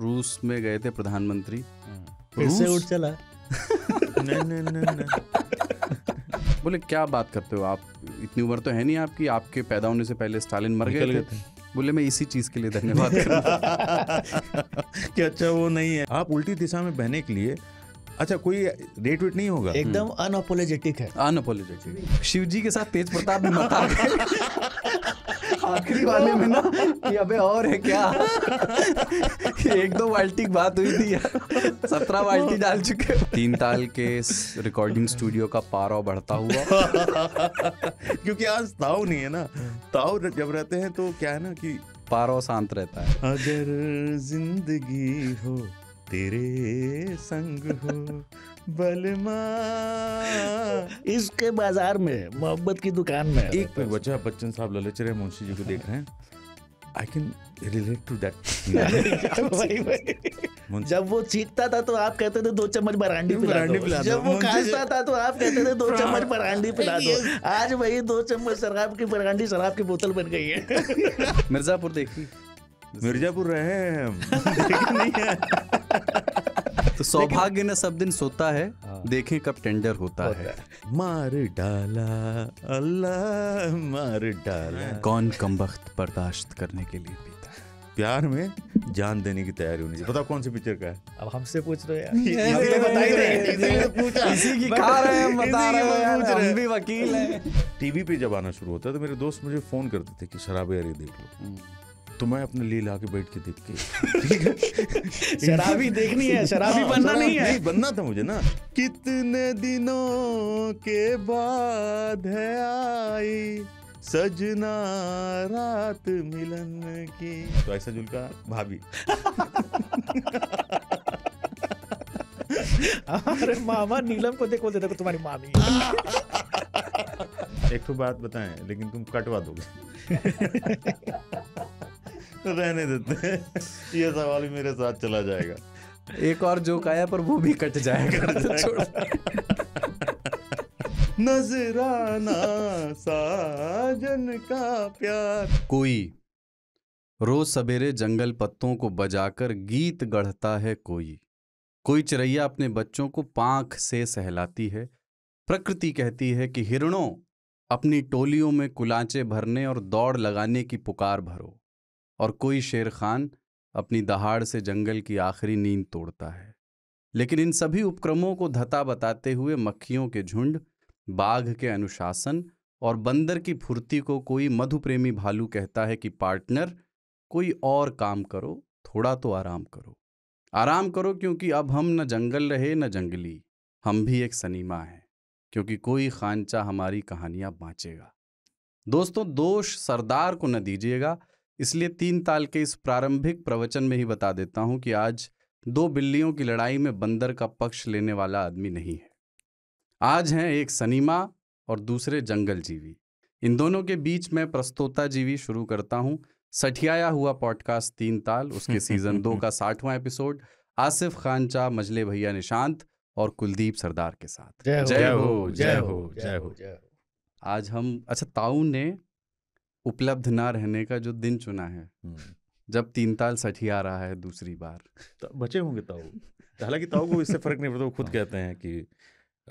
रूस में गए थे प्रधानमंत्री फिर से उठ चला नहीं नहीं नहीं बोले क्या बात करते हो आप इतनी उम्र तो है नहीं आपकी आपके पैदा होने से पहले स्टालिन मर गए थे, थे। बोले मैं इसी चीज के लिए धन्यवाद कि अच्छा वो नहीं है आप उल्टी दिशा में बहने के लिए अच्छा कोई रेट वेट नहीं होगा एकदम अनअपोलोजेटिक हम्म। है अनअपोलोजेटिक शिव जी के साथ तेज प्रताप भी मत आखिरी वाले में ना कि अबे और है क्या एक दो बाल्टी बात हुई थी सत्रह बाल्टी डाल चुके तीन ताल के रिकॉर्डिंग स्टूडियो का पारा बढ़ता हुआ क्योंकि आज ताऊ नहीं है ना ताऊ जब रहते हैं तो क्या है ना कि पारो शांत रहता है अगर जिंदगी हो तेरे संग हो बलमा इसके बाजार में मोहब्बत की दुकान में एक मिनट बच्चा बच्चन साहब ललचरे मुंशी जी को देख रहे हैं I can relate to that जब वो चीखता था तो आप कहते थे दो चम्मच बरांडी पिला दो जब वो खांसता था तो आप कहते थे दो चम्मच बरांडी पिला दो आज वही दो चम्मच शराब की बरांडी शराब की बोतल बन गई है मिर्जापुर देखी मिर्जापुर रहे हैं तो सौभाग्य न सब दिन सोता है हाँ। देखें कब टेंडर होता, होता है।, है मार डाला अल्लाह मार डाला कौन कम वक्त बर्दाश्त करने के लिए पीता है प्यार में जान देने की तैयारी होनी चाहिए बताओ कौन सी पिक्चर का है अब हमसे पूछ रहे हैं टीवी पे जब आना शुरू होता है तो मेरे दोस्त मुझे फोन करते थे कि शराबे अरे देख लो हम्म। तुम्हें तो अपने लिए लाके बैठ के देख के शराबी देखनी है शराबी हाँ, बनना नहीं है बनना था मुझे ना कितने दिनों के बाद है आई सजना रात मिलन की तो ऐसा जुलका भाभी अरे मामा नीलम को देखो देखो तुम्हारी मामी एक तो बात बताएं लेकिन तुम कटवा दोगे तो रहने देते ये सवाल भी मेरे साथ चला जाएगा एक और जोक आया पर वो भी कट जाएगा तो नजराना साजन का प्यार कोई रोज सवेरे जंगल पत्तों को बजाकर गीत गढ़ता है कोई कोई चिरैया अपने बच्चों को पांख से सहलाती है प्रकृति कहती है कि हिरणों अपनी टोलियों में कुलाचे भरने और दौड़ लगाने की पुकार भरो और कोई शेर खान अपनी दहाड़ से जंगल की आखिरी नींद तोड़ता है लेकिन इन सभी उपक्रमों को धता बताते हुए मक्खियों के झुंड बाघ के अनुशासन और बंदर की फुर्ती को कोई मधुप्रेमी भालू कहता है कि पार्टनर कोई और काम करो थोड़ा तो आराम करो आराम करो क्योंकि अब हम न जंगल रहे न जंगली हम भी एक सनीमा हैं क्योंकि कोई खानचा हमारी कहानियां बांचेगा दोस्तों दोष सरदार को न दीजिएगा इसलिए तीन ताल के इस प्रारंभिक प्रवचन में ही बता देता हूं कि आज दो बिल्लियों की लड़ाई में बंदर का पक्ष लेने वाला आदमी नहीं है आज हैं एक सनीमा और दूसरे जंगल जीवी इन दोनों के बीच मैं प्रस्तोता जीवी शुरू करता हूं सठियाया हुआ पॉडकास्ट तीन ताल उसके सीजन दो का साठवां एपिसोड आसिफ खान चाह मजले भैया निशांत और कुलदीप सरदार के साथ जय हो जय हो जय हो आज हम अच्छा ताऊ ने उपलब्ध ना रहने का जो दिन चुना है हम्म। जब तीन ताल सठी आ रहा है दूसरी बार तो बचे होंगे ताऊ हालांकि ताऊ को इससे फर्क नहीं पड़ता वो खुद हाँ। कहते हैं कि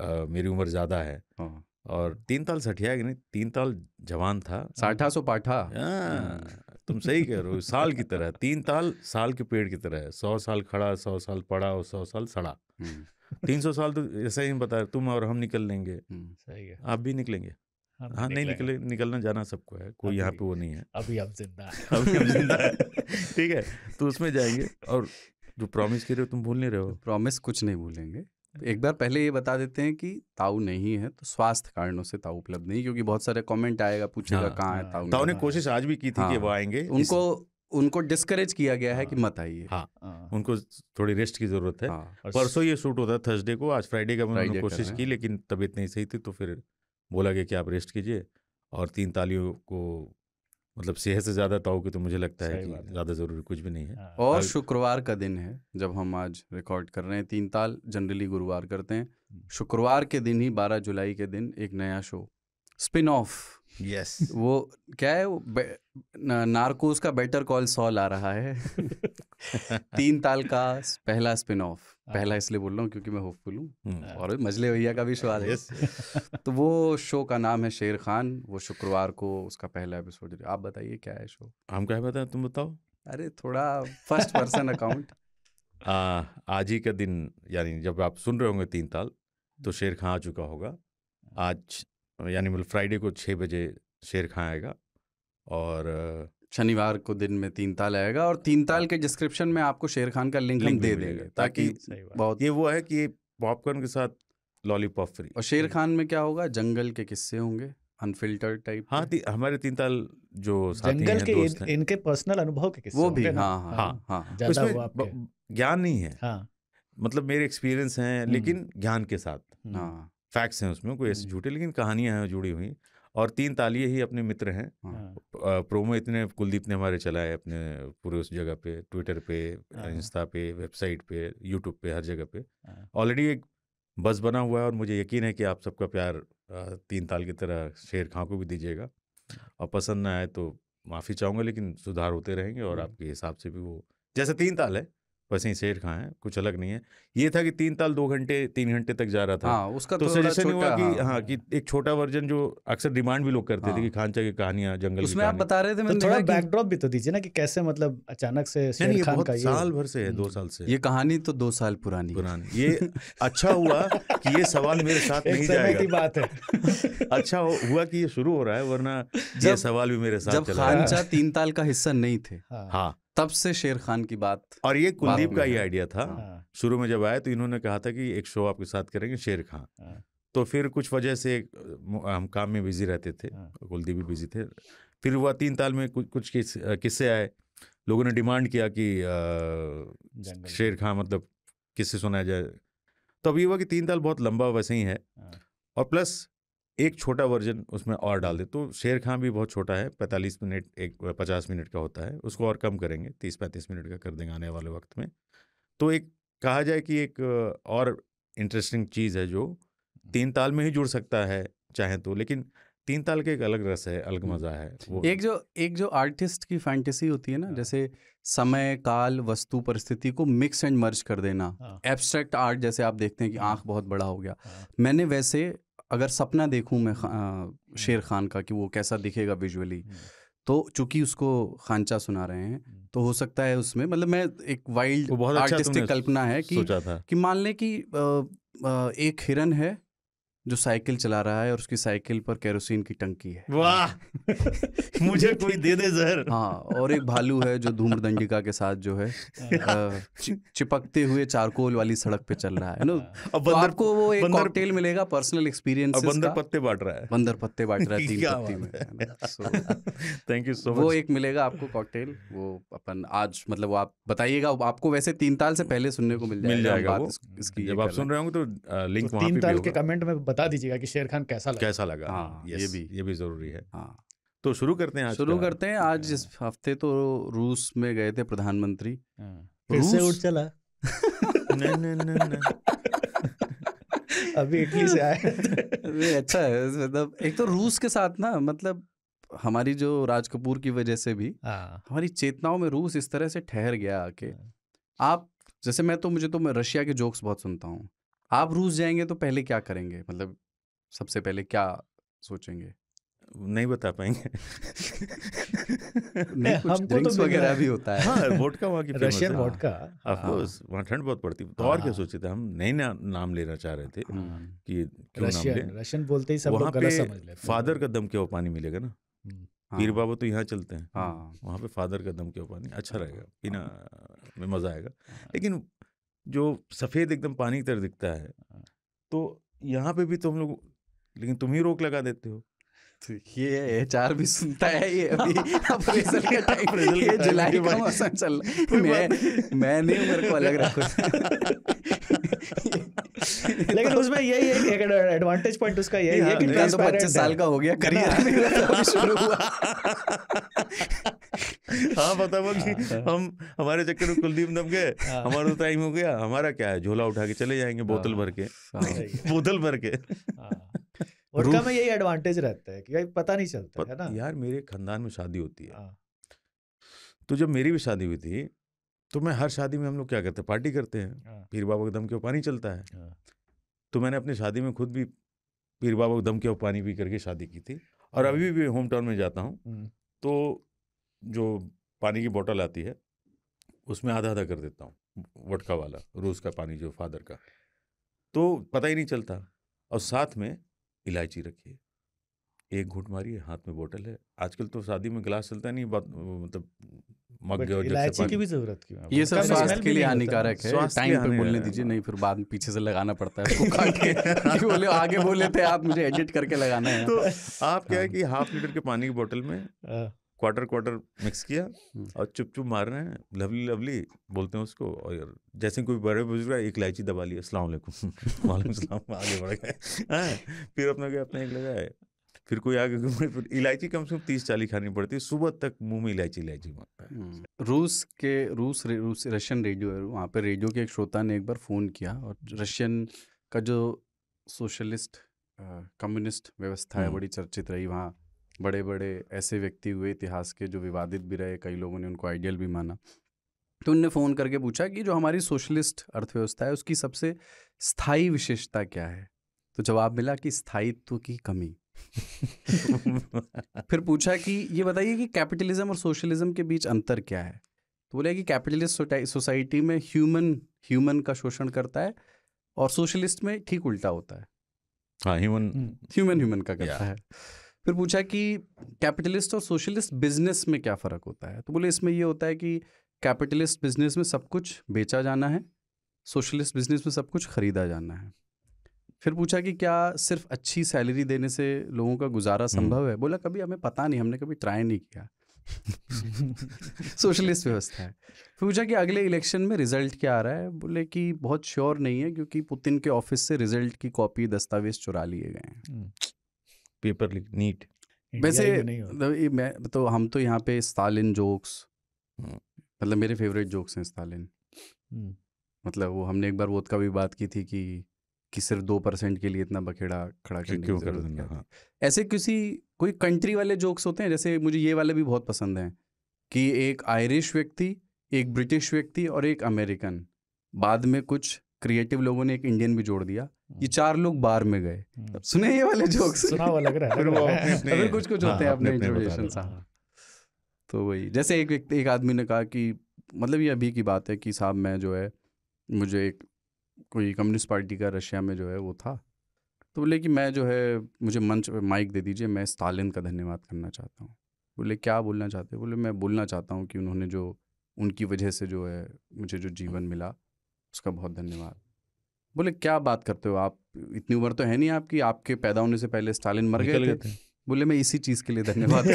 आ, मेरी उम्र ज़्यादा है हाँ। और तीन ताल सठिया कि नहीं तीन ताल जवान था साठा सो पाठा हाँ, हम्म। तुम सही कह रहे हो साल की तरह तीन ताल साल के पेड़ की तरह है सौ साल खड़ा सौ साल पड़ा और सौ साल सड़ा हम्म। तीन सौ साल तो ऐसा ही बता तुम और हम निकल लेंगे हम्म। सही है आप भी निकलेंगे हाँ नहीं निकले निकलना जाना सबको है कोई यहाँ पे वो नहीं है अभी अब जिंदा अभी अब जिंदा है ठीक है तो उसमें जाएंगे और जो प्रॉमिस कर रहे हो तुम भूल नहीं रहे हो प्रॉमिस कुछ नहीं भूलेंगे हम्म। एक बार पहले ये बता देते हैं कि ताऊ नहीं है तो स्वास्थ्य कारणों से ताऊ उपलब्ध नहीं क्योंकि बहुत सारे कमेंट आएगा पूछेगा हाँ, कहाँ है ताऊ ताऊ ने कोशिश आज भी की थी हाँ, कि वो आएंगे उनको उनको डिस्करेज किया गया है कि हाँ। मत आइए हाँ, हाँ। उनको थोड़ी रेस्ट की जरूरत है हाँ। परसों ये शूट होता है थर्सडे को आज फ्राइडे का मैंने कोशिश की लेकिन तबीयत नहीं सही थी तो फिर बोला गया कि आप रेस्ट कीजिए और तीन तालियों को मतलब सेहत से ज्यादा ताऊ की तो मुझे लगता है कि ज्यादा जरूरी कुछ भी नहीं है और शुक्रवार का दिन है जब हम आज रिकॉर्ड कर रहे हैं तीन ताल जनरली गुरुवार करते हैं हम्म। शुक्रवार के दिन ही 12 जुलाई के दिन एक नया show spin off yes yes. वो क्या है वो नार्कोस का बेटर कॉल सॉल आ रहा है तीन ताल का पहला स्पिन ऑफ हाँ। पहला इसलिए बोल रहा हूँ क्योंकि मैं होपफुल हूँ हम्म। और मजले भैया का भी सवाल है तो वो शो का नाम है शेर खान वो शुक्रवार को उसका पहला एपिसोड आप बताइए क्या है शो हम क्या बताए तुम बताओ अरे थोड़ा फर्स्ट पर्सन अकाउंट आज ही का दिन यानी जब आप सुन रहे होंगे तीन ताल तो हम्म। शेर खान आ चुका होगा हम्म। आज यानी मतलब फ्राइडे को छः बजे शेर खां आएगा और शनिवार को दिन में तीन ताल आएगा और तीन ताल हाँ। के डिस्क्रिप्शन में आपको शेर खान का लिंक, लिंक दे देंगे ताकि बहुत ये वो है कि पॉपकॉर्न के साथ लॉलीपॉप फ्री और शेर हम्म। खान में क्या होगा जंगल के किस्से होंगे अनफिल्टर टाइप हाँ ती, हमारे तीन ताल जो जंगल के इन, इनके पर्सनल अनुभव के किस्से वो भी हाँ हाँ हाँ, हाँ। ज्ञान नहीं है हाँ। मतलब मेरे एक्सपीरियंस हैं हम्म। लेकिन ज्ञान के साथ हाँ फैक्ट्स हैं उसमें कोई ऐसे झूठे लेकिन कहानियाँ हैं जुड़ी हुई और तीन तालिए ही अपने मित्र हैं हाँ। हाँ। प्रोमो इतने कुलदीप ने हमारे चलाए अपने पूरे उस जगह पे ट्विटर पे हाँ, इंस्टा पे वेबसाइट पे यूट्यूब पे हर जगह पे ऑलरेडी एक बस बना हुआ है और मुझे यकीन है कि आप सबका प्यार तीन ताल की तरह शेर खां को भी दीजिएगा और पसंद ना आए तो माफ़ी चाहूँगा लेकिन सुधार होते रहेंगे और आपके हिसाब से भी वो जैसे तीन ताल है वैसे ही शेर खां है कुछ अलग नहीं है ये था कि तीन ताल दो घंटे तीन घंटे तक जा रहा था हाँ, उसका तो सजेशन तो हुआ कि हाँ, हाँ कि एक छोटा वर्जन जो अक्सर डिमांड भी लोग करते हाँ, थे कि हाँ। खानचा की कहानियां जंगल उसमें आप बता रहे थे मैंने तो थोड़ा बैकड्रॉप भी तो दीजिए ना कि कैसे मतलब अचानक से शेर खान का साल भर से है दो हम्म। साल से ये कहानी तो दो साल पुरानी पुरानी ये अच्छा हुआ कि ये सवाल मेरे साथ नहीं जाएगा बात है अच्छा हुआ कि ये शुरू हो रहा है वरना ये सवाल भी मेरे साथ जब खानचा तीन ताल का हिस्सा नहीं थे हाँ, हाँ। तब से शेर खान की बात और ये कुलदीप का ही आइडिया था हाँ। शुरू में जब आया तो इन्होंने कहा था कि एक शो आपके साथ करेंगे शेर खान हाँ। तो फिर कुछ वजह से हम काम में बिजी रहते थे हाँ। कुलदीप भी बिजी थे फिर हुआ तीन ताल में कुछ कुछ किस्से आए लोगों ने डिमांड किया कि शेर खां मतलब किससे सुनाया जाए तो अब ये हुआ कि तीन ताल बहुत लंबा वैसे ही है और प्लस एक छोटा वर्जन उसमें और डाल दे तो शेर खां भी बहुत छोटा है पैंतालीस मिनट एक पचास मिनट का होता है उसको और कम करेंगे तीस पैंतीस मिनट का कर देंगे आने वाले वक्त में तो एक कहा जाए कि एक और इंटरेस्टिंग चीज़ है जो तीन ताल में ही जुड़ सकता है चाहे तो लेकिन तीन ताल के एक अलग रस है अलग मज़ा है वो एक जो एक जो आर्टिस्ट की फैंटेसी होती है ना हाँ। जैसे समय काल वस्तु परिस्थिति को मिक्स एंड मर्ज कर देना एब्स्ट्रैक्ट हाँ। आर्ट जैसे आप देखते हैं कि हाँ। आँख बहुत बड़ा हो गया मैंने वैसे अगर सपना देखूं मैं खा, शेर खान का कि वो कैसा दिखेगा विजुअली तो चूंकि उसको खांचा सुना रहे हैं तो हो सकता है उसमें मतलब मैं एक वाइल्ड अच्छा आर्टिस्टिक अच्छा कल्पना है कि कि मान लें कि एक हिरन है जो साइकिल चला रहा है और उसकी साइकिल पर केरोसिन की टंकी है वाह मुझे कोई दे दे जहर हाँ और एक भालू है जो धूम्रदंडिका के साथ जो है हाँ। चिपकते हुए चारकोल वाली सड़क पे चल रहा है ना हाँ। तो आपको वो एक कॉकटेल मिलेगा पर्सनल एक्सपीरियंस बंदर पत्ते बांट रहा है बंदर पत्ते बांट रहा है तीन पत्ती में थैंक यू सो मच वो एक मिलेगा आपको कॉकटेल वो अपन आज मतलब आप बताइएगा आपको वैसे तीन ताल से पहले सुनने को मिल जाएगा जब आप सुन रहे होंगे तो लिंक तो तीन ताल के कमेंट में बता दीजिएगा कि शेर खान कैसा लगा कैसा लगा हाँ ये भी ये भी ज़रूरी है हाँ तो शुरू करते हैं शुरू करते हैं आज इस हफ्ते तो रूस में गए थे प्रधानमंत्री हाँ। फिर से उठ चला नहीं नहीं नहीं अभी इटली से आए अच्छा है मतलब एक तो रूस के साथ ना मतलब हमारी जो राज कपूर की वजह से भी हाँ। हमारी चेतनाओं में रूस इस तरह से ठहर गया आके हाँ। आप जैसे मैं तो मुझे तो मैं रशिया के जोक्स बहुत सुनता हूँ आप रूस जाएंगे तो पहले क्या करेंगे मतलब सबसे पहले क्या सोचेंगे नहीं बता पाएंगे नहीं कुछ तो ड्रिंक्स तो वगैरह भी होता है हाँ वोटका वहाँ की रशियन वोटका ऑफ कोर्स वहाँ ठंड बहुत पड़ती है तो और क्या हाँ। सोचे थे हम नए ना, नाम लेना चाह रहे थे हाँ। कि रशियन रशियन बोलते ही सब लोग गलत समझ लेते फादर का दम क्या पानी मिलेगा ना हम्म। हाँ। पीर बाबा तो यहाँ चलते हैं वहाँ पे फादर का दम क्या पानी अच्छा रहेगा पीना में मज़ा आएगा लेकिन जो सफ़ेद एकदम पानी की तरह दिखता है हाँ। तो यहाँ पे भी तुम तो लोग लेकिन तुम ही रोक लगा देते हो तो ये एचआर भी सुनता है ये अभी अप्रेजल का टाइम अप्रेजल ये जुलाई का मौसम चल रहा है मैं मैं नहीं मेरे को अलग रखो लेकिन उसमें यही है एक एडवांटेज पॉइंट उसका यही हाँ, है कि तो पच्चीस साल का हो गया करियर तो शुरू हुआ हाँ पता वो कि हाँ, हाँ। हम हमारे चक्कर में कुलदीप दब गए हमारा तो टाइम हो गया हमारा क्या है झोला उठा के चले जाएंगे बोतल भर के बोतल भर के उनका में यही एडवांटेज रहता है कि भाई पता नहीं चलता है ना यार मेरे खानदान में शादी होती है तो जब मेरी भी शादी हुई थी तो मैं हर शादी में हम लोग क्या करते हैं पार्टी करते हैं हाँ। पीर बाबा के दम के पानी चलता है हाँ। तो मैंने अपनी शादी में खुद भी पीर बाबा के दम के पानी पी करके शादी की थी और हाँ। अभी भी होम टाउन में जाता हूँ तो जो पानी की बोतल आती है उसमें आधा आधा कर देता हूँ वटका वाला रोज़ का पानी जो फादर का तो पता ही नहीं चलता और साथ में इलायची रखिए एक घूट मारिए हाथ में बोतल है आजकल तो शादी में गिलास चलता नहीं मतलब मग इलायची की भी जरूरत क्यों ये सब स्वास्थ्य के लिए हानिकारक है टाइम पे बोलने दीजिए हाँ। नहीं फिर बाद में पीछे से लगाना पड़ता है बोले आगे बोले थे आप मुझे एडिट करके लगाना है तो आप क्या है कि हाफ लीटर के पानी की बोतल में क्वार्टर क्वार्टर मिक्स किया हम्म। और चुप चुप मार रहे हैं लवली लवली बोलते हैं उसको और जैसे कोई बड़े बुजुर्ग एक इलायची दबा लिया असलम वालेकुम आगे बढ़ गए हाँ, फिर अपने अपने एक लगाए फिर कोई आगे फिर इलायची कम से कम तीस चालीस खानी पड़ती है सुबह तक मुंह में इलायची इलायची मारता है हम्म। रूस के रूस रूस रशियन रेडियो है वहाँ पर रेडियो के एक श्रोता ने एक बार फ़ोन किया और रशियन का जो सोशलिस्ट कम्युनिस्ट व्यवस्था है हम्म। बड़ी चर्चित रही वहाँ बड़े बड़े ऐसे व्यक्ति हुए इतिहास के जो विवादित भी रहे कई लोगों ने उनको आइडियल भी माना तो उनने फ़ोन करके पूछा कि जो हमारी सोशलिस्ट अर्थव्यवस्था है उसकी सबसे स्थायी विशेषता क्या है तो जवाब मिला कि स्थायित्व की कमी फिर पूछा कि ये बताइए कि कैपिटलिज्म और सोशलिज्म के बीच अंतर क्या है तो बोले कि कैपिटलिस्ट सोसाइटी में ह्यूमन ह्यूमन का शोषण करता है और सोशलिस्ट में ठीक उल्टा होता है हाँ, ह्यूमन हम्म। ह्यूमन ह्यूमन का करता है फिर पूछा कि कैपिटलिस्ट और सोशलिस्ट बिजनेस में क्या फ़र्क होता है तो बोले इसमें यह होता है कि कैपिटलिस्ट बिजनेस में सब कुछ बेचा जाना है सोशलिस्ट बिजनेस में सब कुछ खरीदा जाना है फिर पूछा कि क्या सिर्फ अच्छी सैलरी देने से लोगों का गुजारा हम्म। संभव है बोला कभी हमें पता नहीं हमने कभी ट्राई नहीं किया सोशलिस्ट व्यवस्था है फिर पूछा कि अगले इलेक्शन में रिजल्ट क्या आ रहा है बोले कि बहुत श्योर नहीं है क्योंकि पुतिन के ऑफिस से रिजल्ट की कॉपी दस्तावेज चुरा लिए गए हैं हम्म। पेपर लिख नीट वैसे मतलब मैं तो हम तो यहाँ पे स्टालिन जोक्स हम्म। मतलब मेरे फेवरेट जोक्स हैं स्टालिन मतलब वो हमने एक बार वोद का भी बात की थी कि कि सिर्फ दो परसेंट के लिए इतना बखेड़ा खड़ा करने क्यों कर देना हाँ। ऐसे किसी कोई कंट्री वाले जोक्स होते हैं जैसे मुझे ये वाले भी बहुत पसंद हैं कि एक आयरिश व्यक्ति एक ब्रिटिश व्यक्ति और एक अमेरिकन बाद में कुछ क्रिएटिव लोगों ने एक इंडियन भी जोड़ दिया ये हम्म। चार लोग बार में गए हम्म। सुने ये वाले जोक्स सुना हुआ लग रहा है अगर कुछ कुछ होते हैं हाँ, अपने इंटरव्यूशन हाँ। तो वही जैसे एक व्यक्ति एक आदमी ने कहा कि मतलब ये अभी की बात है कि साहब मैं जो है मुझे एक कोई कम्युनिस्ट पार्टी का रशिया में जो है वो था तो बोले कि मैं जो है मुझे मंच पर माइक दे दीजिए मैं स्टालिन का धन्यवाद करना चाहता हूँ बोले क्या बोलना चाहते बोले मैं बोलना चाहता हूँ कि उन्होंने जो उनकी वजह से जो है मुझे जो जीवन मिला उसका बहुत धन्यवाद बोले क्या बात करते हो आप इतनी उम्र तो है नहीं आपकी आपके पैदा होने से पहले स्टालिन मर गए थे, बोले मैं इसी चीज़ के लिए धन्यवाद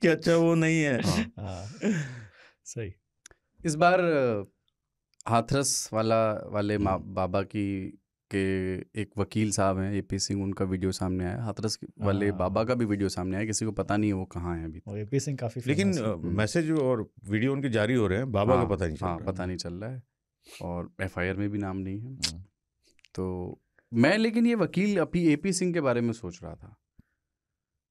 कि अच्छा वो नहीं है हाँ। हाँ।, हाँ। सही इस बार हाथरस वाला वाले बाबा की के एक वकील साहब हैं एपी सिंह उनका वीडियो सामने आया हाथरस वाले बाबा हाँ। का भी वीडियो सामने आया किसी को पता नहीं है वो कहाँ है अभी और ए सिंह काफ़ी लेकिन मैसेज और वीडियो उनके जारी हो रहे हैं बाबा का हाँ, पता नहीं हाँ पता नहीं चल रहा है और एफ में भी नाम नहीं है तो मैं लेकिन ये वकील अभी ए पी सिंह के बारे में सोच रहा था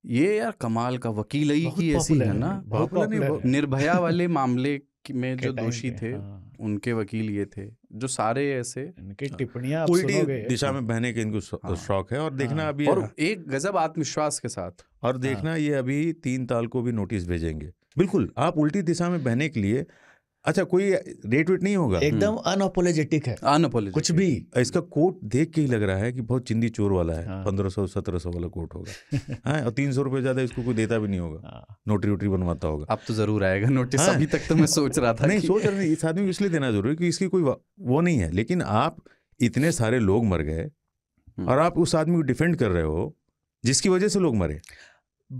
ये यार कमाल का वकील ही ऐसी है ना बहुत निर्भया वाले मामले कि में जो दोषी थे हाँ। उनके वकील ये थे जो सारे ऐसे टिप्पणियां उल्टी दिशा में बहने के इनको हाँ। शौक है और देखना हाँ। अभी और एक गजब आत्मविश्वास के साथ और देखना हाँ। ये अभी तीन ताल को भी नोटिस भेजेंगे बिल्कुल आप उल्टी दिशा में बहने के लिए अच्छा कोई रेट वेट नहीं होगा एकदम अनोपोलोजेटिक हम्म। है अनोपोलोजेटिक कुछ भी इसका कोट देख के ही लग रहा है कि बहुत चिंदी चोर वाला है हाँ। पंद्रह सौ सत्रह सौ वाला कोट होगा हाँ और तीन सौ रुपये ज्यादा इसको कोई देता भी नहीं होगा हाँ। नोटरी वोटरी बनवाता होगा अब तो जरूर आएगा नोटिस हाँ। अभी तक तो मैं सोच रहा था नहीं सोच रहा इस आदमी को इसलिए देना जरूरी कि इसकी कोई वो नहीं है लेकिन आप इतने सारे लोग मर गए हम्म। और आप उस आदमी को डिफेंड कर रहे हो जिसकी वजह से लोग मरे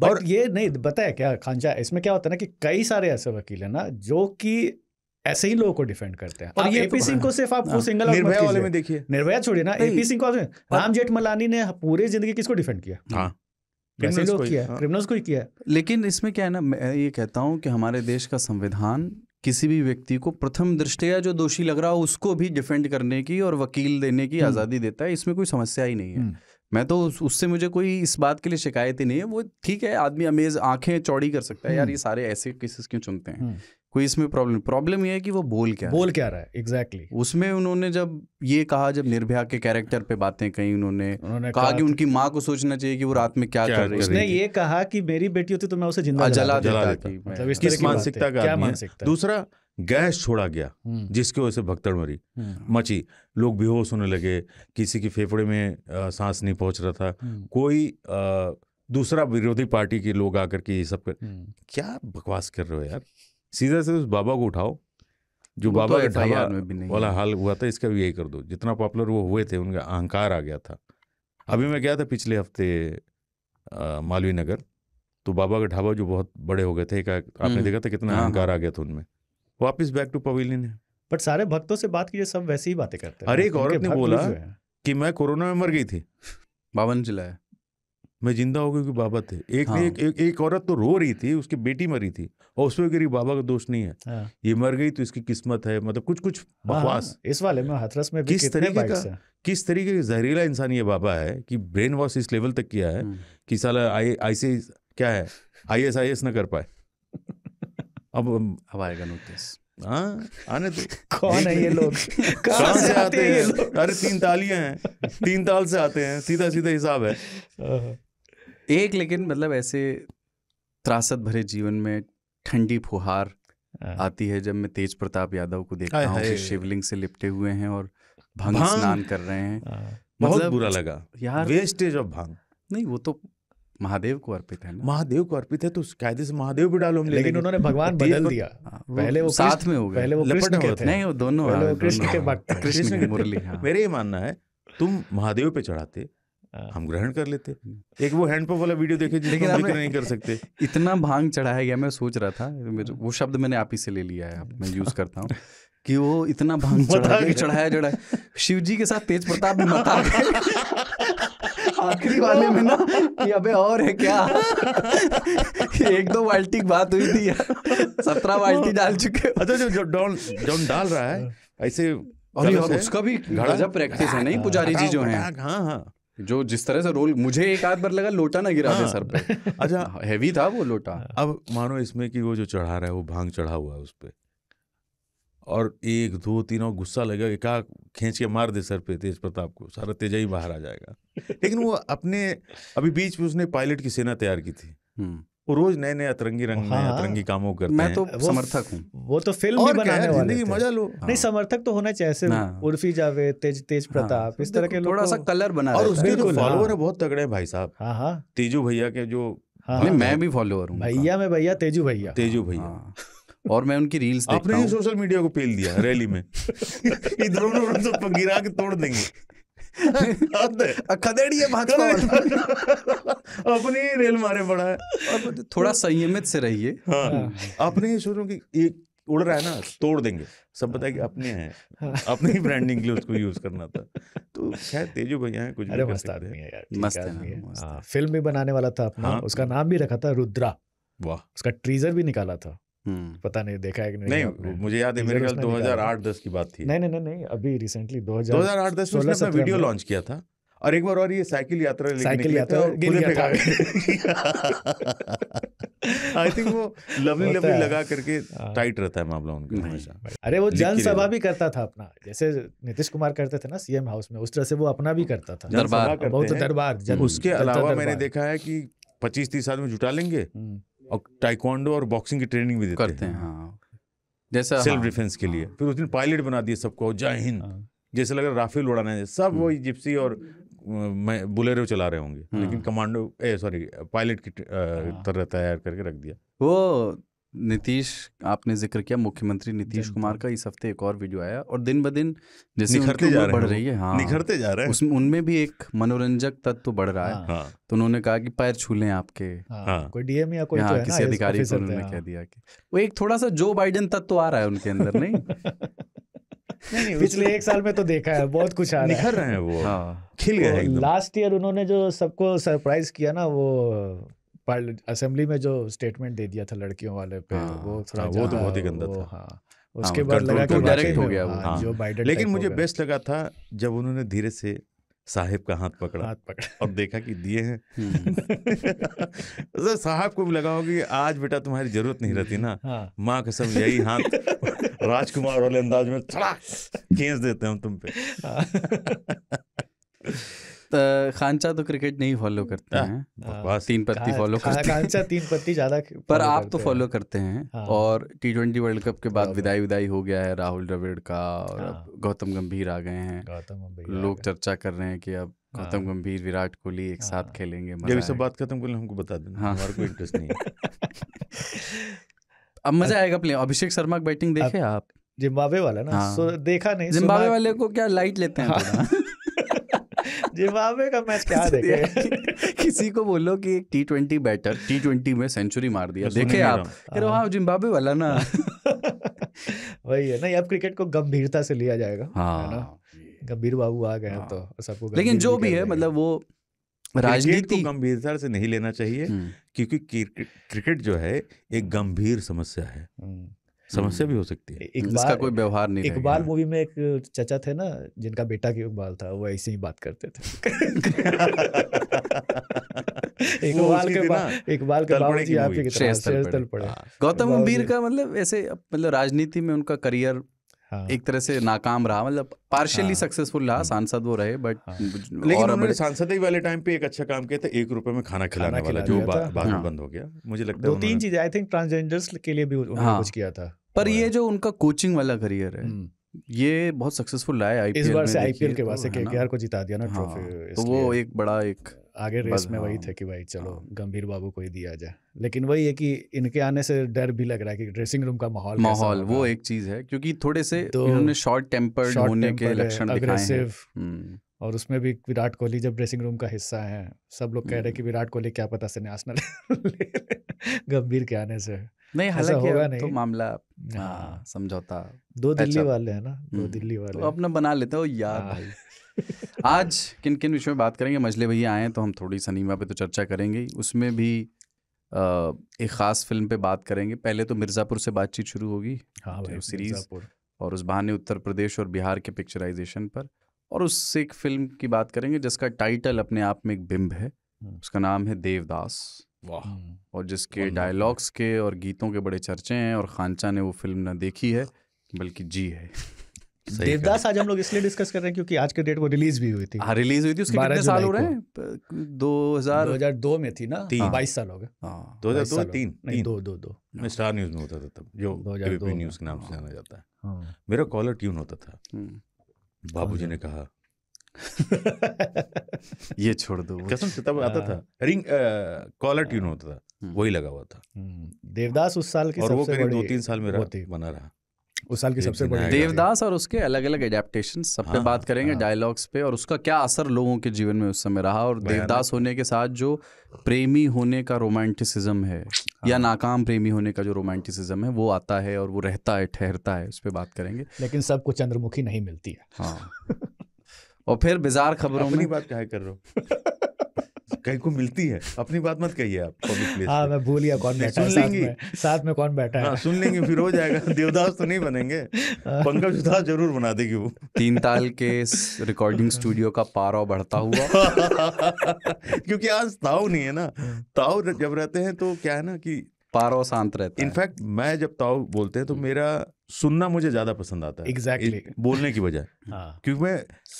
बट ये नहीं बताया क्या खान इसमें क्या होता है ना कि कई सारे ऐसे वकील हैं ना जो कि ऐसे ही लोगों को डिफेंड करते हैं और ये एपी सिंह तो को सिर्फ आप सिंगल हाँ। निर्भया वाले में देखिए निर्भया छोड़िए ना एपी सिंह को राम जेठमलानी ने पूरी जिंदगी किसको डिफेंड किया क्रिमिनल्स हाँ। को ही किया हाँ। लेकिन इसमें क्या है ना मैं ये कहता हूँ कि हमारे देश का संविधान किसी भी व्यक्ति को प्रथम दृष्टया जो दोषी लग रहा हो उसको भी डिफेंड करने की और वकील देने की हम्म। आज़ादी देता है इसमें कोई समस्या ही नहीं है हम्म। मैं तो उससे मुझे कोई इस बात के लिए शिकायत ही नहीं है वो ठीक है आदमी अमेज आंखें चौड़ी कर सकता है यार हम्म। ये सारे ऐसे केसेस क्यों चुनते हैं हम्म। कोई इसमें प्रॉब्लम प्रॉब्लम ये है कि वो बोल क्या बोल क्या रहा है एग्जैक्टली exactly. उसमें उन्होंने जब ये कहा जब निर्भया के कैरेक्टर पे बातें कही उन्होंने, उन्होंने कहा, कहा कि उनकी माँ को सोचना चाहिए कि वो रात में क्या, क्या कर रही है उसने ये कहा कि मेरी बेटी होती तो मैं उसे जिंदा जला देता मतलब मानसिकता का दूसरा गैस छोड़ा गया हम्म। जिसकी वजह से भगतड़ मरी हम्म। मची लोग बेहोश होने लगे किसी के फेफड़े में आ, सांस नहीं पहुंच रहा था हम्म। कोई आ, दूसरा विरोधी पार्टी के लोग आकर के ये सब कर क्या बकवास कर रहे हो यार सीधा से उस बाबा को उठाओ जो तो बाबा तो ढाबा वाला हाल हुआ था इसका भी यही कर दो जितना पॉपुलर वो हुए थे उनका अहंकार आ गया था अभी मैं गया था पिछले हफ्ते मालवीय नगर तो बाबा का ढाबा जो बहुत बड़े हो गए थे एक आपने देखा था कितना हाँ, अहंकार हाँ। आ गया था उनमें वापिस बैक टू पवेलियन है बट सारे भक्तों से बात कीजिए सब वैसे ही बातें करते हैं अरे एक औरत ने बोला कि मैं कोरोना में मर गई थी बावन चलाया मैं जिंदा हो गई क्योंकि बाबा थे एक हाँ। एक, एक एक औरत तो रो रही थी उसकी बेटी मरी थी और उसमें करीब बाबा का दोष नहीं है हाँ। ये मर गई तो इसकी किस्मत है मतलब कुछ कुछ हाँ, हाँ। बकवास हाँ, इस वाले में हथरस में भी किस तरीके का किस तरीके का जहरीला इंसान ये बाबा है कि ब्रेन वॉश इस लेवल तक किया है हम्म। कि साला आई ऐसे क्या है आई एस आई एस ना कर पाए अब अब आएगा नोटिस हाँ आने दो कौन है ये लोग कहाँ से आते हैं अरे तीन तालियां हैं तीन ताल से आते हैं सीधा सीधा हिसाब है एक लेकिन मतलब ऐसे त्रासद भरे जीवन में ठंडी फुहार हाँ। आती है जब मैं तेज प्रताप यादव को देखता हूँ शिवलिंग से लिपटे हुए हैं और भंग स्नान कर रहे हैं हाँ। मतलब बहुत बुरा लगा यार वेस्टेज ऑफ भांग नहीं वो तो महादेव को अर्पित है ना महादेव को अर्पित है तो कायदे से महादेव भी डालो लेकिन उन्होंने भगवान बदल तो- दिया हाँ, पहले वो साथ में हो गए पहले वो कृष्ण के थे नहीं वो दोनों पहले वो हाँ, कृष्ण के हाँ। भक्त कृष्ण की मुरली मेरे ये मानना है तुम महादेव पे चढ़ाते हम ग्रहण कर लेते हम्म। एक वो हैंडपंप वाला वीडियो देखे लेकिन हम नहीं कर सकते इतना भांग चढ़ाया गया मैं सोच रहा था वो शब्द मैंने आप ही से ले लिया है मैं यूज करता हूँ कि वो इतना भांग चढ़ाया चढ़ाया चढ़ाया शिव जी के साथ तेज प्रताप भी मता आखिरी वाले में ना कि अबे और है क्या एक दो बाल्टी बात हुई थी सत्रह बाल्टी डाल चुके अच्छा जो जो डॉन डॉन डाल रहा है ऐसे और उसका भी गजब प्रैक्टिस है नहीं हाँ, पुजारी जी जो है हाँ हाँ जो जिस तरह से रोल मुझे एक आध बार लगा लोटा ना गिरा हाँ, सर पे अच्छा हैवी था वो लोटा अब मानो इसमें कि वो जो चढ़ा रहा है वो भांग चढ़ा हुआ है उस पर और एक दो तीन और गुस्सा लगेगा कि खींच के मार दे सर पे तेज प्रताप को सारा तेजा ही बाहर आ जाएगा लेकिन वो अपने अभी बीच में उसने पायलट की सेना तैयार की थी हम्म। वो रोज नए नए अतरंगी रंग हाँ, में अतरंगी कामों करते मैं तो समर्थक हूँ वो तो फिल्म भी बनाने वाले जिंदगी मजा लो हाँ। नहीं समर्थक तो होना चाहिए हाँ। उर्फी जावेद तेज तेज हाँ। प्रताप इस तरह के थोड़ा सा कलर बना और उसके जो फॉलोअर हाँ। है बहुत तगड़े हैं भाई साहब हाँ तेजू भैया के जो मैं भी फॉलोअर हूँ भैया में भैया तेजू भैया तेजू भैया और मैं उनकी रील्स आपने ही सोशल मीडिया को पेल दिया रैली में इधर उधर सब गिरा के तोड़ देंगे खदेड़ी खदेड़िए अपने रेल मारे पड़ा है तो थोड़ा संयमित से रहिए हाँ। आपने आपने सोचो कि एक उड़ रहा है ना तोड़ देंगे सब पता है कि अपने हैं अपने ही ब्रांडिंग के लिए उसको यूज करना था तो शायद तेजू भैया हैं कुछ अरे मस्त आदमी है यार मस्त है फिल्म हाँ, भी बनाने वाला था अपना हाँ। उसका नाम भी रखा था रुद्रा वाह उसका ट्रीजर भी निकाला था हम्म। पता नहीं देखा है कि नहीं, नहीं मुझे याद है मेरे ख्याल 2008-10 की बात थी नहीं नहीं नहीं, अभी रिसेंटली 2008-10 में उसने वीडियो लॉन्च किया था और एक बार और ये साइकिल यात्रा साइकिल यात्रा आई थिंक वो लवली लवली लगा करके टाइट हाँ। रहता है मामला उनका हमेशा अरे वो जनसभा भी करता था अपना जैसे नीतीश कुमार करते थे ना सीएम हाउस में उस तरह से वो अपना भी करता था दरबार बहुत दरबार उसके अलावा मैंने देखा है कि पच्चीस तीस आदमी जुटा लेंगे हम्म। और टाइकोंडो और बॉक्सिंग की ट्रेनिंग भी देते करते हैं, हाँ। जैसा सेल्फ हाँ, डिफेंस के हाँ, लिए फिर उस दिन पायलट बना दिए सबको जय हिंद हाँ, जैसे लग रहा राफेल उड़ाना है सब हम्म। वो जिप्सी और मैं बुलेरो चला रहे होंगे लेकिन कमांडो हाँ। ए सॉरी पायलट की हाँ। तरह तैयार करके रख दिया वो नीतीश आपने जिक्र किया मुख्यमंत्री नीतीश कुमार का इस हफ्ते एक और वीडियो आया और दिन ब दिन जैसे निखरते जा रहे बढ़ रही है हाँ निखरते जा रहे हैं उसमें उनमें भी एक मनोरंजक तत्व तो बढ़ रहा है हाँ। तो उन्होंने कहा कि पैर छू लें आपके हाँ।, हाँ। कोई डीएम या कोई हाँ, तो किसी अधिकारी को उन्होंने कह हाँ। दिया कि वो एक थोड़ा सा जो बाइडन तत्व आ रहा है उनके अंदर नहीं नहीं नहीं पिछले एक साल में तो देखा है बहुत कुछ आ रहा निखर रहे हैं वो हाँ। खिल गए लास्ट ईयर उन्होंने जो सबको सरप्राइज किया ना वो असेंबली में जो स्टेटमेंट दे दिया था लड़कियों वाले पे तो हाँ, हाँ, वो थोड़ा वो तो बहुत ही गंदा था हाँ, हाँ, उसके बाद लगा कि डायरेक्ट हो गया वो जो बाइडन लेकिन मुझे बेस्ट लगा था जब उन्होंने धीरे से साहिब का हाथ पकड़ा हाथ पकड़ा और देखा कि दिए हैं सर हम्म। तो साहब को भी लगा होगा कि आज बेटा तुम्हारी जरूरत नहीं रहती ना हाँ। माँ कसम यही हाथ राजकुमार वाले अंदाज में थोड़ा खींच देते हम तुम पे हाँ। खानचा तो क्रिकेट नहीं फॉलो हाँ, करते हैं तीन पत्ती फॉलो करते हैं खानचा तीन पत्ती ज्यादा पर आप तो फॉलो करते हैं हाँ। और टी ट्वेंटी वर्ल्ड कप के बाद विदाई विदाई हो गया है राहुल द्रविड़ का और हाँ। गौतम गंभीर आ गए हैं लोग चर्चा कर रहे हैं कि अब गौतम गंभीर विराट कोहली एक साथ खेलेंगे जब सब बात खत्म कर हमको बता देना हमारा कोई इंटरेस्ट नहीं है अब मजा आएगा प्ले अभिषेक शर्मा बैटिंग देखे आप जिम्बाब्वे वाला ना हाँ। सो देखा नहीं जिम्बाब्वे वाले को क्या लाइट लेते हैं जिम्बाब्वे का मैच क्या देखे किसी को बोलो कि एक T twenty batter T twenty में सेंचुरी मार दिया देखे आप कह रहे हाँ जिम्बाब्वे वाला ना वही है नहीं अब क्रिकेट को गंभीरता से लिया जाएगा हाँ गंभीर बाबू आ गए हाँ। तो सबको लेकिन जो भी है मतलब वो राजनीति गंभीरता से नहीं लेना चाहिए हम्म। क्योंकि क्रिकेट जो है एक गंभीर समस्या है हम्म। समस्या भी हो सकती है इकबाल कोई व्यवहार नहीं इकबाल मूवी में एक चचा थे ना जिनका बेटा की इकबाल था वो ऐसे ही बात करते थे इकबाल के इकबाल के आपके तल पड़े गौतम गंभीर का मतलब ऐसे मतलब राजनीति में उनका करियर हाँ। एक तरह से नाकाम रहा मतलब पार्शियली हाँ। सक्सेसफुल रहा हम्म। सांसद वो रहे बट हाँ। लेकिन उन्होंने सांसद वाले टाइम पे एक अच्छा काम किया था एक रुपए में खाना खिलाने वाला जो बाद में हाँ। बंद हो गया मुझे लगता है दो तीन चीजें आई थिंक ट्रांसजेंडर्स के लिए भी उन्होंने हाँ। कुछ किया था पर ये जो उनका कोचिंग वाला करियर है हम्म। ये बहुत सक्सेसफुल रहा है इस बार से आईपीएल के बाद से केकेआर तो को जिता दिया ना ट्रॉफी हाँ, तो वो एक बड़ा एक आगे रेस में वही हाँ। थे कि भाई चलो हाँ। गंभीर बाबू को ही दिया जाए लेकिन वही है कि इनके आने से डर भी लग रहा है कि ड्रेसिंग रूम का माहौल माहौल वो एक चीज है क्योंकि थोड़े से तो इन्होंने शॉर्ट टेम्पर्ड होने के लक्षण दिखाए हैं हम्म। और उसमें भी विराट कोहली जब ड्रेसिंग रूम का हिस्सा है सब लोग कह रहे हैं कि हम्म। विराट कोहली क्या पता से न्यास नेशनल गंभीर के आने से नहीं हालांकि तो मामला हाँ। हाँ, समझौता दो दिल्ली वाले हैं ना दो हम्म, दिल्ली वाले तो अपना बना लेते हो यार हाँ। भाई आज किन किन विषय में बात करेंगे मजले भैया आए हैं तो हम थोड़ी सनीमा पे तो चर्चा करेंगे उसमें भी एक ख़ास फिल्म पे बात करेंगे पहले तो मिर्ज़ापुर से बातचीत शुरू होगी हाँ सीरीज और उस बहाने उत्तर प्रदेश और बिहार के पिक्चराइजेशन पर और उससे एक फिल्म की बात करेंगे जिसका टाइटल अपने आप में एक बिंब है हम्म। उसका नाम है देवदास वाह हम्म। और जिसके डायलॉग्स के और गीतों के बड़े चर्चे हैं और खानचा ने वो फिल्म ना देखी है बल्कि जी है देवदास आज हम लोग इसलिए डिस्कस कर रहे हैं क्योंकि आज के डेट वो रिलीज भी हुई थी हाँ रिलीज हुई थी उसके कितने साल हो रहे हैं दो हजार दो में थी ना हाँ, बाईस साल हो गए हाँ, हाँ, दो हजार दो तीन नहीं दो दो दो मैं स्टार न्यूज में होता था तब जो न्यूज के नाम से जाना जाता है मेरा कॉलर ट्यून होता था हम्म। बाबूजी ने कहा ये छोड़ दो कसम से तब आता था रिंग कॉलर ट्यून होता था हाँ। वही लगा हुआ था हम्म, देवदास उस साल के और वो करीब दो तीन साल में बना रहा उस साल की सबसे बड़ी देवदास और उसके अलग अलग एडेप्टेशन सब पे हाँ, बात करेंगे डायलॉग्स हाँ। पे और उसका क्या असर लोगों के जीवन में उस समय रहा और देवदास होने के साथ जो प्रेमी होने का रोमांटिसिज्म है या नाकाम प्रेमी होने का जो रोमांटिसिज्म है वो आता है और वो रहता है ठहरता है उस पर बात करेंगे लेकिन सबको चंद्रमुखी नहीं मिलती है हाँ और फिर बिजार खबरों में बात क्या कर रहे हो कहीं को मिलती है अपनी बात मत कहिए आप पब्लिक प्लेस हाँ मैं भूल कौन बैठा है साथ में साथ में कौन बैठा है हाँ, सुन लेंगे फिर हो जाएगा देवदास तो नहीं बनेंगे हाँ। पंकज उदास जरूर बना देगी वो तीन ताल के रिकॉर्डिंग स्टूडियो का पारा बढ़ता हुआ क्योंकि आज ताव नहीं है ना ताव जब रहते हैं तो क्या है ना कि पारो शांत रहता है इनफैक्ट मैं जब ताऊ बोलते हैं तो मेरा सुनना मुझे ज्यादा पसंद आता है एग्जैक्टली exactly. बोलने की बजाय हाँ। क्योंकि मैं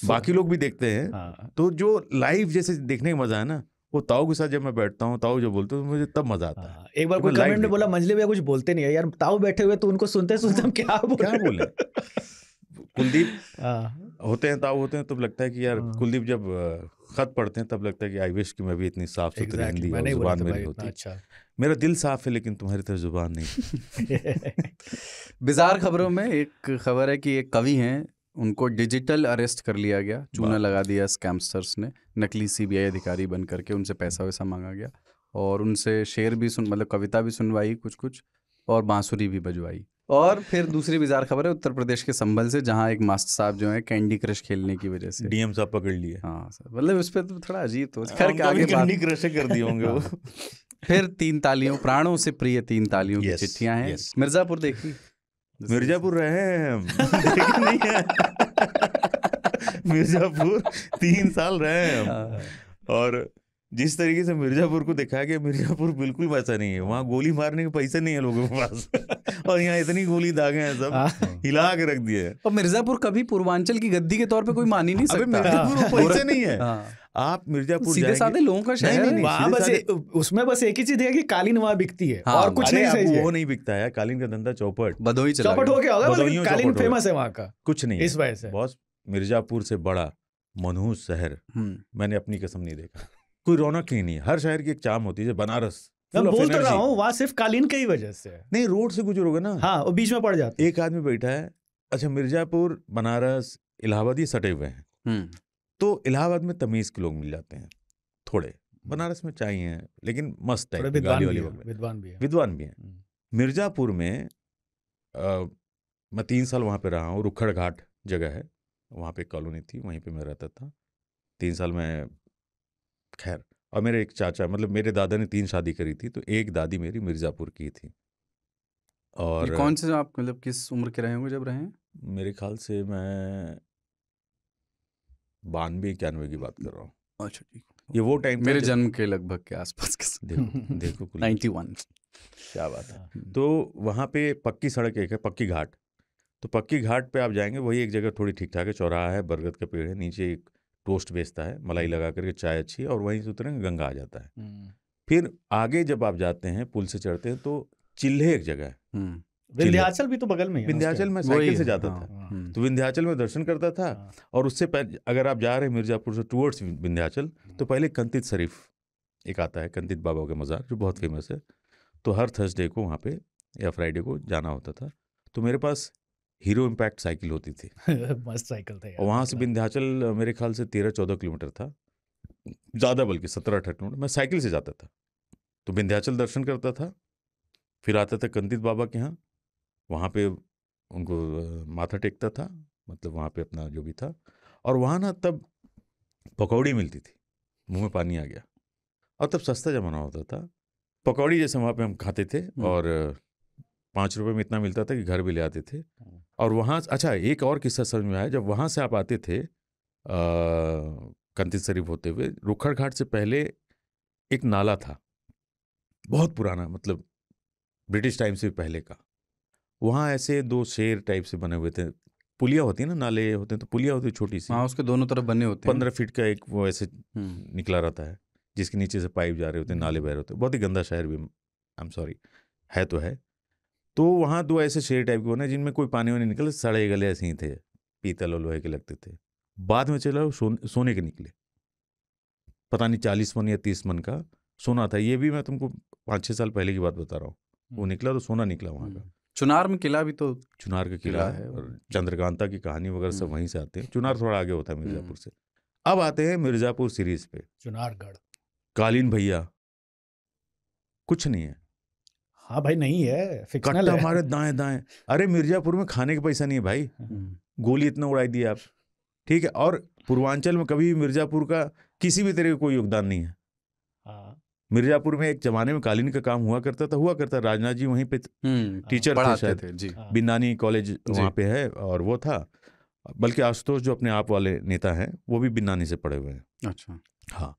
बाकी लोग भी देखते हैं हाँ। तो जो लाइव जैसे देखने का मजा है ना वो ताऊ के साथ जब मैं बैठता हूँ ताऊ जो बोलते हैं तो मुझे तब मजा आता है हाँ। एक बार कोई कमेंट में बोला मंजली भैया कुछ बोलते नहीं है यार ताऊ बैठे हुए तो उनको सुनते सुनते हम क्या बोले क्या बोले कुलदीप हाँ। होते हैं ताऊ होते हैं तब लगता है कि यार हाँ। कुलदीप जब खत पढ़ते हैं तब लगता है कि आई विश कि मैं भी इतनी साफ सुथरी हिंदी और जुबान मेरी होती अच्छा मेरा दिल साफ है लेकिन तुम्हारी तरह जुबान नहीं बिजार खबरों में एक खबर है कि एक कवि हैं उनको डिजिटल अरेस्ट कर लिया गया चूना लगा दिया स्कैमस्टर्स ने नकली सीबीआई अधिकारी बन करके उनसे पैसा वैसा मांगा गया और उनसे शेर भी सुन मतलब कविता भी सुनवाई कुछ कुछ और बांसुरी भी बजवाई और फिर दूसरी बिजार खबर है उत्तर प्रदेश के संभल से जहाँ एक मास्टर साहब जो है कैंडी क्रश खेलने की वजह से डीएम साहब पकड़ लिए हाँ सर मतलब उस पर तो थोड़ा अजीब तो खैर तो आगे कैंडी क्रश कर दिए होंगे वो हाँ। फिर तीन तालियों प्राणों से प्रिय तीन तालियों की चिट्ठियां हैं मिर्जापुर देखी मिर्जापुर रहे हैं मिर्जापुर तीन साल रहे हैं हाँ। और जिस तरीके से मिर्जापुर को दिखाया गया मिर्जापुर बिल्कुल वैसा नहीं है वहाँ गोली मारने के पैसे नहीं है लोगों के पास और यहाँ इतनी गोली दागे हैं सब हाँ। हिला के रख दिए और मिर्जापुर कभी पूर्वांचल की गद्दी के तौर पे कोई मान ही नहीं सकता मिर्जापुर पैसे नहीं है हाँ। आप मिर्जापुर सीधे साधे लोगों का शहर नहीं, नहीं, नहीं, हाँ, बस ए, उसमें बस एक ही चीज है कि कालीन वहाँ बिकती है हाँ, और कुछ नहीं सही वो नहीं बिकता है कालीन का धंधा चौपट बदोई चला चौपट मतलब हो गया होगा कालीन फेमस है वहाँ का कुछ नहीं इस वजह से बॉस मिर्जापुर से बड़ा मनहूस शहर हम्म। मैंने अपनी कसम नहीं देखा कोई रौनक ही नहीं हर शहर की एक चाम होती है बनारस मैं बोल तो रहा हूँ वहाँ सिर्फ कालीन की वजह से नहीं रोड से गुजरोगे ना हाँ वो बीच में पड़ जाता एक आदमी बैठा है अच्छा मिर्जापुर बनारस इलाहाबाद ये सटे हुए हैं हम्म। तो इलाहाबाद में तमीज़ के लोग मिल जाते हैं थोड़े बनारस में चाहिए लेकिन मस्त है विद्वान भी, है विद्वान भी है हम्म। मिर्जापुर में मैं तीन साल वहाँ पे रहा हूँ रुखड़ घाट जगह है वहाँ पे कॉलोनी थी वहीं पे मैं रहता था तीन साल मैं खैर और मेरे एक चाचा मतलब मेरे दादा ने तीन शादी करी थी तो एक दादी मेरी मिर्ज़ापुर की थी और कौन से आप मतलब किस उम्र के रहे होंगे जब रहे मेरे ख्याल से मैं बानवे इक्यानवे की बात कर रहा हूँ अच्छा ठीक ये वो टाइम मेरे जन्म के लगभग के आसपास के देखो देखो नाइन्टी वन क्या बात है हम्म। तो वहाँ पे पक्की सड़क एक है पक्की घाट तो पक्की घाट पे आप जाएंगे वही एक जगह थोड़ी ठीक ठाक है चौराहा है बरगद का पेड़ है नीचे एक टोस्ट बेचता है मलाई लगा करके चाय अच्छी और वहीं से उतरेंगे गंगा आ जाता है फिर आगे जब आप जाते हैं पुल से चढ़ते हैं तो चिल्हे एक जगह है विंध्याचल भी तो बगल में विंध्याचल में साइकिल से जाता हाँ, था हाँ। तो विंध्याचल में दर्शन करता था हाँ। और उससे अगर आप जा रहे हैं मिर्जापुर से टूवर्ड्स विंध्याचल तो पहले कंतित शरीफ एक आता है कंतित बाबा का मज़ार जो बहुत फेमस है तो हर थर्सडे को वहाँ पे या फ्राइडे को जाना होता था तो मेरे पास हीरो इम्पैक्ट साइकिल होती थी मस्त साइकिल थे और वहाँ से विंध्याचल मेरे ख्याल से तेरह चौदह किलोमीटर था ज़्यादा बल्कि सत्रह अठारह किलोमीटर मैं साइकिल से जाता था तो विंध्याचल दर्शन करता था फिर आता था कंदित बाबा के यहाँ वहाँ पे उनको माथा टेकता था मतलब वहाँ पे अपना जो भी था और वहाँ ना तब पकौड़ी मिलती थी मुंह में पानी आ गया और तब सस्ता ज़माना होता था पकौड़ी जैसे वहाँ पे हम खाते थे और पाँच रुपये में इतना मिलता था कि घर भी ले आते थे और वहाँ अच्छा एक और किस्सा समझ में आया जब वहाँ से आप आते थे कंति शरीफ होते हुए रुखड़ घाट से पहले एक नाला था बहुत पुराना मतलब ब्रिटिश टाइम से पहले का वहाँ ऐसे दो शेर टाइप से बने हुए थे पुलिया होती है ना नाले होते हैं तो पुलिया होती है छोटी सी हाँ उसके दोनों तरफ बने होते हैं पंद्रह फीट का एक वो ऐसे निकला रहता है जिसके नीचे से पाइप जा रहे होते हैं नाले बह रहे होते हैं बहुत ही गंदा शहर भी आई एम सॉरी है तो है तो वहाँ दो ऐसे शेर टाइप के बने जिनमें कोई पानी वानी निकले सड़े गले ऐसे ही थे पीतल और लोहे के लगते थे बाद में चला सोने सोने के निकले पता नहीं चालीस मन या तीस मन का सोना था ये भी मैं तुमको पाँच छः साल पहले की बात बता रहा हूँ वो निकला तो सोना निकला वहाँ का चुनार में किला भी तो चुनार का किला है और चंद्रकांता की कहानी वगैरह सब वहीं से आते हैं चुनार थोड़ा आगे होता है मिर्जापुर से अब आते हैं मिर्जापुर सीरीज पे चुनारगढ़ कालीन भैया कुछ नहीं है हाँ भाई नहीं है फिक्सनल है हमारे दाएं दाएं अरे मिर्जापुर में खाने का पैसा नहीं है भाई हम्म। गोली इतना उड़ाई दी आप ठीक है और पूर्वांचल में कभी भी मिर्जापुर का किसी भी तरह का कोई योगदान नहीं है हाँ। मिर्जापुर में एक जमाने में कालीन का काम हुआ करता था हुआ करता राजनाथ जी वहीं पे हम्म, टीचर थे, शायद हाँ। बिन्नानी कॉलेज वहाँ पे है और वो था बल्कि आशुतोष जो अपने आप वाले नेता हैं वो भी बिन्नानी से पढ़े हुए हैं अच्छा हाँ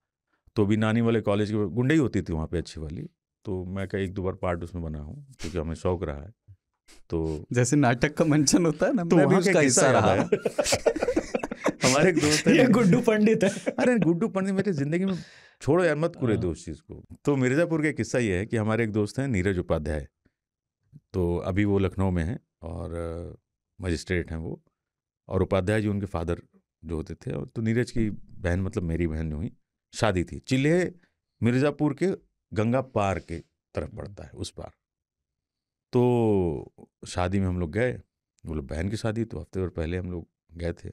तो बिन्नानी वाले कॉलेज की गुंडई होती थी वहाँ पे अच्छी वाली तो मैं का एक दो बार पार्ट उसमें बना हूँ क्योंकि हमें शौक रहा है तो जैसे नाटक का मंचन होता है ना तो मैं भी उसका हिस्सा रहा है हमारे एक दोस्त है गुड्डू पंडित है अरे गुड्डू पंडित मेरी जिंदगी में छोड़ो यार मत पूरे दो उस चीज़ को तो मिर्ज़ापुर का किस्सा ये है कि हमारे एक दोस्त हैं नीरज उपाध्याय तो अभी वो लखनऊ में हैं और मजिस्ट्रेट हैं वो और उपाध्याय जी उनके फादर जो होते थे तो नीरज की बहन मतलब मेरी बहन जो हुई शादी थी चिल्हे मिर्ज़ापुर के गंगा पार के तरफ बढ़ता है उस पार तो शादी में हम लोग गए बोले बहन की शादी तो हफ्ते भर पहले हम लोग गए थे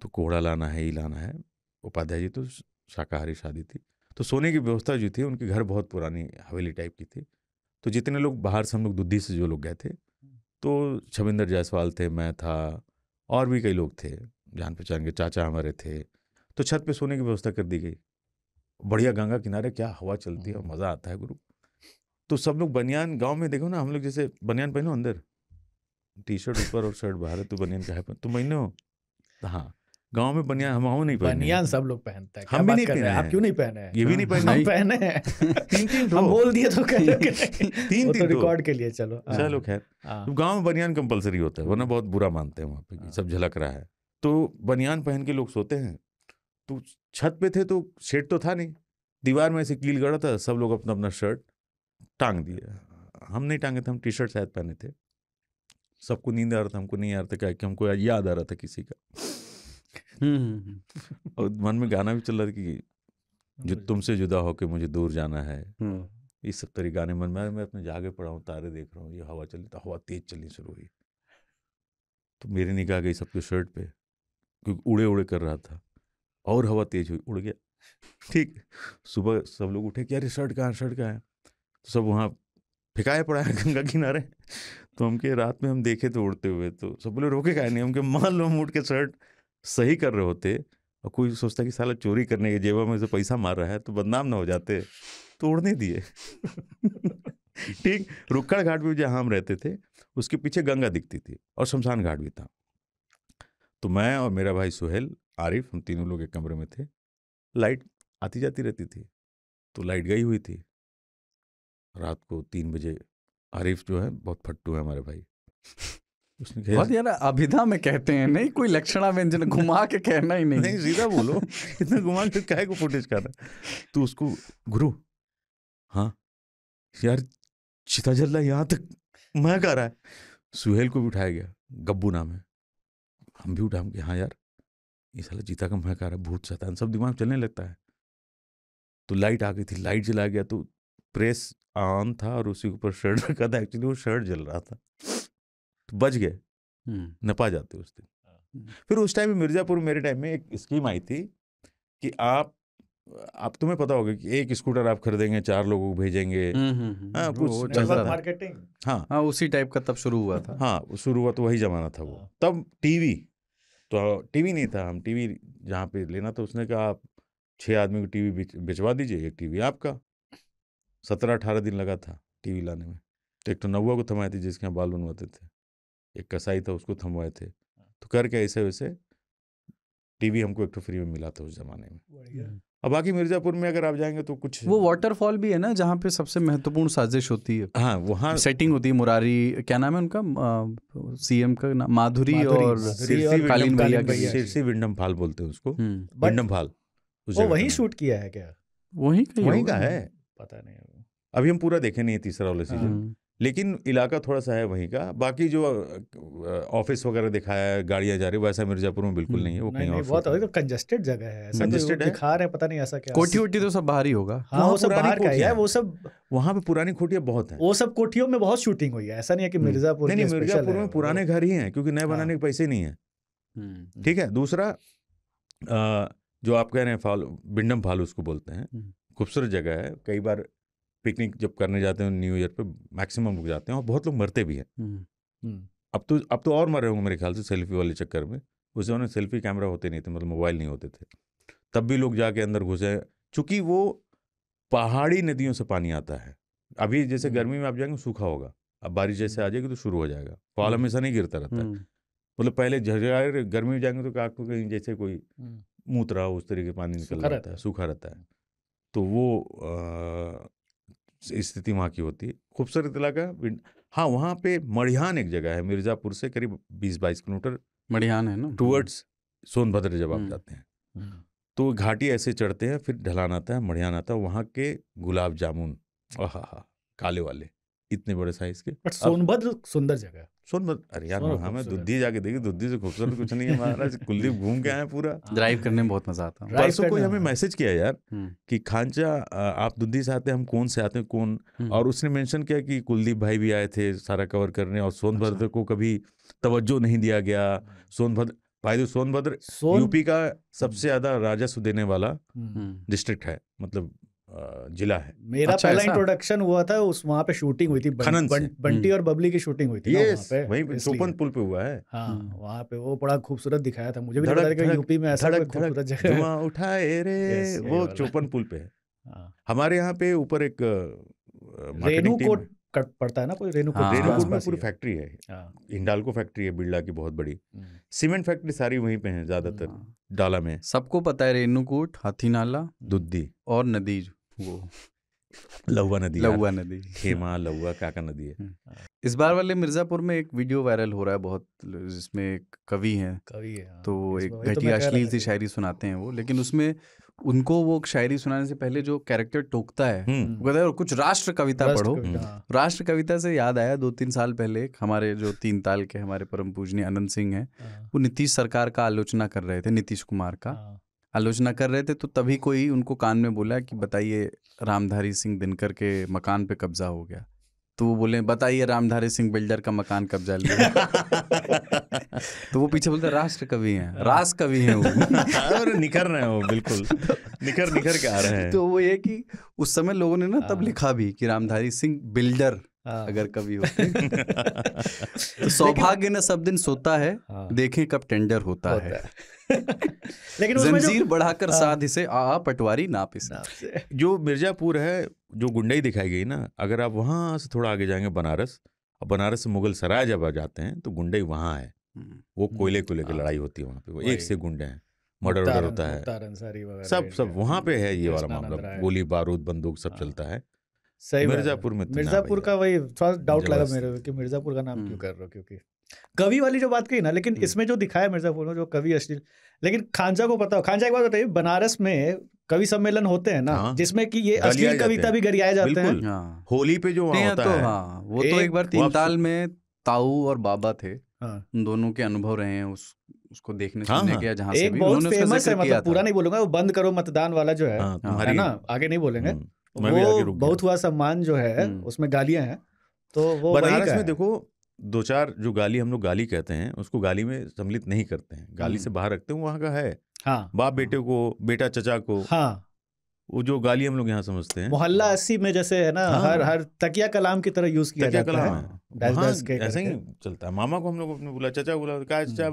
तो कोहड़ा लाना है ही लाना है उपाध्याय जी तो शाकाहारी शादी थी तो सोने की व्यवस्था जो थी उनके घर बहुत पुरानी हवेली टाइप की थी तो जितने लोग बाहर से हम लोग दुद्धी से जो लोग गए थे तो छविंदर जायसवाल थे मैं था और भी कई लोग थे जान पहचान के चाचा हमारे थे तो छत पे सोने की व्यवस्था कर दी गई बढ़िया गंगा किनारे क्या हवा चलती है और हम्म। मज़ा आता है गुरु तो सब लोग बनियान गांव में देखो ना हम लोग जैसे बनियान पहनो अंदर टी शर्ट ऊपर और शर्ट बाहर है तो बनियान का है तुम पहने हो हाँ गांव में बनियान हम नहीं पहने बनियान सब लोग पहनते हैं हम भी नहीं पहने आप क्यों नहीं पहने ये भी नहीं पहने हम पहने तीन तीन हम बोल दिए तो कह तीन तो तीन रिकॉर्ड के लिए चलो हाँ। चलो खैर हाँ। तो गांव में बनियान कंपलसरी होता है वरना बहुत बुरा मानते हैं वहाँ पे हाँ। सब झलक रहा है तो बनियान पहन के लोग सोते हैं तो छत पे थे तो शेड तो था नहीं दीवार में ऐसे कील गड़ा था सब लोग अपना अपना शर्ट टांग दिया हम नहीं टांगे थे हम टी शर्ट शायद पहने थे सबको नींद आ रहा था हमको नहीं आ रहा था क्या कि हमको याद आ रहा था किसी का हम्म, हम्म, हम्म। और मन में गाना भी चल रहा था कि जो तुमसे जुदा होके मुझे दूर जाना है इस सब तरीके गाने मन में मैं अपने जागे पड़ा हूँ तारे देख रहा हूँ ये हवा चली तो हवा तेज चलनी शुरू हुई तो मेरी निगाह गई सबके शर्ट पे क्योंकि उड़े उड़े कर रहा था और हवा तेज हुई उड़ गया ठीक सुबह सब लोग उठे कि अरे शर्ट कहाँ शर्ट कहाँ है तो सब वहाँ फेंकाया पड़ा है गंगा किनारे तो हम के रात में हम देखे थे तो उड़ते हुए तो सब बोले रोके का नहीं हम के मान लो हम उठ के शर्ट सही कर रहे होते और कोई सोचता कि साला चोरी करने के जेबा में से पैसा मार रहा है तो बदनाम ना हो जाते तो उड़ने दिए ठीक रुक्कड़ घाट भी जहाँ हम रहते थे उसके पीछे गंगा दिखती थी और शमशान घाट भी था तो मैं और मेरा भाई सुहेल आरिफ हम तीनों लोग एक कमरे में थे लाइट आती जाती रहती थी तो लाइट गई हुई थी रात को तीन बजे आरिफ जो है बहुत फट्टू है हमारे भाई उसने कहा यार अभिधा में कहते हैं नहीं कोई लक्षणा व्यंजन घुमा के कहना ही नहीं नहीं सीधा बोलो इतना घुमा के कहे को फुटेज कर रहा तो उसको गुरु हाँ यार चिता जल रहा यहाँ तक मैं कह रहा है सुहेल को भी उठाया गया गब्बू नाम है हम भी उठा हम हाँ यार ये साला जीता का महक आ रहा भूत शैतान सब दिमाग चलने लगता है तो लाइट आ गई थी लाइट जला गया तो प्रेस ऑन था और उसी के ऊपर शर्ट रखा था एक्चुअली वो शर्ट जल रहा था तो बच गए नपा जाते उस दिन हाँ। फिर उस टाइम मिर्ज़ापुर मेरे टाइम में एक स्कीम आई थी कि आप आप तुम्हें पता होगा कि एक स्कूटर आप खरीदेंगे चार लोगों को भेजेंगे हाँ कुछ मार्केटिंग हाँ हाँ उसी टाइप का तब शुरू हुआ था हाँ शुरू हुआ तो वही जमाना था वो हाँ। तब टीवी तो टीवी नहीं था हम टीवी जहाँ पे लेना था तो उसने कहा आप छः आदमी को टीवी बेच- बेचवा दीजिए एक टीवी आपका सत्रह अठारह दिन लगा था टीवी लाने में तो एक तो नौवा को थमाए थे जिसके यहाँ बाल बनवाते थे एक कसाई था उसको थमवाए थे हाँ। तो करके ऐसे वैसे टीवी हमको एक तो फ्री में मिला था उस ज़माने में अब बाकी मिर्जापुर में अगर आप जाएंगे तो कुछ वो वाटरफॉल भी है ना जहाँ पे सबसे महत्वपूर्ण साजिश होती है हाँ वहाँ सेटिंग होती है मुरारी क्या नाम है उनका सीएम का नाम माधुरी, माधुरी और, सिरसी विंडम फाल बोलते हैं उसको हम्म। विंडम फाल वो शूट किया है क्या वही का का है पता नहीं अभी हम पूरा देखे नहीं तीसरा वाला सीजन हाँ। लेकिन इलाका थोड़ा सा है वहीं का बाकी जो ऑफिस वगैरह दिखाया है गाड़ियाँ जा रही है वैसा मिर्जापुर में बिल्कुल हम्म, नहीं है वो नहीं, कहीं नहीं, और बहुत तो कंजस्टेड जगह है कंजस्टेड तो है दिखा रहे हैं पता नहीं ऐसा क्या कोठी वोटी तो सब बाहर ही होगा हाँ वो सब बाहर का है वो सब वहाँ पे पुरानी कोठियाँ बहुत हैं वो सब कोठियों में बहुत शूटिंग हुई है ऐसा नहीं है कि हम्म। मिर्जापुर नहीं मिर्जापुर में पुराने घर ही हैं क्योंकि नए हाँ। बनाने के पैसे नहीं है हम्म। ठीक है दूसरा जो आप कह रहे हैं फाल बिंडम फाल उसको बोलते हैं खूबसूरत जगह है कई बार पिकनिक जब करने जाते हैं न्यू ईयर पे मैक्सिमम लोग जाते हैं और बहुत लोग मरते भी हैं अब तो अब तो और मर रहे होंगे मेरे ख्याल से सेल्फी वाले चक्कर में उस जमाने सेल्फी कैमरा होते नहीं थे मतलब मोबाइल नहीं होते थे तब भी लोग जाके अंदर घुसे चूँकि वो पहाड़ी नदियों से पानी आता है अभी जैसे गर्मी में आप जाएंगे सूखा होगा अब बारिश जैसे आ जाएगी तो शुरू हो जाएगा फॉल हमेशा नहीं गिरता रहता मतलब पहले झरझर गर्मी में जाएंगे तो आपको कहीं जैसे कोई मूत रहा उस तरीके पानी निकल रहता है सूखा रहता है तो वो स्थिति वहाँ की होती है खूबसूरत इलाका हाँ वहाँ पे मढ़ियान एक जगह है मिर्ज़ापुर से करीब बीस बाईस किलोमीटर मढ़ियान है ना हम्म। टूवर्ड्स सोनभद्र जब आप हम्म। जाते हैं हम्म। तो घाटी ऐसे चढ़ते हैं फिर ढलान आता है मढ़ियान आता है वहाँ के गुलाब जामुन हाँ हाँ काले वाले इतने बड़े साइज के बट सोनभद्र सुंदर जगह है सोनभद्र अरे यार वहाँ मैं दुद्धी जाके देखी दुद्धी से खूबसूरत कुछ नहीं है महाराज कुलदीप घूम के आए पूरा ड्राइव करने में बहुत मजा आता है परसों कोई हमें मैसेज किया यार हम्म। कि खांचा आप दुद्धी से आते हैं हम कौन से आते हैं कौन हम्म। और उसने मेंशन किया कि कुलदीप भाई भी आए थे सारा कवर करने और सोनभद्र अच्छा। को कभी तवज्जो नहीं दिया गया हम्म। सोनभद्र भाई सोनभद्र यूपी का सबसे ज्यादा राजस्व देने वाला डिस्ट्रिक्ट है मतलब जिला है मेरा अच्छा पहला इंट्रोडक्शन हुआ था उस वहाँ पे शूटिंग हुई थी बं, बं, बंटी हम्म। और बबली की शूटिंग हुई थी वहीं पे चौपन पुल पे हुआ है हाँ हम्म। वहाँ पे वो बड़ा खूबसूरत दिखाया था मुझे भी धड़क, धड़क, यूपी में ऐसा खूबसूरत जगह उठाए रे वो पुल पे है हाँ। हमारे यहाँ पे ऊपर एक कोट कट पड़ता है ना कोई कोट रेनू कोट में पूरी फैक्ट्री है हाँ। हिंडालको फैक्ट्री है बिरला की बहुत बड़ी सीमेंट हम्म। फैक्ट्री सारी वहीं पे है ज्यादातर हाँ। डाला में सबको पता है रेणुकूट नाला दुद्दी और नदीज वो लौवा नदी लौवा नदी खेमा लहुआ काका नदी है हम्म। इस बार वाले मिर्जापुर में एक वीडियो वायरल हो रहा है बहुत जिसमें एक कवि है कवि है हाँ। तो एक घटिया तो अश्लील सी शायरी सुनाते हैं वो लेकिन उसमें उनको वो शायरी सुनाने से पहले जो कैरेक्टर टोकता है हम्म। वो कहता है और कुछ राष्ट्र कविता पढ़ो हम्म। हाँ। राष्ट्र कविता से याद आया दो तीन साल पहले हमारे जो तीन ताल के हमारे परम पूजनी अनंत सिंह हैं हाँ। वो नीतीश सरकार का आलोचना कर रहे थे नीतीश कुमार का आलोचना कर रहे थे तो तभी कोई उनको कान में बोला कि बताइए रामधारी सिंह दिनकर के मकान पे कब्जा हो गया तो वो बोले बताइए रामधारी सिंह बिल्डर का मकान कब्जा लिया तो वो पीछे बोलते राष्ट्र कवि हैं हाँ। रास कवि हैं वो और निखर रहे हैं वो बिल्कुल तो निखर निखर के आ रहे हैं तो वो ये कि उस समय लोगों ने ना तब हाँ। लिखा भी कि रामधारी सिंह बिल्डर हाँ। अगर कभी हो तो सौभाग्य न सब दिन सोता है हाँ। देखें कब टेंडर होता, होता है, है। लेकिन जंजीर बढ़ाकर हाँ। साध इसे आ, पटवारी नाप इसे जो मिर्जापुर है जो गुंडई दिखाई गई ना अगर आप वहां से थोड़ा आगे जाएंगे बनारस और बनारस से मुगल सराय जब आ जाते हैं तो गुंडई वहाँ है हम्म। वो हम्म। कोयले कोयले की हाँ। लड़ाई होती है वहाँ पे वो एक से गुंडे हैं मर्डर होता है सब सब वहाँ पे है ये वाला मामला गोली बारूद बंदूक सब चलता है सही मिर्जापुर में तो मिर्जापुर का वही थोड़ा डाउट लगा मेरे कि मिर्जापुर का नाम हम्म। क्यों कर रहे हो क्योंकि कवि वाली जो बात कही ना लेकिन हम्म। इसमें जो दिखाया मिर्जापुर में जो कवि अश्लील लेकिन खांजा को पता हो खांजा एक बात बताइए बनारस में कवि सम्मेलन होते हैं ना हाँ, जिसमें कि ये अश्लील कविता भी गरियाए जाते हैं हाँ। होली पे जो होता तो, है हाँ, वो एक, तो एक बार ताल में ताऊ और बाबा थे हाँ। दोनों के अनुभव रहे हैं उस उसको देखने हाँ, सुनने हाँ, जहाँ से एक बहुत फेमस है मतलब पूरा नहीं बोलूंगा वो बंद करो मतदान वाला जो है हाँ, ना आगे नहीं बोलेंगे हम्म। मैं भी आगे रुक बहुत हुआ सम्मान जो है हम्म। उसमें गालियां हैं तो वो बनारस में देखो दो चार जो गाली हम लोग गाली कहते हैं उसको गाली में सम्मिलित नहीं करते हैं गाली हम्म। से बाहर रखते हैं वहां का है हाँ बाप बेटे को बेटा चचा को हाँ वो जो गाली हम लोग यहाँ समझते हैं मोहल्ला हाँ। अस्सी में जैसे है ना हाँ। हर हर तकिया कलाम की तरह यूज किया जाता है, है। हाँ, ऐसा ही चलता है मामा को हम लोग बुला चचा बुला कहा हम्म। चचा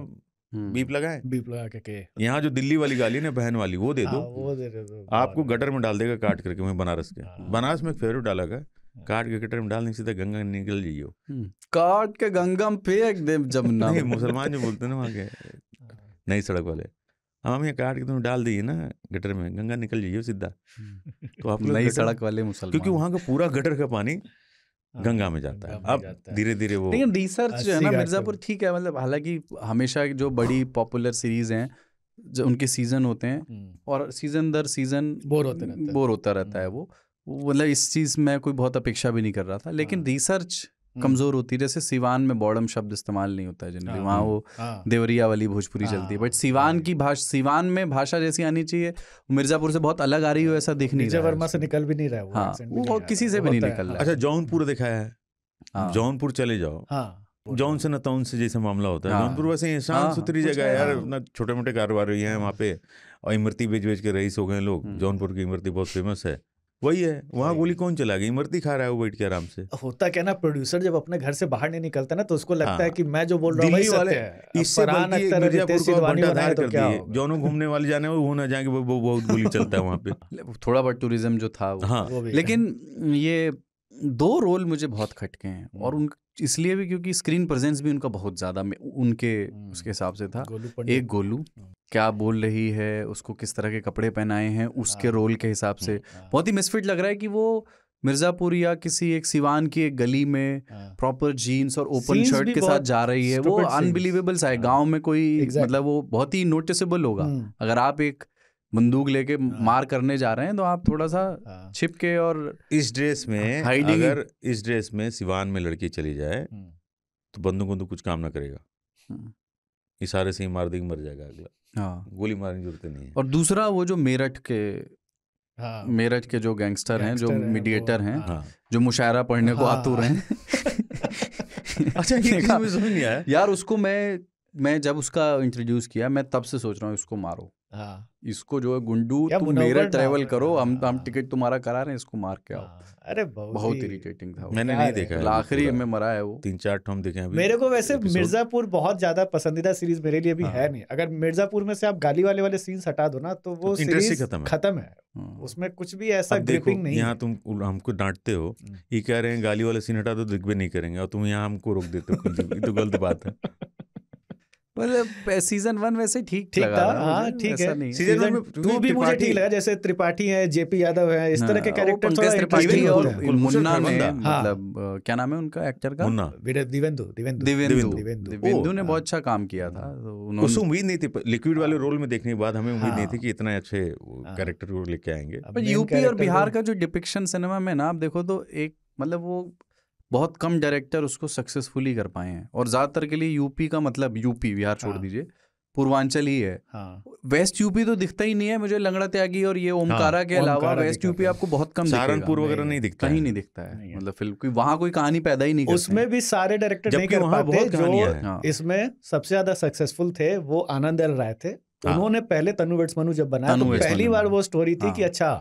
बीप हम्म। लगाए बीप लगा के, के। यहाँ जो दिल्ली वाली गाली ना बहन वाली वो दे हाँ, दो वो दे दो आपको गटर में डाल देगा काट करके वहीं बनारस के हाँ। बनारस में एक फेवरेट डाला गया हाँ। काट के गटर में डालने सीधा गंगा निकल जाइयो हम्म, काट के गंगा में फेंक दे जमुना नहीं मुसलमान जो बोलते ना वहाँ के नई सड़क वाले हम ये काट के तुम डाल दिए ना गटर में गंगा निकल जाइयो सीधा हम्म। तो आप नई सड़क वाले मुसलमान क्योंकि वहाँ का पूरा गटर का पानी हाँ, गंगा में जाता है अब धीरे धीरे वो लेकिन रिसर्च जो है ना मिर्ज़ापुर ठीक है मतलब हालांकि हमेशा जो बड़ी पॉपुलर सीरीज़ हैं जो उनके सीज़न होते हैं हम्म। और सीज़न दर सीज़न बोर होते रहते बोर होता रहता है हम्म। वो मतलब इस चीज़ में कोई बहुत अपेक्षा भी नहीं कर रहा था लेकिन रिसर्च हाँ। हम्म। कमजोर होती है जैसे सिवान में बॉडम शब्द इस्तेमाल नहीं होता है जनरली हाँ, वहाँ हाँ, वो हाँ। देवरिया वाली भोजपुरी चलती है बट सिवान की भाषा सिवान में भाषा जैसी आनी चाहिए मिर्जापुर से बहुत अलग आ रही हो ऐसा दिख नहीं रहा वर्मा से निकल भी नहीं रहा है हाँ वो किसी से भी नहीं निकल रहा अच्छा जौनपुर दिखाया है जौनपुर चले जाओ जौन से तौन से जैसे मामला होता है जौनपुर वैसे शांत सुथरी जगह है यार छोटे मोटे कारोबार हुई है वहाँ पे और इमरती बेच बेच के रईस हो गए लोग हम्म। जौनपुर की इमरती बहुत फेमस है वही है वहाँ गोली कौन चला गई मरती खा रहा है वो बैठ के आराम से होता क्या ना प्रोड्यूसर जब अपने घर से बाहर नहीं निकलता ना तो उसको लगता हाँ। है कि मैं जो बोल रहा हूँ वाले इससे घूमने वाले जाने वो जाएंगे वो बहुत गोली चलता है वहाँ पे थोड़ा बहुत टूरिज्म जो था हाँ लेकिन ये दो रोल मुझे बहुत खटके हैं हम्म। और उन इसलिए भी क्योंकि स्क्रीन प्रेजेंस भी उनका बहुत ज़्यादा उनके हम्म। उसके हिसाब से था एक गोलू हाँ। क्या बोल रही है उसको किस तरह के कपड़े पहनाए हैं उसके हाँ। रोल के हिसाब से हम्म, हाँ। बहुत ही मिसफिट लग रहा है कि वो मिर्जापुर या किसी एक सिवान की एक गली में प्रॉपर हाँ। जीन्स और ओपन शर्ट के साथ जा रही है वो अनबिलीवेबल सा है गांव में कोई exactly. मतलब वो बहुत ही नोटिसेबल होगा हम्म। अगर आप एक बंदूक लेके मार करने जा रहे हैं तो आप थोड़ा सा छिपके और इस ड्रेस में हाइडिंग अगर इस ड्रेस में सिवान में लड़की चली जाए हम्म। तो बंदूक बंदूक तो कुछ काम ना करेगा इशारे से ही मार देगी मर जाएगा अगला हाँ गोली मारने की जरूरत नहीं है और दूसरा वो जो मेरठ के हाँ, मेरठ के जो गैंगस्टर हैं जो मीडिएटर हैं हाँ, जो मुशायरा पढ़ने हाँ, को आतुर हाँ। हैं अच्छा ये समझ नहीं आया यार उसको मैं मैं जब उसका इंट्रोड्यूस किया मैं तब से सोच रहा हूँ इसको मारो हाँ। इसको जो है गुंडू तुम मेरा ट्रेवल करो हाँ। हम हम टिकट तुम्हारा करा रहे हैं इसको मार के आओ हाँ। अरे बहुत इरिटेटिंग था मैंने नहीं देखा आखिरी हमें मरा है वो तीन चार ठोम देखे अभी मेरे को वैसे मिर्जापुर बहुत ज्यादा पसंदीदा सीरीज मेरे लिए भी है नहीं अगर मिर्जापुर में से आप गाली वाले वाले सीन्स हटा दो ना तो वो सीरीज तो खत्म है उसमें कुछ भी ऐसा ग्रिपिंग नहीं यहाँ तुम हमको डांटते हो हम्म। ये कह रहे हैं गाली वाले सीन हटा दो तो दिख भी नहीं करेंगे और तुम यहाँ हमको रोक देते हो तो गलत बात है मतलब सीजन वन वैसे ठीक ठीक था हाँ ठीक है नहीं। सीजन सीजन में तू भी मुझे ठीक लगा जैसे त्रिपाठी है जेपी यादव है इस हाँ। तरह के कैरेक्टर त्रिपाठी और मुन्ना ने हाँ। मतलब क्या नाम है उनका एक्टर का मुन्ना दिवेंदु दिवेंदु दिवेंदु ने हाँ। बहुत अच्छा काम किया था तो उससे उम्मीद नहीं थी लिक्विड वाले रोल में देखने के बाद हमें उम्मीद नहीं थी कि इतने अच्छे कैरेक्टर लेके आएंगे यूपी और तो- बिहार का जो डिपिक्शन सिनेमा में ना आप देखो तो एक मतलब वो बहुत कम डायरेक्टर उसको सक्सेसफुली कर पाए हैं और ज़्यादातर के लिए यूपी का मतलब यूपी बिहार छोड़ हाँ। दीजिए पूर्वांचल ही है हाँ। वेस्ट यूपी तो दिखता ही नहीं है मुझे लंगड़ा त्यागी और ये हाँ, ओमकारा हाँ। के अलावा वेस्ट यूपी आपको बहुत कम सहारनपुर वगैरह नहीं दिखता कहीं नहीं दिखता है मतलब फिल्म की वहां कोई कहानी पैदा ही नहीं उसमें भी सारे डायरेक्टर नहीं कर पाते जो हाँ। इसमें सबसे ज्यादा सक्सेसफुल थे वो आनंद एल राय थे हाँ। उन्होंने पहले तनु वेट्स मनु जब बनाया तो पहली बार वो स्टोरी थी कि अच्छा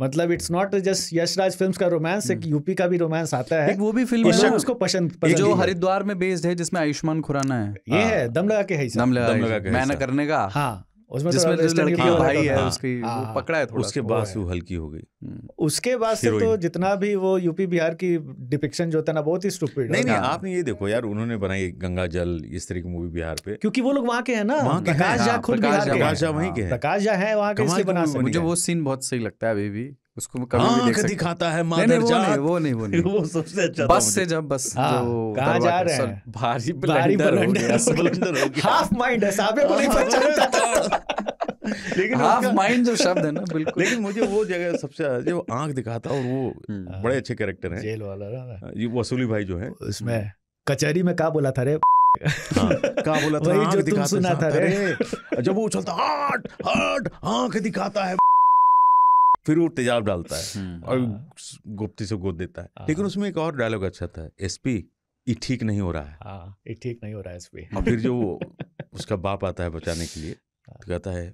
मतलब it's not just Yash Raj Films का रोमांस एक यूपी हम्म। का भी रोमांस आता है एक वो भी फिल्म है उसको पसंद, पसंद जो हरिद्वार में बेस्ड है जिसमें आयुष्मान खुराना है ये हाँ। है दम लगा के है दम लगा, दम लगा के मैंने करने का हाँ उसमें जिसमें लड़की भाई है उसकी वो हाँ, हाँ। पकड़ा है थोड़ा उसके बाद से हल्की हो गई हम्म। उसके बाद से तो जितना भी वो यूपी बिहार की डिपिक्शन जो है ना बहुत ही स्टूपिड नहीं नहीं आपने ये देखो यार उन्होंने बनाई गंगा जल इस तरह की मूवी बिहार पे क्योंकि वो लोग वहाँ के हैं ना प्रकाश झा हाँ, खुद प्रकाश झा वहीं के प्रकाश झा है वहाँ के मुझे वो सीन बहुत सही लगता है अभी भी उसको मैं कभी हाँ, भी देख दिखाता है मादर नहीं, नहीं, वो नहीं वो नहीं वो नहीं वो सबसे अच्छा तो बस से जब बस हाँ, जो कहाँ जा रहे हैं भारी ब्लेंडर हो गया ब्लेंडर हो गया हाफ माइंड है साबे को तो नहीं पहचानता लेकिन हाफ माइंड जो शब्द है ना बिल्कुल लेकिन मुझे वो जगह सबसे जो आंख दिखाता और वो हम्म। बड़े अच्छे कैरेक्टर हैं जेल वाला हाँ, ये वसूली भाई जो है इसमें कचहरी में क्या बोला था रे हाँ, बोला था वही जो तुम सुना था रे जब वो उछलता हार्ट हार्ट आंख दिखाता है फिर वो तेजाब डालता है हम्म। और हाँ। गुप्ती से गोद देता है हाँ। लेकिन उसमें एक और डायलॉग अच्छा था एसपी ये ठीक नहीं हो रहा है ये हाँ, ठीक नहीं हो रहा है एसपी और फिर जो उसका बाप आता है बचाने के लिए तो कहता है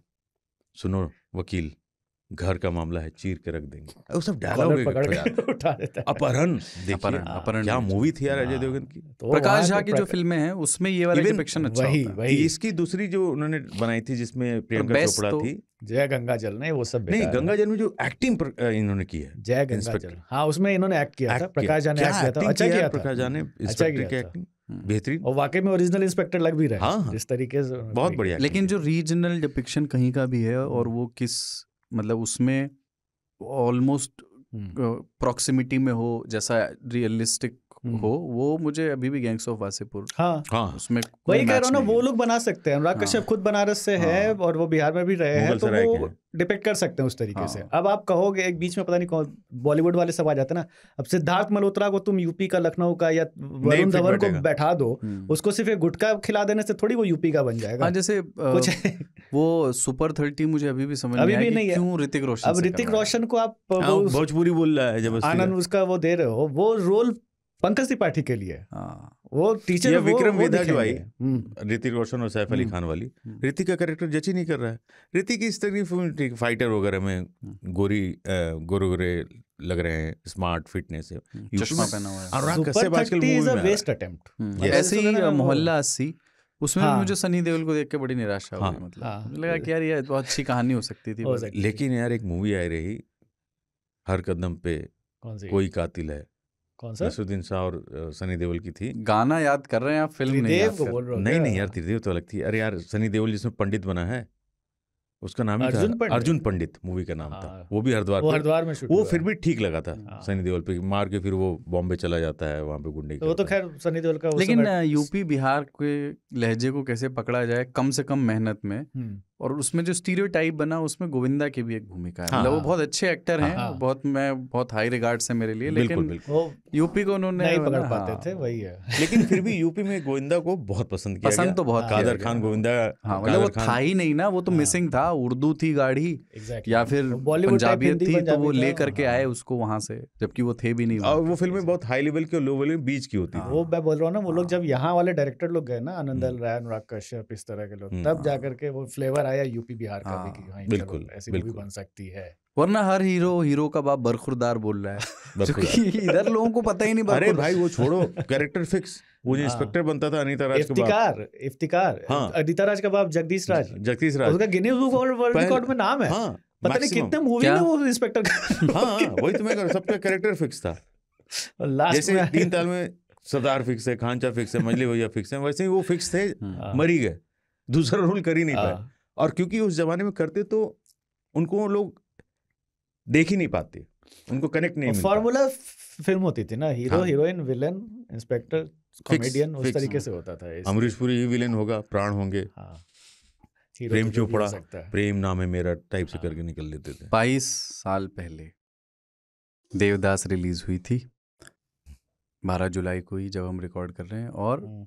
सुनो वकील घर का मामला है चीर के रख देंगे वो सब डायलॉग तो उठा देता है अपहरण अपहरण अपहरण क्या मूवी थी यार अजय हाँ, देवगन की तो प्रकाश झा की जो फिल्में हैं उसमें ये वाला डिपिक्शन अच्छा वही, वही इसकी दूसरी जो उन्होंने बनाई थी जिसमें प्रियंका तो चोपड़ा तो थी जय गंगा जल ने वो सब नहीं गंगा जल में जो एक्टिंग इन्होंने की है जय गंगा जल हाँ उसमें इन्होंने एक्ट अच्छा किया था प्रकाश झा ने एक्ट किया था अच्छा किया प्रकाश झा ने इंस्पेक्टर की एक्टिंग बेहतरीन और वाकई में ओरिजिनल इंस्पेक्टर लग भी रहा है हाँ, इस हाँ। तरीके से बहुत बढ़िया लेकिन जो रीजनल डिपिक्शन कहीं का भी है और वो किस मतलब उसमें ऑलमोस्ट प्रॉक्सिमिटी में हो जैसा रियलिस्टिक हो हम्म। वो मुझे अभी भी गैंग्स ऑफ वासेपुर उसमें वही कह रहा हूँ ना वो लोग बना सकते हैं अनुराग कश्यप हाँ। खुद बनारस से है हाँ। और वो बिहार में भी रहे हैं तो वो डिपेक्ट कर सकते हैं उस तरीके से हाँ। अब आप कहोगे एक बीच में पता नहीं कौन बॉलीवुड वाले सब आ जाते ना अब सिद्धार्थ मल्होत्रा को तुम यूपी का लखनऊ का या वरुण धवन को बैठा दो हम्म। उसको सिर्फ एक गुटका खिला देने से थोड़ी वो यूपी का बन जाएगा जैसे कुछ वो सुपर थर्टी मुझे अभी भी समझ अभी भी नहीं है क्यों ऋतिक रोशन अब ऋतिक रोशन को आप भोजपुरी बोल रहा है जब आनंद उसका वो दे रहे हो वो रोल पंकज त्रिपाठी के लिए हाँ। वो टीचर ये विक्रम वेदा जो आई हम्म। ऋतिक रोशन और सैफ अली हम्म। खान वाली हम्म। ऋतिक का करेक्टर जच ही नहीं कर रहा है ऋतिक इस तरह फाइटर वगैरह में गोरी गोरे गोरे लग रहे हैं स्मार्ट फिटनेस चश्मा पहना हुआ है मतलब ऐसे ही मोहल्ला अस्सी उसमें हाँ। मुझे सनी देओल को देख के बड़ी निराशा हाँ। हुई मतलब हाँ। लगा कि यार ये बहुत अच्छी कहानी हो सकती थी लेकिन यार एक मूवी आई रही हर कदम पे कोई कातिल है कौन सा नसरुद्दीन शाह और सनी देओल की थी गाना याद कर रहे हैं आप फिल्म नहीं याद को बोल रहे नहीं नहीं यार त्रिदेव तो अलग थी अरे यार सनी देओल जिसमें पंडित बना है उसका नाम अर्जुन पंडित अर्जुन पंडित मूवी का नाम था हाँ। वो भी हरिद्वार हरिद्वार में वो फिर भी ठीक लगा था हाँ। सनी देओल पे मार के फिर वो बॉम्बे चला जाता है वहाँ पे गुंडे तो वो तो खैर सनी देओल का लेकिन यूपी बिहार के लहजे को कैसे पकड़ा जाए कम से कम मेहनत में हम्म। और उसमें जो स्टीरियो टाइप बना उसमें गोविंदा की भी एक भूमिका है हाँ, मतलब वो हाँ। बहुत अच्छे एक्टर हैं हाँ, बहुत मैं बहुत हाई रिगार्ड से मेरे लिए बिल्कुल, लेकिन यूपी को उन्होंने नहीं पकड़ हाँ। पाते थे वही है लेकिन फिर भी यूपी में गोविंदा को बहुत पसंद किया पसंद तो बहुत कादर खान गोविंदा हाँ, मतलब वो था ही नहीं ना वो तो मिसिंग था उर्दू थी गाड़ी या फिर पंजाबियत थी तो वो ले करके आए उसको वहां से जबकि वो थे भी नहीं और वो फिल्में बहुत हाई लेवल की और लो लेवल बीच की होती वो मैं बोल रहा हूँ ना वो लोग जब यहाँ वाले डायरेक्टर लोग गए ना आनंद हम्म। राय अनुराग कश्यप इस तरह के लोग हम्म। तब जाकर के वो फ्लेवर का या यूपी बिहार का भी हाँ, हाँ बिल्कुल ऐसी मूवी बन सकती है वरना हर हीरो हीरो का बाप बरखुरदार बोल रहा है इधर लोगों को पता ही नहीं अरे भाई वो छोड़ो कैरेक्टर फिक्स वो जो हाँ। इंस्पेक्टर बनता था अनिता राज बाप इफ्तिकार हाँ। अनिता राज का बाप जगदीश राज जगदीश राज उसका गिनीज बुक वर्ल्ड रिकॉर्ड में नाम है पता नहीं कितने मूवी में वो इंस्पेक्टर हाँ वही तो मैं सबका कैरेक्टर फिक्स था जैसे तीन ताल में सरदार फिक्स है खांचा फिक्स है मजली भैया फिक्स है वैसे ही वो फिक्स थे मरी गए दूसरा रोल कर ही नहीं पाए और क्योंकि उस ज़माने में करते तो उनको लोग देख ही नहीं पाते उनको कनेक्ट नहीं फॉर्मूला फिल्म होती थी ना hero heroine villain inspector comedian उस फिक्स, तरीके से होता था अमरीश पुरी ही विलेन होगा प्राण होंगे हाँ। प्रेम चोपड़ा तो प्रेम नाम है मेरा टाइप से हाँ। करके निकल लेते थे बाईस साल पहले देवदास रिलीज हुई थी बारह जुलाई को ही जब हम रिकॉर्ड कर रहे हैं और हम्म।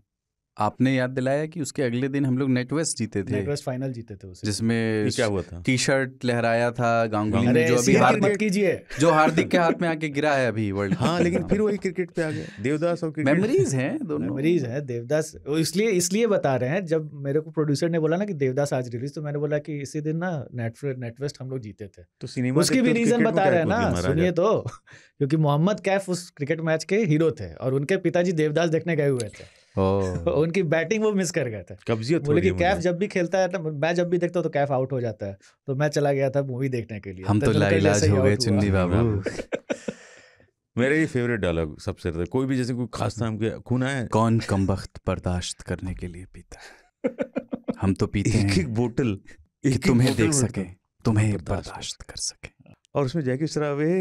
आपने याद दिलाया कि उसके अगले दिन हम लोग नेटवेस्ट जीते थे नेटवेस्ट फाइनल जीते थे उसे जिसमें क्या हुआ था टी शर्ट लहराया था गांगुली ने जो अभी हार्दिक कीजिए जो हार्दिक के हाथ में आके गिरा है अभी वर्ल्ड हाँ लेकिन फिर वही क्रिकेट पे आ गए देवदास और मेमोरीज हैं दोनों मेमोरीज हैं देवदास इसलिए इसलिए बता रहे हैं जब मेरे को प्रोड्यूसर ने बोला ना कि देवदास आज रिलीज तो मैंने बोला कि इसी दिन ना नेटवेस्ट नेटवेस्ट हम लोग जीते थे तो सिनेमा उसकी भी रीजन बता रहे हैं ना सुनिए तो क्योंकि मोहम्मद कैफ उस क्रिकेट मैच के हीरो थे और उनके पिताजी देवदास देखने गए हुए थे उनकी बैटिंग वो मिस कर गए थे कब्जियत बोले कि कैफ जब भी खेलता है ना मैं जब भी देखता हूँ तो कैफ आउट हो जाता है तो मैं चला गया था मूवी देखने के लिए हम तो लाइलाज हो गए चुन्नी बाबू मेरा ये फेवरेट डायलॉग सबसे ज्यादा कोई भी जैसे कोई खास नाम के खून है कौन कम वक्त बर्दाश्त करने के लिए पीता है हम तो पीते एक हैं एक बोतल एक तुम्हें देख सके तुम्हें बर्दाश्त कर सके और उसमें जैकी श्रावे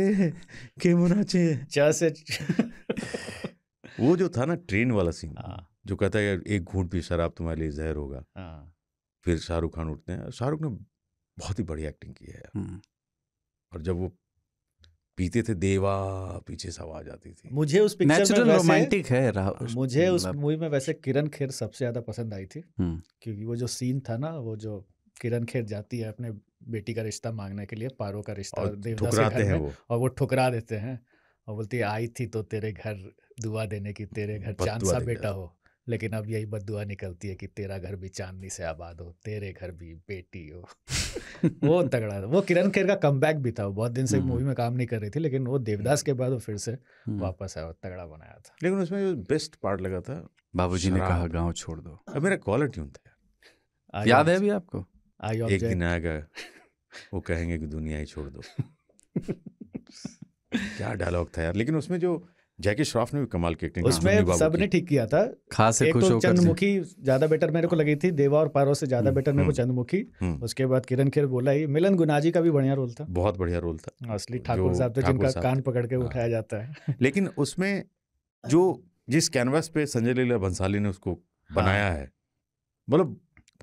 के मुनाचे चाह से वो जो था ना ट्रेन वाला सीन हाँ। जो कहता है एक घूट भी शराब तुम्हारे लिए जहर होगा हाँ। फिर शाहरुख खान उठते हैं शाहरुख ने बहुत ही बढ़िया एक्टिंग की है हम्म। और जब वो पीते थे देवा पीछे से आवाज आती थी मुझे उस पिक्चर में रोमांटिक है मुझे उस मूवी में वैसे किरण खेर सबसे ज्यादा पसंद आई थी हम्म। क्योंकि वो जो सीन था ना वो जो किरण खेर जाती है अपने बेटी का रिश्ता मांगने के लिए पारो का रिश्ता और ठुकराते हैं वो और वो ठुकरा देते हैं और बोलती है आई थी तो तेरे घर दुआ देने की तेरे घर चांद सा बेटा हो लेकिन अब यही बद दुआ निकलती है कि तेरा घर भी चांदनी से आबाद हो तेरे घर भी बेटी हो वो तगड़ा था वो किरण खेर का कम भी था बहुत दिन से मूवी में काम नहीं कर रही थी लेकिन वो देवदास के बाद वो फिर से वापस आया तगड़ा बनाया था लेकिन उसमें जो बेस्ट पार्ट लगा था बाबूजी ने कहा गाँव छोड़ दो अब मेरा कॉलर ट्यून था याद है अभी आपको एक दिन आएगा वो कहेंगे कि दुनिया ही छोड़ दो क्या डायलॉग था यार लेकिन उसमें जो जैकी श्रॉफ ने भी कमाल की एक्टिंग उसमें सबने ठीक किया था खास एक तो चंद्रमुखी ज्यादा बेटर मेरे को लगी थी देवा और पारो से ज्यादा बेटर हम्म, मेरे को हम्म, चंद्रमुखी हम्म। उसके बाद किरण खेर बोला ही मिलन गुनाजी का भी बढ़िया रोल था बहुत बढ़िया रोल था असली ठाकुर साहब थे जिनका कान पकड़ के हाँ। उठाया जाता है लेकिन उसमें जो जिस कैनवास पे संजय लीला भंसाली ने उसको हाँ। बनाया है मतलब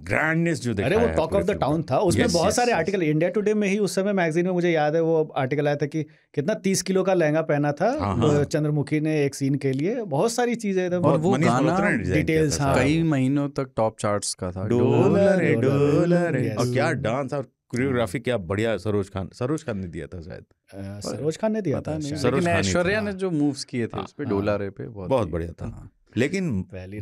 ग्रैंडनेस जो अरे वो टॉक ऑफ द टाउन था उसमें yes, बहुत yes, सारे आर्टिकल इंडिया टुडे में ही उस समय मैगजीन में मुझे याद है वो आर्टिकल आया था कि कितना तीस किलो का लहंगा पहना था हाँ, हाँ। चंद्रमुखी ने एक सीन के लिए बहुत सारी चीजें और वो गाना डिटेल्स हाँ। कई महीनों तक टॉप चार्ट्स का था डोलर डोलर और क्या डांस हम्म। और कोरियोग्राफी क्या बढ़िया सरोज खान सरोज खान ने दिया था शायद सरोज खान ने दिया था ऐश्वर्या ने जो मूव्स किए थे उस पे डोला रे पे बहुत बढ़िया था लेकिन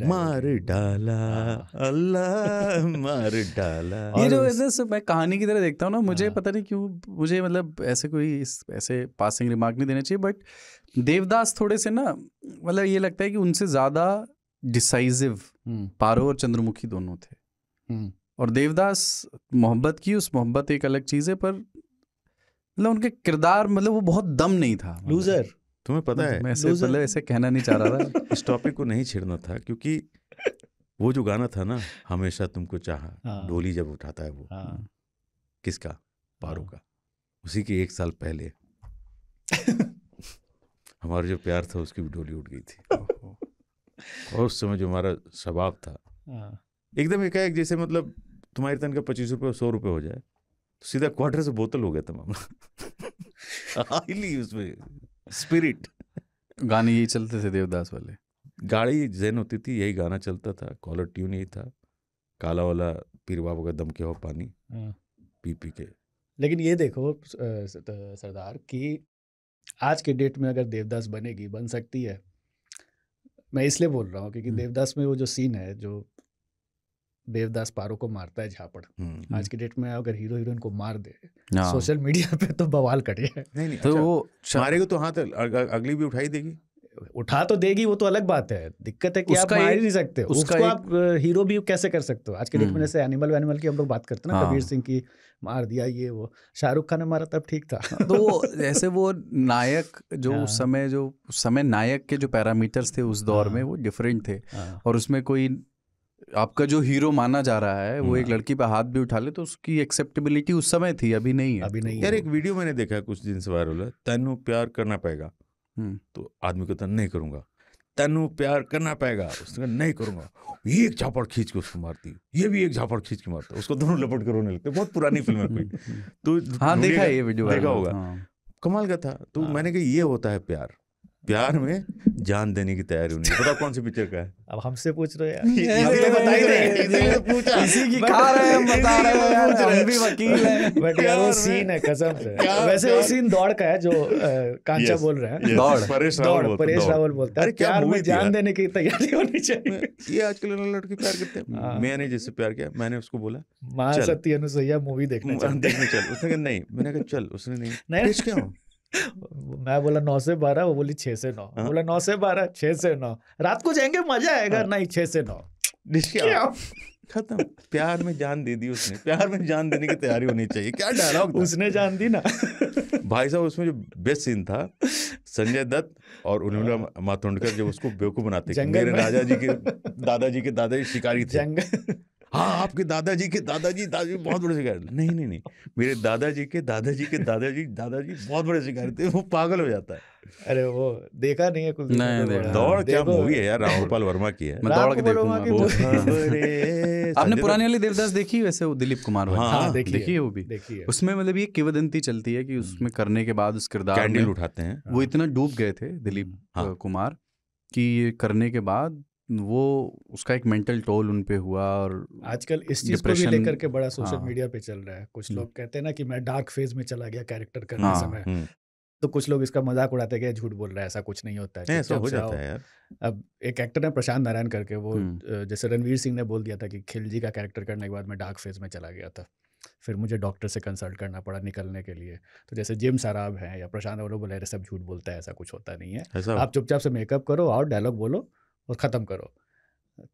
मार डाला हाँ। अल्लाह मार डाला ये जो ऐसे मैं कहानी की तरह देखता हूँ ना मुझे हाँ। पता नहीं क्यों मुझे मतलब ऐसे कोई इस ऐसे पासिंग रिमार्क नहीं देना चाहिए बट देवदास थोड़े से ना मतलब ये लगता है कि उनसे ज़्यादा डिसाइजिव हम्म। पारो और चंद्रमुखी दोनों थे हम्म। और देवदास मोहब्बत की उस मोहब्बत एक अलग चीज़ है पर मतलब उनके किरदार मतलब वो बहुत दम नहीं था लूज़र तुम्हें पता है मैं इससे पहले ऐसे कहना नहीं चाह रहा था इस टॉपिक को नहीं छेड़ना था क्योंकि वो जो गाना था ना हमेशा तुमको चाहा हाँ। डोली जब उठाता है वो हाँ। किसका पारो हाँ। का उसी के एक साल पहले हमारे जो प्यार था उसकी भी डोली उठ गई थी और उस समय जो हमारा स्वभाव था एकदम एक एक जैसे मतलब तुम्हारी तन का पच्चीस रुपये सौ रुपये हो जाए तो सीधा क्वार्टर से बोतल हो गया तमाम उसमें स्पिरिट गाने यही चलते थे देवदास वाले गाड़ी जैन होती थी यही गाना चलता था कॉलर ट्यून यही था काला वाला पीर बाबू का दम के हो पानी हाँ। पी पी के लेकिन ये देखो सरदार कि आज के डेट में अगर देवदास बनेगी बन सकती है मैं इसलिए बोल रहा हूँ क्योंकि हम्म। देवदास में वो जो सीन है जो देवदास पारो को मारता है झापड़ हम्म, आज हम्म। के डेट में अगर हीरो हीरोइन को मार दे हाँ। सोशल मीडिया पे तो बवाल कटे नहीं नहीं तो अच्छा, वो मारेगा तो हाँ तो अगली भी उठाई देगी उठा तो देगी वो तो अलग बात है दिक्कत है कि आप मार ही नहीं सकते उसको एक... आप हीरो भी कैसे कर सकते हो आज के डेट में हम्म। जैसे एनिमल वैनिमल की हम लोग बात करते हैं ना हाँ। कबीर सिंह की मार दिया ये वो शाहरुख खान ने मारा तब ठीक था हाँ, तो वो जैसे वो नायक जो उस समय जो उस समय नायक के जो पैरामीटर्स थे उस दौर में वो डिफरेंट थे और उसमें कोई आपका जो हीरो माना जा रहा है वो एक हम्म। लड़की पे हाथ भी उठा ले तो उसकी एक्सेप्टेबिलिटी उस समय थी अभी नहीं है अभी नहीं यार एक वीडियो मैंने देखा कुछ दिन से वायरल है तेनू प्यार करना पड़ेगा हम्म। तो आदमी को तो नहीं करूंगा तनु प्यार करना पाएगा उसने कहा नहीं करूंगा ये एक झापड़ खींच के उसको मारती ये भी एक झापड़ खींच के मारता उसको दोनों लपट कर रोने लगते बहुत पुरानी फिल्म है कोई तो हाँ देखा ये वीडियो देखा होगा हाँ। कमाल का था तो हाँ। मैंने कहा ये होता है प्यार प्यार में जान देने की तैयारी होनी पता कौन सी पिक्चर का है अब हमसे पूछ रहे हैं वैसे वो सीन दौड़ का है जो कांचा बोल रहे हैं परेश रावल बोलता है प्यार में जान देने की तैयारी होनी चाहिए ये आजकल लड़के प्यार करते हैं हाँ। मैंने जिससे प्यार किया मैंने उसको बोला मां सत्य अनुसैया मूवी देखने चल उसने कहा नहीं मैंने कहा चल उसने नहीं नहीं मैं बोला नौ से बारह वो बोली छह से नौ हाँ? बोला नौ से बारह छह से नौ रात को जाएंगे मजा आएगा हाँ? नहीं छह से नौ खत्म प्यार में जान दे दी उसने प्यार में जान देने की तैयारी होनी चाहिए क्या डायलॉग उसने जान दी ना भाई साहब उसमें जो बेस्ट सीन था संजय दत्त और उर्मिला हाँ। मातोंडकर जब उसको बेवकूफ बनाते मेरे राजा जी के दादाजी के दादाजी शिकारी थे जंगल हाँ आपके दादाजी के दादाजी दादाजी बहुत बड़े शिकारी नहीं नहीं नहीं मेरे दादाजी के दादाजी के दादाजी दादाजी बहुत बड़े शिकारी थे वो पागल हो जाता है अरे वो देखा नहीं है कुछ नहीं देखा दौड़ क्या मूवी है यार रामगोपाल वर्मा की है मैं दौड़ के देखूंगा तो- हाँ। आपने पुरानी वाली देवदास देखी वैसे वो दिलीप कुमार हाँ हाँ, देखी देखी है है वो भी देखी है। उसमें मतलब ये किवदंती चलती है कि हम्म। उसमें करने के बाद उस किरदार कैंडल उठाते हैं वो इतना डूब गए थे दिलीप हाँ। कुमार कि ये करने के बाद वो उसका एक मेंटल टोल उन पे हुआ और आजकल इस चीज को भी लेकर के बड़ा सोशल हाँ, मीडिया पे चल रहा है कुछ हम्म। लोग कहते हैं ना कि मैं डार्क फेज में चला गया कैरेक्टर करने हाँ, समय हम्म। तो कुछ लोग इसका मजाक उड़ाते हैं झूठ बोल रहा है ऐसा कुछ नहीं होता है ऐसा हो अच्छा जाता है यार अब एक एक्टर है प्रशांत नारायण करके वो हम्म। जैसे रणवीर सिंह ने बोल दिया था कि खिलजी का कैरेक्टर करने के बाद मैं डार्क फेज में चला गया था फिर मुझे डॉक्टर से कंसल्ट करना पड़ा निकलने के लिए तो जैसे जिम सराब है या प्रशांत वो बोले सब झूठ बोलता है ऐसा कुछ होता नहीं है आप चुपचाप से मेकअप करो और डायलॉग बोलो और ख़त्म करो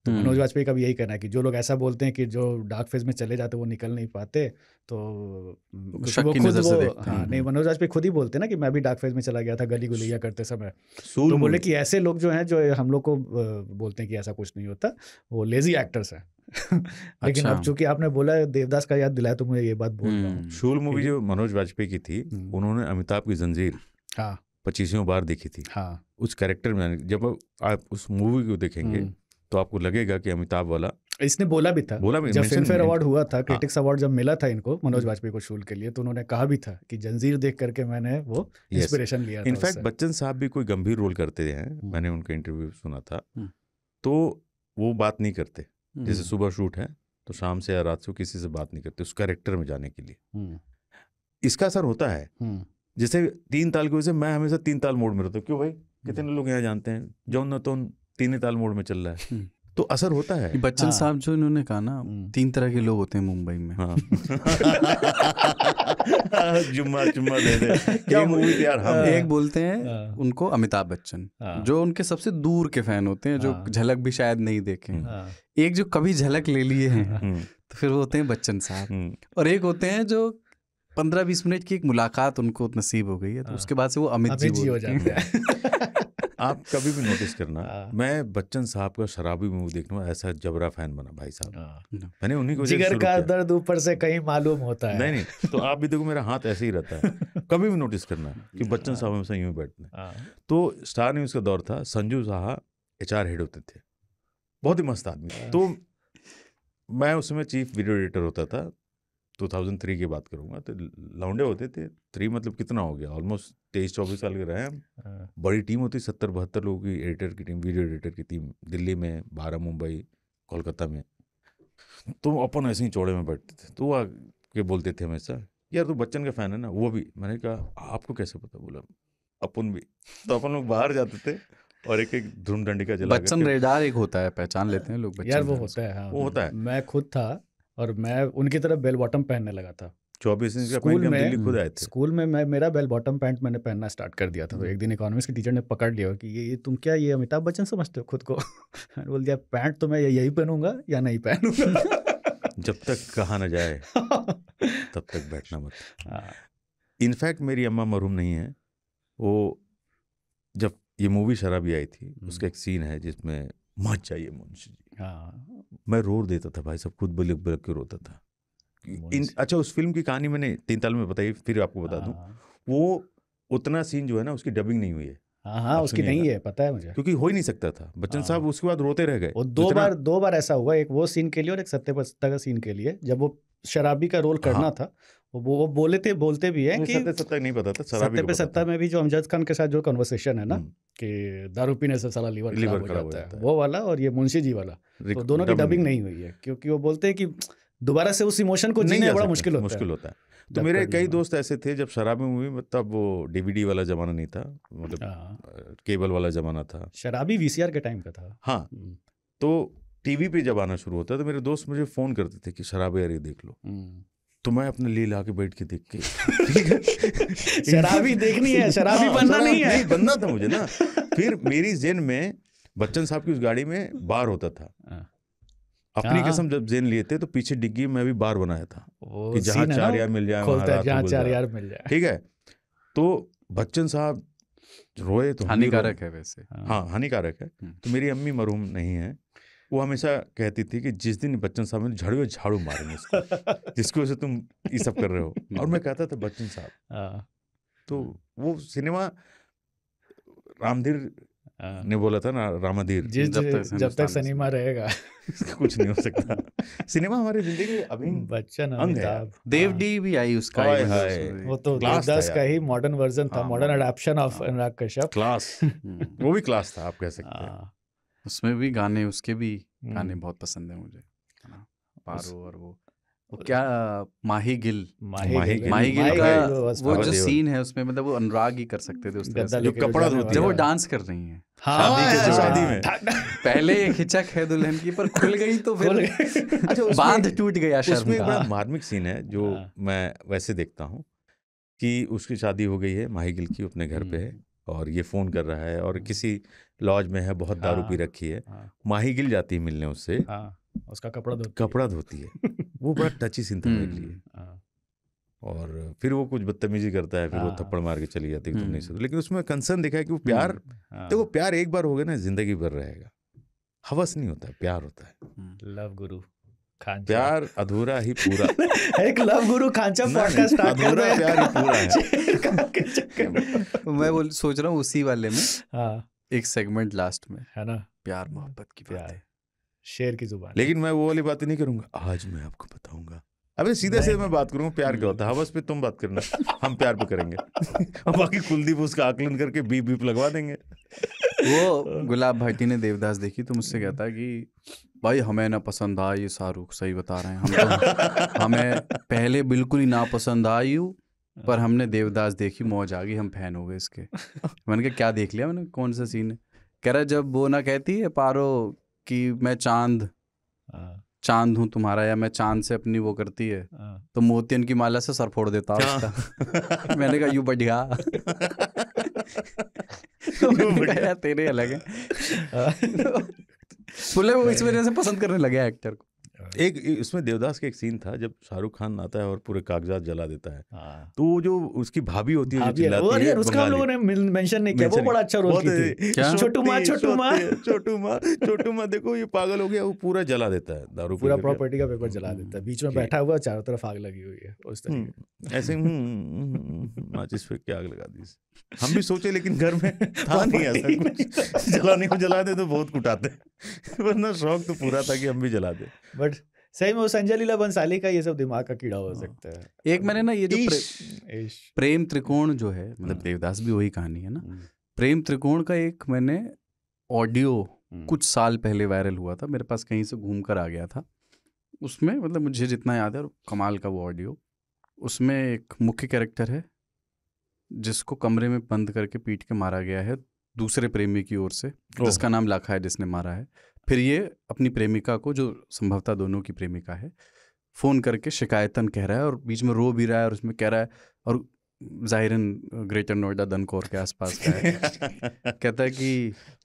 तो मनोज वाजपेयी का भी यही कहना है कि जो लोग ऐसा बोलते हैं कि जो डार्क फेज में चले जाते वो निकल नहीं पाते तो वो खुद वो हाँ नहीं मनोज वाजपेयी खुद ही बोलते ना कि मैं भी डार्क फेज में चला गया था गली गुलैया करते समय तो बोले कि ऐसे लोग जो हैं जो हम लोग को बोलते हैं कि ऐसा कुछ नहीं होता वो लेजी एक्टर्स हैं लेकिन अब अच्छा। चूंकि आपने बोला देवदास का याद दिलाया तो मुझे ये बात बोल शूल मूवी जो मनोज वाजपेयी की थी उन्होंने अमिताभ की जंजीर हाँ पच्चीसों बार देखी थी हाँ उस कैरेक्टर में जब आप उस मूवी को देखेंगे हम्म। तो आपको लगेगा कि अमिताभ वाला इसने बोला भी था बोला भी जब फिल्म फेयर अवार्ड हुआ था क्रिटिक्स हाँ। अवार्ड जब मिला था इनको मनोज हम्म। वाजपेयी को शूल के लिए तो उन्होंने कहा भी था कि जंजीर देख करके मैंने वो इंस्पिरेशन लिया इनफैक्ट बच्चन साहब भी कोई गंभीर रोल करते हैं हम्म। मैंने उनका इंटरव्यू सुना था तो वो बात नहीं करते जैसे सुबह शूट है तो शाम से या रात से किसी से बात नहीं करते उस कैरेक्टर में जाने के लिए इसका असर होता है जैसे तीन ताल की वजह से मैं हमेशा तीन ताल मोड में रहता हूँ क्यों भाई कितने हम्म। लोग यहाँ जानते हैं जौन न तो तीन ताल मोड़ में चल रहा है हम्म। तो असर होता है बच्चन हाँ। साहब जो इन्होंने कहा ना हम्म। तीन तरह के लोग होते हैं मुंबई में हाँ। जुम्मा जुम्मा दे दे क्या मूवी तो यार हम एक बोलते हैं हाँ। उनको अमिताभ बच्चन हाँ। जो उनके सबसे दूर के फैन होते हैं जो हाँ। झलक भी शायद नहीं देखे एक जो कभी झलक ले लिए हैं तो फिर वो होते हैं बच्चन साहब और एक होते हैं जो पंद्रह बीस मिनट की एक मुलाकात उनको नसीब हो गई है तो उसके बाद से वो अमित जी हो जाते हैं आप कभी भी नोटिस करना हाँ। मैं बच्चन साहब का शराबी मूवी देखना ऐसा जबरा फैन बना भाई साहब हाँ। मैंने उन्हीं को जिगर का दर्द ऊपर से कहीं मालूम होता है नहीं नहीं तो आप भी देखो मेरा हाथ ऐसे ही रहता है कभी भी नोटिस करना कि बच्चन हाँ। साहब हमेशा यूं बैठते हैं तो स्टार न्यूज का दौर था संजू साहा एच हेड होते थे बहुत ही मस्त आदमी तो मैं उसमें चीफ वीडियो एडिटर होता था 2003 की बात करूंगा तो लौंडे होते थे थ्री मतलब कितना हो गया ऑलमोस्ट तेईस चौबीस साल के रहे हम हाँ। बड़ी टीम होती सत्तर बहत्तर लोगों की एडिटर की टीम वीडियो एडिटर की टीम दिल्ली में बारह मुंबई कोलकाता में तो अपन ऐसे ही चौड़े में बैठते थे तो वो के बोलते थे हमेशा यार तू बच्चन का फ़ैन है ना वो भी मैंने कहा आपको कैसे पता बोला अपन भी तो अपन लोग बाहर जाते थे और एक एक धूम डंडी का जला बच्चन रेडार एक होता है पहचान लेते हैं लोग बच्चन यार वो होता है हाँ, वो होता है मैं खुद था और मैं उनकी तरफ बेल बॉटम पहनने लगा था चौबीस इंच स्कूल में खुद आए थे स्कूल में मैं मेरा बेल बॉटम पैंट मैंने पहनना स्टार्ट कर दिया था तो एक दिन इकोनॉमिक्स के टीचर ने पकड़ लिया कि ये, ये तुम क्या ये अमिताभ बच्चन समझते हो खुद को बोल दिया पैंट तो मैं यही पहनूंगा या नहीं पहनूंगा जब तक कहा ना जाए तब तक बैठना मत हाँ। इनफैक्ट मेरी अम्मा मरूम नहीं है वो जब ये मूवी शराबी आई थी हम्म। उसका एक सीन है जिसमें मच जाइए मुंशी जी हाँ। मैं रो देता था भाई साहब खुद बलक बलक के रोता था इन अच्छा उस फिल्म की कहानी मैंने तीन ताल में बताई फिर आपको बता दूं हाँ। वो उतना सीन जो है ना उसकी डबिंग नहीं हुई है हाँ, हाँ उसकी नहीं है पता है मुझे क्योंकि हो ही नहीं सकता था बच्चन साहब उसके बाद रोते रह गए और दो बार दो बार ऐसा हुआ एक वो सीन के लिए और एक सत्यपस्ता का सीन के लिए जब वो शराबी का रोल करना था वो वो बोले थे बोलते भी है कि सत्य सत्ता नहीं पता था सत्य पे सत्ता में भी जो अमजद खान के साथ जो कन्वर्सेशन है ना हम्म। कि दारू पीने से सारा लीवर लीवर खराब हो जाता है वो वाला और ये मुंशी जी वाला तो दोनों की डबिंग नहीं हुई है क्योंकि वो बोलते हैं कि दोबारा से उस इमोशन को जीने बड़ा मुश्किल होता मुश्किल होता है तो मेरे कई दोस्त ऐसे थे जब शराब में हुई तब वो डीवीडी वाला जमाना नहीं था मतलब केबल हाँ। वाला जमाना था शराबी वीसीआर के टाइम का था हाँ हम्म। तो टीवी पे जब आना शुरू होता तो मेरे दोस्त मुझे फोन करते थे कि शराबी अरे देख लो हम्म। तो मैं अपने लिए लाके बैठ के देख के ठीक है शराबी देखनी है शराबी हाँ, बनना नहीं है बनना था मुझे ना फिर मेरी जेन में बच्चन साहब की उस गाड़ी में बार होता था हाँ। अपनी कसम जब जेन लिए थे तो पीछे डिग्गी में भी बार बनाया था कि जहाँ चार यार मिल जाए जहां चार यार मिल जाए ठीक है तो बच्चन साहब रोए तो हानिकारक है वैसे हाँ हानिकारक है हम्म। तो मेरी अम्मी मरूम नहीं है वो हमेशा कहती थी कि जिस दिन बच्चन साहब ने झाड़ू झाड़ू मारेंगे उसको जिसकी वजह से तुम ये सब कर रहे हो और मैं कहता था बच्चन साहब हाँ। तो वो सिनेमा रामधीर हाँ। ने बोला था ना रामाधीर जब तक जब तक सिनेमा रहेगा कुछ नहीं हो सकता सिनेमा हमारी जिंदगी अभी बच्चन अंग है हाँ। देवडी भी आई उसका आए, आए, वो तो देवदास का ही मॉडर्न वर्जन था modern adaptation of Anurag Kashyap class वो भी क्लास था आप कह सकते हैं उसमें भी गाने उसके भी गाने बहुत पसंद है मुझे पारो और वो वो क्या माही गिल माही, गिल, का वो जो सीन है उसमें मतलब वो अनुराग ही कर सकते थे उस तरह से जो कपड़ा जब वो डांस कर रही है हाँ, हाँ, हाँ, शादी में पहले एक हिचक है दुल्हन की पर खुल गई तो फिर अच्छा, बांध टूट गया उसमें मार्मिक सीन है जो मैं वैसे देखता हूँ कि उसकी शादी हो गई है माही गिल की अपने घर पे है और ये फ़ोन कर रहा है और किसी लॉज में है बहुत दारू पी हाँ, रखी है हाँ। माही गिल जाती है मिलने उससे हाँ, उसका कपड़ा धोती कपड़ा धोती है वो बड़ा टची सीन था मेरे लिए हम्म, और फिर वो कुछ बदतमीजी करता है फिर वो थप्पड़ मार के चली जाती है तुम नहीं सकते लेकिन उसमें कंसर्न दिखा है कि वो हम्म, प्यार देखो प्यार एक बार हो गया ना जिंदगी भर रहेगा हवस नहीं होता प्यार होता है हम्म, लव गुरु प्यार अधूरा ही पूरा एक लव गुरु खांचा पॉडकास्ट अधूरा प्यार ही पूरा है मैं बोल सोच रहा हूँ उसी वाले में हाँ एक सेगमेंट लास्ट में है ना प्यार मोहब्बत की बात शेर की जुबान लेकिन मैं वो वाली बातें नहीं करूंगा आज मैं आपको बताऊंगा अबे सीधे सीधे मैं बात करूंगा प्यार क्या होता है हवस हाँ, पे तुम बात करना हम प्यार पे करेंगे और बाकी कुलदीप उसका आकलन करके बीप बीप लगवा देंगे वो गुलाब भाटी ने देवदास देखी तो मुझसे कहता कि भाई हमें ना पसंद आई शाहरुख सही बता रहे हैं हम तो हमें पहले बिल्कुल ही ना पसंद आई पर हमने देवदास देखी मौज आ गई हम फैन हो गए इसके मैंने कहा क्या देख लिया मैंने कौन सा सीन है कह रहा जब वो ना कहती है पारो कि मैं चांद चांद हूँ तुम्हारा या मैं चांद से अपनी वो करती है तो मोतियन की माला से सर फोड़ देता हूँ मैंने कहा यू बढ़िया तेरे अलग है बोले वो इस वजह से पसंद करने लगे एक्टर को एक उसमें देवदास का एक सीन था जब शाहरुख खान आता है और पूरे कागजात जला देता है हाँ। तो वो जो उसकी भाभी होती है, है है, उसका हम लोगों ने मेंशन नहीं किया वो बड़ा अच्छा रोल की थी छोटू माँ छोटू माँ छोटू माँ छोटू माँ देखो ये पागल हो गया वो पूरा जला देता है दारू पूरा प्रॉपर्टी का पेपर जला हम्म, देता है हम्म, बीच में बैठा हुआ चारों तरफ आग लगी हुई है उस तरह हम्म, ऐसे माचिस पे क्या आग लगा दी हम भी सोचे लेकिन घर में था नहीं ऐसा कुछ जलाने को जला दे तो बहुत कुटाते वरना शौक तो पूरा था कि हम भी जला दे बट सही में वो संजय लीला बंसाली का ये सब दिमाग का कीड़ा हो हाँ। सकता है एक मैंने ना ये जो प्रे, प्रेम त्रिकोण जो है मतलब हाँ। देवदास भी वही कहानी है ना हम्म। प्रेम त्रिकोण का एक मैंने ऑडियो हम्म। कुछ साल पहले वायरल हुआ था मेरे पास कहीं से घूम कर आ गया था उसमें मतलब मुझे जितना याद है और कमाल का वो ऑडियो उसमें एक मुख्य कैरेक्टर है जिसको कमरे में बंद करके पीट के मारा गया है दूसरे प्रेमी की ओर से जिसका नाम लाखा है जिसने मारा है फिर ये अपनी प्रेमिका को जो संभवता दोनों की प्रेमिका है फ़ोन करके शिकायतन कह रहा है और बीच में रो भी रहा है और उसमें कह रहा है और जाहिरन ग्रेटर नोएडा दनकोर के आसपास का है कहता है कि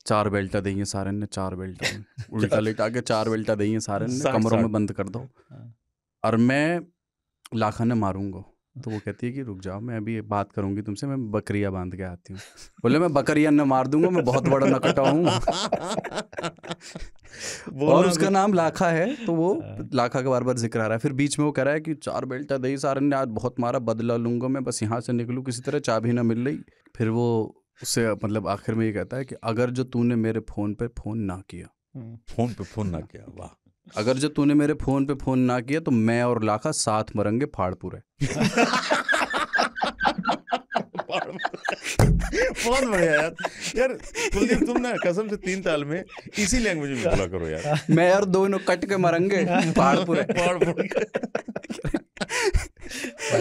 चार बेल्टा देंगे हैं सारन ने चार बेल्टा उल्टा लिटा के चार बेल्टा देंगे हैं सारन ने कमरों में बंद कर दो हाँ। और मैं लाखा ने मारूंगा तो वो कहती है कि रुक जाओ मैं अभी बात करूंगी तुमसे मैं बकरिया बांध के आती हूँ बोले मैं बकरिया न मार दूंगा मैं बहुत बड़ा नकटा हूँ और उसका नाम लाखा है तो वो हाँ। लाखा का बार बार जिक्र आ रहा है फिर बीच में वो कह रहा है कि चार बेल्टा दही सारन ने आज बहुत मारा बदला लूंगा मैं बस यहाँ से निकलूँ किसी तरह चाबी ना मिल रही फिर वो उससे मतलब आखिर में ये कहता है कि अगर जो तूने मेरे फ़ोन पे फ़ोन ना किया हम्म। फ़ोन पे फ़ोन ना किया वाह अगर जब तूने मेरे फोन पे फोन ना किया तो मैं और लाखा साथ मरेंगे फाड़पुर है बहुत बढ़िया यार यार कुलदीप तुम ना कसम से तीन ताल में इसी लैंग्वेज में बोला करो यार मैं यार दोनों कट के मरेंगे फाड़पुर पूरे पहाड़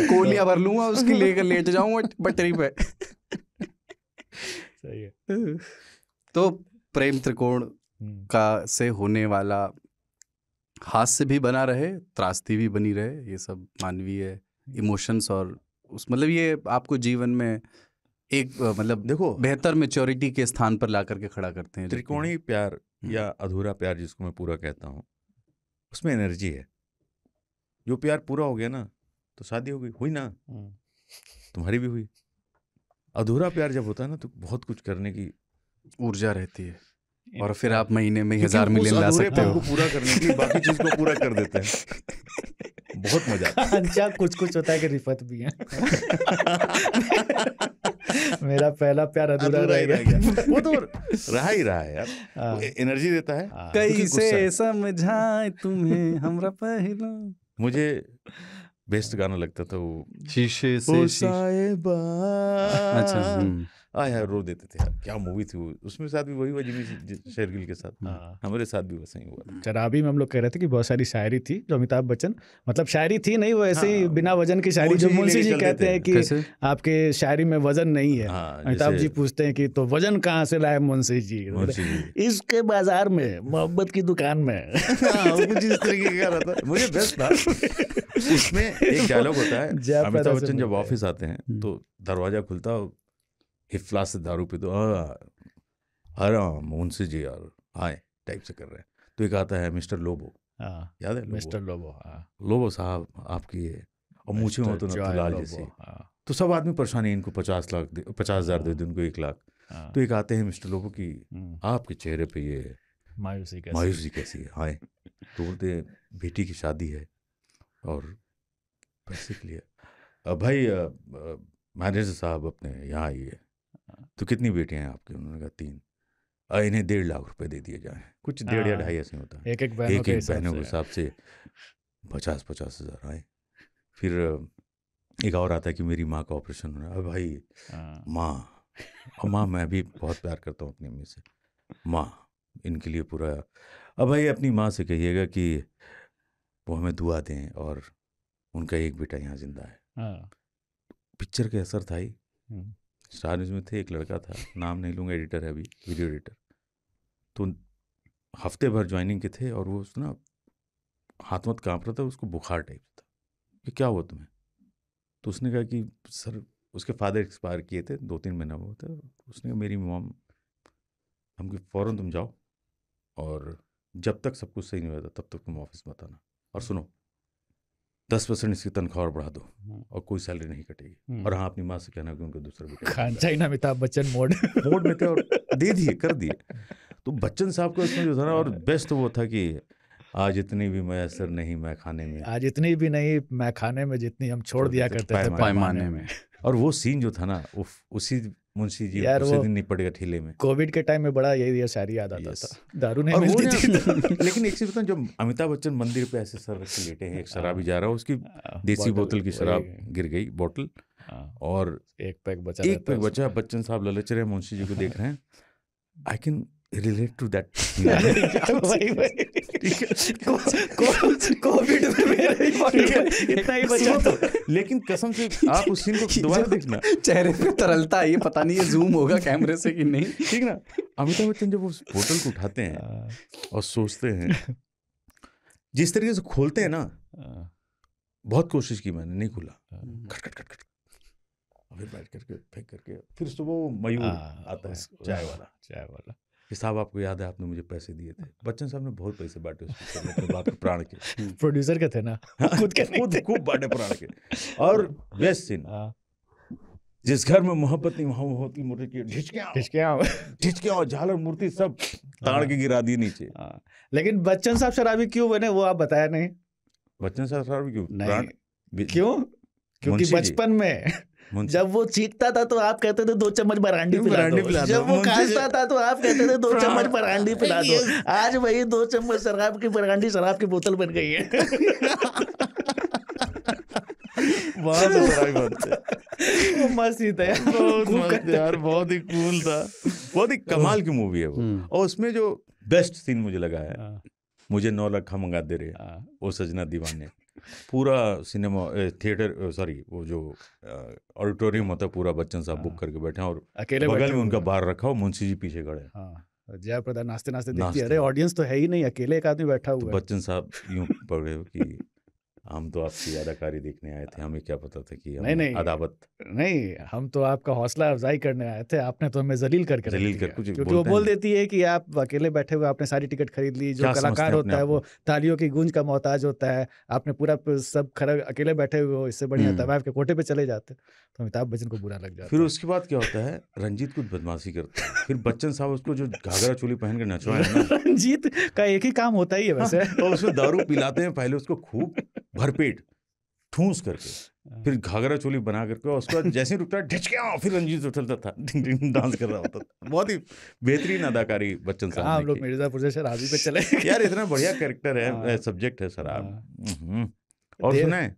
पूरे भर लूंगा उसकी लेकर लेट जाऊंगा बटरी पे सही है तो प्रेम त्रिकोण हम्म। का से होने वाला हाथ से भी बना रहे त्रास्ती भी बनी रहे ये सब मानवीय इमोशंस और उस मतलब ये आपको जीवन में एक मतलब देखो बेहतर मेच्योरिटी के स्थान पर ला करके खड़ा करते हैं त्रिकोणी प्यार या अधूरा प्यार जिसको मैं पूरा कहता हूँ उसमें एनर्जी है जो प्यार पूरा हो गया ना तो शादी हो गई हुई ना तुम्हारी भी हुई अधूरा प्यार जब होता है ना तो बहुत कुछ करने की ऊर्जा रहती है और फिर आप महीने में हजार मिलियन ला सकते हो पूरा करने की बाकी चीज को पूरा कर देते हैं बहुत मजा अच्छा कुछ कुछ होता है कि रिफत भी है मेरा पहला प्यार अधूरा रह गया वो तो रहा ही रहा है यार एनर्जी हाँ। देता है हाँ। कैसे समझाए तुम्हें हमरा पहला मुझे बेस्ट गाना लगता था वो शीशे से शीशे अच्छा हम्म। आए हाय रो देते थे यार क्या मूवी थी वो उसमें साथ भी वही हुआ जिमी शेरगिल के साथ हाँ। हमारे साथ भी वैसे ही हुआ चराबी में हम लोग कह रहे थे कि बहुत सारी शायरी थी जो अमिताभ बच्चन मतलब शायरी थी नहीं वो ऐसे ही हाँ, बिना वजन की शायरी जो मुंशी जी कहते हैं कि आपके शायरी में वजन नहीं है हाँ, अमिताभ जी पूछते हैं कि तो वजन कहाँ से लाए मुंशी जी इसके बाजार में मोहब्बत की दुकान में मुझे बेस्ट था उसमें एक डायलॉग होता है अमिताभ बच्चन जब ऑफिस आते हैं हम्म। तो दरवाजा खुलता है हिफलास दारू पे तो आराम मुंशी जी यार आए टाइप से कर रहे हैं तो एक आता है मिस्टर लोबो हाँ, याद है मिस्टर लोबो हाँ। लोबो साहब आपकी है और मुझे हो तो लाल जैसे तो सब आदमी परेशानी इनको पचास लाख पचास हजार दे हाँ। दो इनको एक लाख तो एक आते हैं मिस्टर लोबो की हम्म। आपके चेहरे पे ये मायूसी कैसी मायूसी कैसी है हाय तो बोलते हैं बेटी की शादी है और पैसे के लिए भाई मैनेजर साहब अपने यहाँ आइए तो कितनी बेटियां हैं आपकी उन्होंने कहा तीन और इन्हें डेढ़ लाख रुपए दे दिए जाए कुछ डेढ़ या ढाई हाँ। ऐसे होता है एक एक बहनों के हिसाब से पचास पचास हज़ार आए फिर एक और आता है कि मेरी माँ का ऑपरेशन हो रहा है भाई हाँ। माँ और माँ मैं भी बहुत प्यार करता हूँ अपनी अम्मी से माँ इनके लिए पूरा अब भाई अपनी माँ से कहिएगा कि वो हमें दुआ दें और उनका एक बेटा यहाँ जिंदा है हाँ। पिक्चर का असर था ही हम्म। स्टार न्यूज़ में थे एक लड़का था नाम नहीं लूँगा एडिटर है अभी वीडियो एडिटर तो हफ्ते भर ज्वाइनिंग के थे और वो ना हाथ मत काँप रहा था उसको बुखार टाइप था कि क्या हुआ तुम्हें तो उसने कहा कि सर उसके फादर एक्सपायर किए थे दो तीन महीना हुआ था उसने कहा मेरी मॉम हम कि फ़ौरन तुम जाओ और जब तक सब कुछ सही नहीं होता तब तक तुम ऑफिस मत आना और सुनो दस परसेंट इसकी तनख्वाह और बढ़ा दो हम्म। और कोई सैलरी नहीं कटेगी हम्म। और हाँ अपनी माँ से कहना कि उनको दूसरा भी Khan China Amitabh Bachchan mode mode में थे और दे दिए कर दिए तो बच्चन साहब को इसमें जो था ना और हाँ। बेस्ट वो था कि आज इतनी भी मैं मैसर नहीं मैं खाने में आज इतनी भी नहीं मैं खाने में जितनी हम छोड़ दिया करते थे पैमाने में और वो सीन जो था ना उसी मुंशी जी यार वो दिन निपट गया ठीले में कोविड के टाइम में बड़ा यही दिया सारी याद आता था दारू नहीं मिलती थी लेकिन एक चीज बताऊं जब अमिताभ बच्चन मंदिर पे ऐसे सर रख लेटे हैं एक हाँ। शराब ही जा रहा है उसकी हाँ, देसी बोतल की शराब गिर गई बोतल हाँ। और एक पैक बचा एक पैक बचा बच्चन साहब ललच रहे मुंशी जी को देख रहे हैं I can relate to that Covid इतना ही बचा तो लेकिन कसम से आप उस सीन को दोबारा देखना चेहरे पे तरलता है ये पता नहीं ये जूम होगा कैमरे से कि नहीं ठीक ना अमिताभ बच्चन जब उस बोतल को उठाते हैं हाँ। और सोचते हैं जिस तरीके से खोलते हैं ना बहुत कोशिश की मैंने नहीं खुला खटखट हाँ। खटखट फिर बैठ करके फेंक करके फिर सुबह मयूर हाँ, आता है चाय वाला चाय वाला कि साहब आपको याद है आपने मुझे पैसे दिए थे हाँ। बच्चन साहब ने बहुत पैसे बांटे उसके बाप के प्राण के प्रोड्यूसर के थे ना हाँ, खुद के खुद खूब बांटे प्राण के और बेस्ट सीन हाँ। जिस घर में मोहब्बत नहीं वहां होती मूर्ति की ढिचके ढिचके आओ ढिचके आओ झालर मूर्ति सब ताड़ के गिरा दी नीचे लेकिन बच्चन साहब शराबी क्यों बने वो आप बताया नहीं बच्चन साहब शराबी क्यों क्यों क्योंकि बचपन में जब वो चीखता था तो आप कहते थे दो चम्मच बरांडी पिला दो जब वो खांसता था तो आप कहते थे दो चम्मच बरांडी पिला दो आज वही दो चम्मच शराब की बरांडी शराब की बोतल बन गई है बहुत बहुत मस्त ही था यार बहुत मस्त यार बहुत ही कूल था बहुत ही कमाल की मूवी है वो हम्म। और उसमें जो बेस्ट सीन मुझे लगा है हाँ। मुझे नौ लखा मंगा दे रहे हाँ। वो सजना दीवाने पूरा सिनेमा थिएटर सॉरी वो जो ऑडिटोरियम होता है पूरा बच्चन साहब बुक हाँ। करके बैठे हैं और अकेले बगल में उनका बाहर रखा हो मुंशी जी पीछे खड़े हैं हाँ, जया प्रदा नाश्ते नाश्ते देखती है अरे ऑडियंस तो है ही नहीं अकेले एक आदमी बैठा हुआ तो बच्चन साहब यूँ गए कि हम तो आपकी अदाकारी देखने आए थे हमें क्या पता था कि नहीं नहीं अदावत नहीं हम तो आपका हौसला अफजाई करने आए थे आपने तो हमें जलील कर जलील कर कुछ क्योंकि वो बोल देती है कि आप अकेले बैठे हुए आपने सारी टिकट खरीद ली जो कलाकार होता है वो तालियों की गूंज का मोहताज होता है आपने पूरा सब खरा अकेले बैठे हुए हो इससे बढ़िया था हम्म। आपके कोटे पे चले जाते तो अमिताभ बच्चन को बुरा लग जाता फिर उसके बाद क्या होता है रंजीत कुछ बदमाशी करता है फिर बच्चन साहब उसको जो घाघरा चोली पहन कर नचवा रंजीत का एक ही काम होता ही है वैसे तो दारू पिलाते हैं पहले उसको खूब भरपेट ठूस करके हाँ। फिर घाघरा चोली बना करके और उसके बाद जैसे रुकता ढिच गया फिर रंजीत उठलता था डांस कर रहा होता था बहुत ही बेहतरीन अदाकारी बच्चन साहब आप हाँ, लोग मिर्जापुर से शराबी पे चले यार इतना बढ़िया कैरेक्टर है सब्जेक्ट हाँ। है शराब हम्म। और सुना है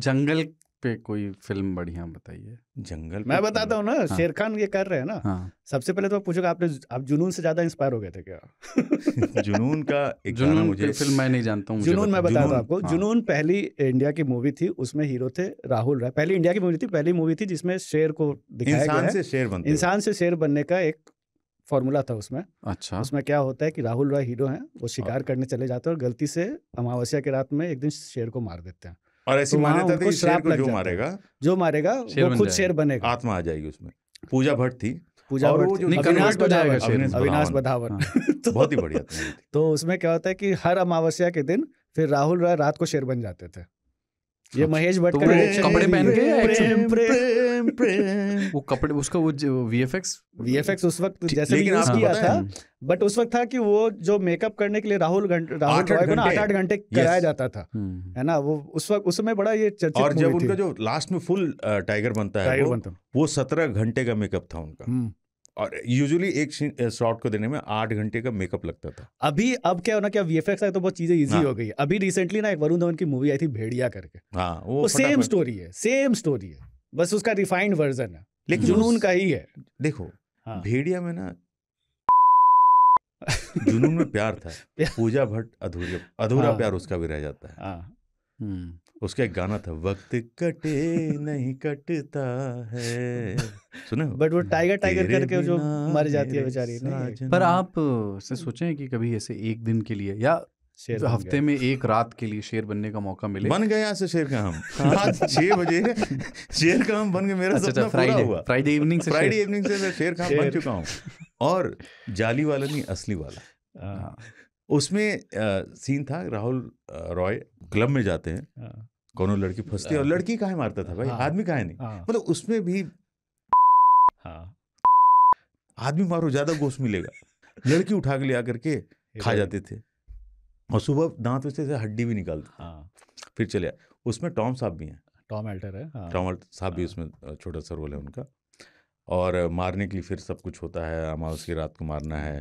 जंगल पे कोई फिल्म बढ़िया बताइए जंगल मैं बताता हूँ ना हाँ। शेर खान ये कर रहे हैं ना हाँ। सबसे पहले तो मैं आपने आप जुनून से ज्यादा इंस्पायर हो गए थे क्या जुनून का एक जुनून मुझे फिल्म मैं नहीं जानता हूँ जुनून मैं बताता हूँ आपको हाँ। जुनून पहली इंडिया की मूवी थी उसमें हीरो थे राहुल राय पहली इंडिया की मूवी थी पहली मूवी थी जिसमें शेर को दिखाया से शेर इंसान से शेर बनने का एक फॉर्मूला था उसमें अच्छा उसमें क्या होता है कि राहुल राय हीरो हैं वो अच्छा। शिकार करने चले जाते हैं और गलती से अमावस्या के रात में एक दिन शेर को मार देते हैं और ऐसी तो मान्यता थी शेर को जो मारेगा जो मारेगा वो खुद शेर बनेगा आत्मा आ जाएगी उसमें पूजा भट्ट थी पूजा भट्ट अविनाश बधावन अविनाश बधावन हाँ। तो बहुत ही बढ़िया तो उसमें क्या होता है कि हर अमावस्या के दिन फिर राहुल राय रात को शेर बन जाते थे ये अच्छा। महेश भट्ट तो कपड़े पहन के प्रेम प्रेम वो कपड़े उसका वो वीएफएक्स वीएफएक्स उस वक्त जैसे भी यूज किया था बट उस वक्त था कि वो जो मेकअप करने के लिए राहुल राहुल रॉय को ना आठ आठ घंटे कराया जाता था हम्म, हम्म। है ना वो उस वक्त उसमें बड़ा ये चर्चा और जब उनका जो लास्ट में फुल टाइगर बनता है वो सत्रह घंटे का मेकअप था उनका हम्म। और यूजुअली एक शॉट को देने में आठ घंटे का मेकअप लगता था अभी अब क्या होना क्या वीएफएक्स आए तो बहुत चीजें इजी हाँ। हो गई अभी रिसेंटली ना एक वरुण धवन की मूवी आई थी भेड़िया करके हाँ वो, वो सेम स्टोरी है सेम स्टोरी है बस उसका रिफाइंड वर्जन है लेकिन जुनून का ही है देखो हाँ। भेड़िया में ना जुनून में प्यार था पूजा भट्ट अधूरी अधूरा हाँ। प्यार उसका भी रह जाता है हाँ। हम्म। उसका एक गाना था वक्त कटे नहीं कटता है सुने बट वो टाइगर हाँ। टाइगर करके जो मर जाती है बेचारी पर आप से सोचें कि कभी ऐसे एक दिन के लिए या शेर तो हफ्ते में एक रात के लिए शेर बनने का मौका मिले बन गए यहाँ से शेर का हम रात हाँ। छह बजे शेर का हम बन गए मेरा अच्छा, सपना अच्छा, पूरा हुआ फ्राइडे इवनिंग से फ्राइडे इवनिंग से मैं शेर का बन चुका हूँ और जाली वाला नहीं असली वाला हाँ। हाँ। उसमें सीन था राहुल रॉय क्लब में जाते हैं कौनों लड़की फंसती है और लड़की काहे मारता था भाई आदमी काहे नहीं मतलब उसमें भी आदमी मारो ज्यादा गोश्त मिलेगा लड़की उठा के ले आकर के खा जाते थे और सुबह दांत में से हड्डी भी निकाल हाँ फिर चले आए उसमें टॉम साहब भी हैं टॉम एल्टर है हाँ। टॉम एल्टर साहब भी हाँ। उसमें छोटा सा रोल है उनका और मारने के लिए फिर सब कुछ होता है अमावस की रात को मारना है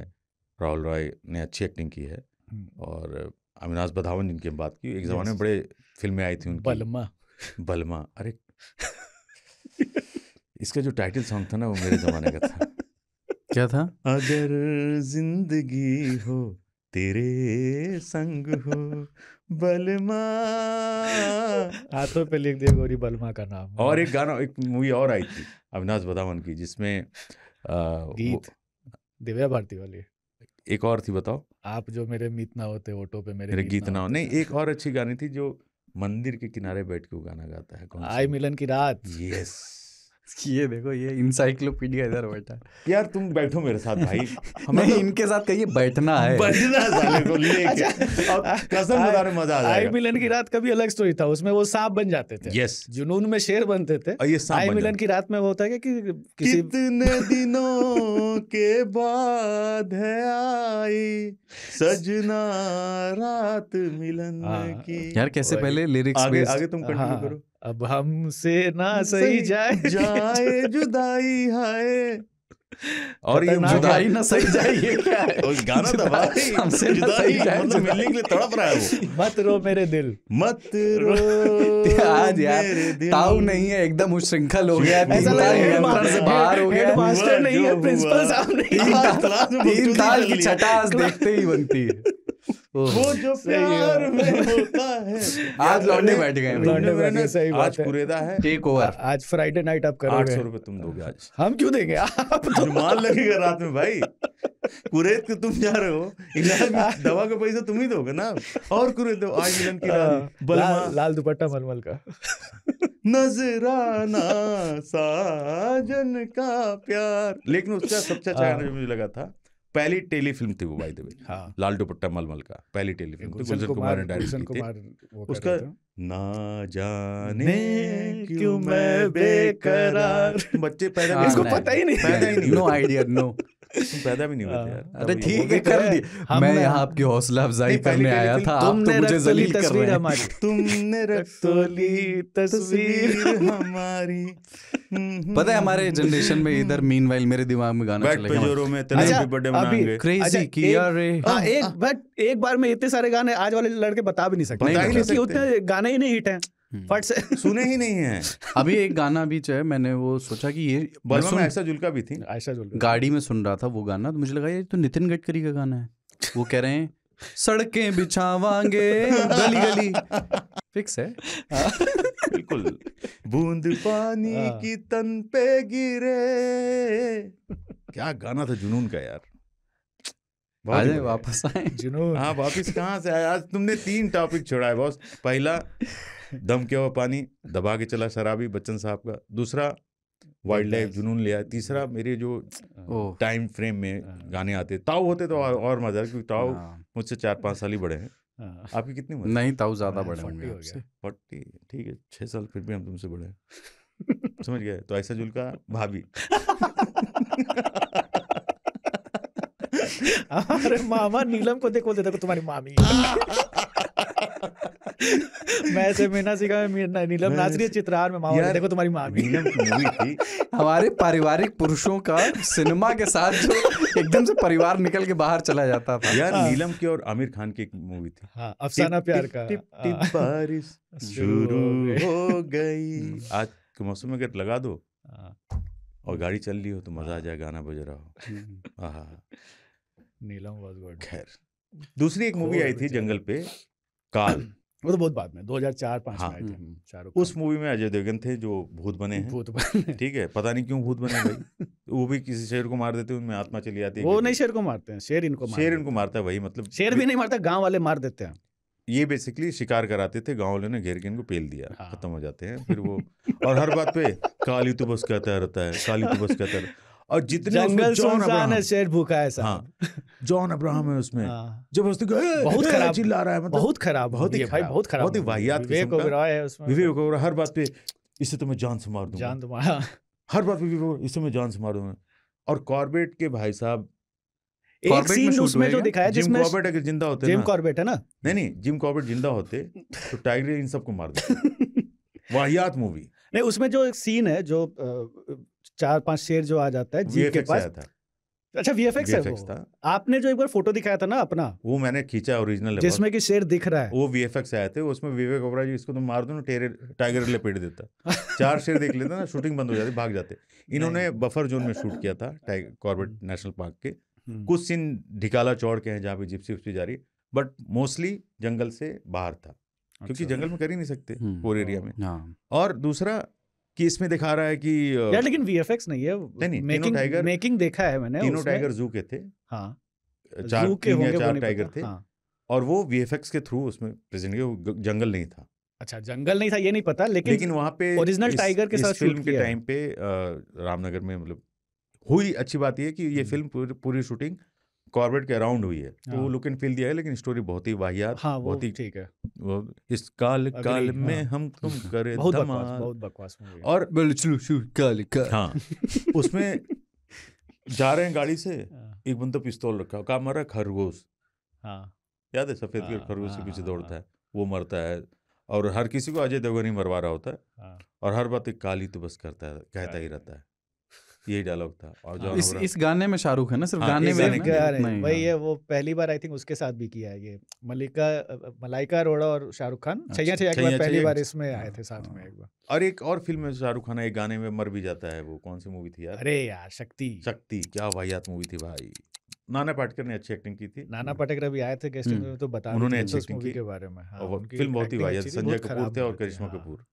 राहुल रॉय ने अच्छी एक्टिंग की है हम्म। और अविनाश बधावन जिनकी हम बात की एक जमाने में बड़े फिल्में आई थी उनकी बलमा बलमा अरे इसका जो टाइटल सॉन्ग था ना वो मेरे जमाने का था क्या था अगर जिंदगी हो तेरे संग हो बलमा हाथों पे लिख दिया गोरी बलमा का नाम और एक गाना एक मूवी और आई थी अविनाश बदावन की जिसमें गीत दिव्या भारती वाली एक और थी बताओ आप जो मेरे मीत ना होते ऑटो पे मेरे, मेरे गीत, गीत ना हो नहीं एक और अच्छी गानी थी जो मंदिर के किनारे बैठ के वो गाना गाता है कौन आई मिलन की रात यस ये देखो ये इंसाइक्लोपीडिया इधर बैठा है यार तुम बैठो मेरे साथ भाई हमें तो... इनके साथ कहिए बैठना है बैठना साले को लेके अच्छा। कसम बता रहे मजा आ जाएगा आई मिलन की रात का भी अलग स्टोरी था उसमें वो सांप बन जाते थे यस जुनून में शेर बनते थे और ये सांप आई मिलन की रात में वो होता है कि किसी कितने दिनों के बाद है आई सजना रात मिलन हाँ। की यार कैसे पहले लिरिक्स आगे तुम कंटिन्यू हाँ। करो अब हमसे ना सही जाए जाए जुदाई हाय और ये जुदाई ना सही जाए ये क्या है और गाना था भाई हमसे जुदाई मतलब मिलने के लिए तड़प रहा है वो मत रो मेरे दिल मत रो आज यार ताऊ नहीं है एकदम उच्छृंखल हो गया ऐसा लग नियंत्रण से बाहर हो गया मास्टर नहीं है प्रिंसिपल साहब नहीं तीन ताल की छटास देखते ही बनती है वो जो प्यार में होता है आज लौंडे बैठ गए लौंडे सही बात कुरेदा है टेक ओवर आज फ्राइडे नाइट आप करोगे 800 रुपए तुम दोगे आज हम क्यों देंगे आप तो- लगेगा रात में भाई कुरेद तुम जा रहे हो इलाज दवा का पैसा तुम ही दोगे ना और कुरेद दो आज मिलन की रात हाँ। लाल दुपट्टा मलमल का नजराना साजन का प्यार लेकिन उसका सबसे अच्छा हाँ। गाना जो मुझे लगा था पहली टेली फिल्म थी वो बाई हाँ। देवी वे लाल दुपट्टा मलमल का पहली टेली फिल्म थी गुलशन कुमार ने डायरेक्ट की थी उसका ना जाने क्यों मैं बेकरार बच्चे पैदा हाँ, इसको पता ही नहीं ही नहीं नो आइडिया नो पैदा भी नहीं हुए थे हाँ। अरे ठीक है कर दी मैं यहाँ आपकी हौसला अफजाई करने आया था आप तो मुझे जलील कर रहे हैं तुमने रख तस्वीर हमारी हम्म, हम्म, पता है हम्म, हमारे जनरेशन में इधर मीनवाइल मेरे दिमाग में गाना चलेगा जोरों में तेरे अच्छा, बर्थडे मनाएंगे क्रेजी किया रे हां हाँ। एक बट एक बार में इतने सारे गाने आज वाले लड़के बता भी नहीं सकते नहीं, सकते गाने ही नहीं हिट हैं हम्म। फट से सुने ही नहीं है अभी एक गाना भी चाहे मैंने वो सोचा कि ये बर्मा में आयशा भी थी ऐसा जुलका गाड़ी में सुन रहा था वो गाना तो मुझे लगा ये तो नितिन गडकरी का गाना है वो कह रहे हैं सड़कें बिछावांगे गली गली फिक्स है बिल्कुल बूंद पानी हाँ। की तन पे गिरे क्या गाना था जुनून का यार आज वापस आए जुनून हाँ वापस कहाँ से आया आज तुमने तीन टॉपिक छोड़ा है बॉस पहला दम क्या हुआ पानी दबा के चला शराबी बच्चन साहब का दूसरा वाइल्ड लाइफ जुनून लिया तीसरा हम्म। मेरे जो टाइम फ्रेम में हाँ। गाने आते ताऊ होते तो और, मजा क्योंकि ताऊ हाँ। मुझसे चार पाँच साल ही बड़े हैं हाँ। आपकी कितनी उम्र नहीं ताऊ ज्यादा बड़े होंगे फोर्टी ठीक है छः साल फिर भी हम तुमसे बड़े हैं समझ गए तो ऐसा जुल्का भाभी अरे मामा नीलम को देखो देखो तुम्हारी मामी मैं से मीना सिंह में मीना नीलम नाजरी चित्रार में मावा देखो तुम्हारी मां भी मूवी थी हमारे पारिवारिक पुरुषों का सिनेमा के साथ जो एकदम से परिवार निकल के बाहर चला जाता था यार हाँ। नीलम की और आमिर खान की एक मूवी थी हां अफसाना प्यार का टिप हाँ। टिप बारिश शुरू हो गई आज के मौसम में अगर लगा दो हाँ। और गाड़ी चल रही हो तो मजा आ जाए गाना बज रहा हो हम्म। नीलम वाज गुड खैर दूसरी एक मूवी आई थी जंगल पे काल वो तो बहुत बाद में 2004 हजार हाँ, में आए थे हम्म। शाहरुख उस मूवी में अजय देवगन थे जो भूत बने हैं भूत बने ठीक है पता नहीं क्यों भूत बने भाई तो वो भी किसी शेर को मार देते हैं उनमें आत्मा चली आती है वो नहीं शेर को मारते हैं शेर इनको शेर इनको मारता है भाई मतलब शेर भी नहीं मारता गाँव वाले मार देते हैं ये बेसिकली शिकार कराते थे गांव वालों ने घेर के इनको पेल दिया हाँ। खत्म हो जाते हैं फिर वो और हर बात पे काली तो बस कहता रहता है काली तो बस कहता रहता और जितने जंगल सुनसान है शेर भूखा है हाँ। जॉन अब्राहम है उसमें हाँ। जब उसने बहुत खराब चिल्ला रहा है मतलब बहुत खराब बहुत ही भाई बहुत खराब बहुत ही वाहियात विवेक ओबराय है उसमें विवेक ओबराय हर बात पे इसे तो मैं जान से मार दूंगा जान तुम्हारा हर बात पे विवेक इसे मैं जान से मार दूंगा और कॉर्बेट के भाई साहब एक सीन उसमें जो दिखाया जिम कॉर्बेट अगर जिंदा होते जिम कॉर्बेट है ना नहीं नहीं जिम कॉर्बेट जिंदा होते तो टाइगर इन सबको मार देते वाहियात मूवी नहीं उसमें जो एक सीन है जो चार पांच शेर जो आ जाता है जीप के पास अच्छा वी एफ एक्स है वो आपने जो एक बार फोटो दिखाया था ना अपना वो मैंने खींचा ओरिजिनल जिसमें कि शेर दिख रहा है वो वी एफ एक्स आए थे उसमें विवेक ओबरा जी इसको तो मार दो ना टेरे टाइगर ले पेट देता चार शेर देख लेता ना शूटिंग बंद हो जाती भाग जाते इन्होंने बफर जोन में शूट किया था कॉर्बेट नेशनल पार्क के हम्म। कुछ सीन ढिकाला चौड़ के हैं जहाँ पे जिप्सी उप्सी जा रही बट मोस्टली जंगल से बाहर था क्योंकि अच्छा। जंगल में कर ही नहीं सकते पूरे हम्म। एरिया में हाँ। और दूसरा कि इसमें दिखा रहा है कि यार लेकिन वीएफएक्स नहीं है नहीं नहीं, मेकिंग टाइगर मेकिंग देखा है मैंने तीनों टाइगर जू के थे हाँ चार के होंगे चार टाइगर थे हाँ। और वो वीएफएक्स के थ्रू उसमें प्रेजेंट किया जंगल नहीं था अच्छा जंगल नहीं था ये नहीं पता लेकिन लेकिन वहाँ पे ओरिजिनल टाइगर के साथ फिल्म के टाइम पे रामनगर में मतलब हुई अच्छी बात यह कि ये हम्म। फिल्म पूरी शूटिंग कॉर्बेट के अराउंड हुई है तो वो लुक एंड फील दिया है लेकिन स्टोरी बहुत ही वाहियात हाँ, बहुत ही ठीक है वो इस काल काल हाँ। में हम तुम करे बहुत बकवास बहुत बकवास और काल का हाँ उसमें जा रहे हैं गाड़ी से हाँ। एक बंदा पिस्तौल रखा हुआ कहा मारा खरगोश हाँ याद है सफेद के हाँ, खरगोश के हाँ, पीछे दौड़ता है वो मरता है और हर किसी को अजय देवगन ही मरवा रहा होता है और हर बात एक काली तो बस करता है कहता ही रहता है यही डायलॉग था और जो हाँ। इस, इस गाने में शाहरुख है ना सिर्फ हाँ, गाने में नहीं वही है हाँ। वो पहली बार आई थिंक उसके साथ भी किया है ये मलिका मलाइका अरोड़ा और शाहरुख खान अच्छा। छैया छैया के बाद पहली बार इसमें आए हाँ, थे साथ में एक बार और एक और फिल्म में शाहरुख खान एक गाने में मर भी जाता है वो कौन सी मूवी थी यार अरे यार शक्ति शक्ति क्या वाहियात मूवी थी भाई नाना पाटेकर ने अच्छी एक्टिंग की थी नाना पाटेकर अभी आए थे गेस्ट हम्म। में तो बता उन्होंने अच्छी एक्टिंग के बारे में फिल्म बहुत ही वाहियात संजय कपूर थे और करिश्मा कपूर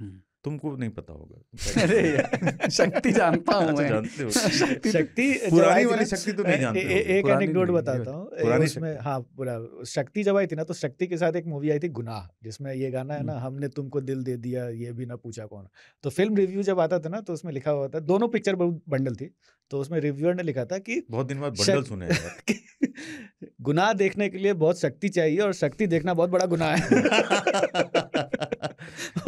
हम्म। तुमको नहीं पता होगा अरे शक्ति जानता हूँ अच्छा, मैं जानते हो शक्ति तो- शक्ति पुरानी वाली शक्ति तो नहीं जानते ए, एक एनेक्डोट बताता हूँ पुरानी उसमें हाँ पूरा शक्ति जब आई थी ना तो शक्ति के साथ एक मूवी आई थी गुनाह जिसमें ये गाना है ना हम्म। हमने तुमको दिल दे दिया ये भी ना पूछा कौन तो फिल्म रिव्यू जब आता था ना तो उसमें लिखा हुआ था दोनों पिक्चर बंडल थी तो उसमें रिव्यूअर ने लिखा था कि बहुत दिन बाद बंडल सुने गुनाह देखने के लिए बहुत शक्ति चाहिए और शक्ति देखना बहुत बड़ा गुनाह है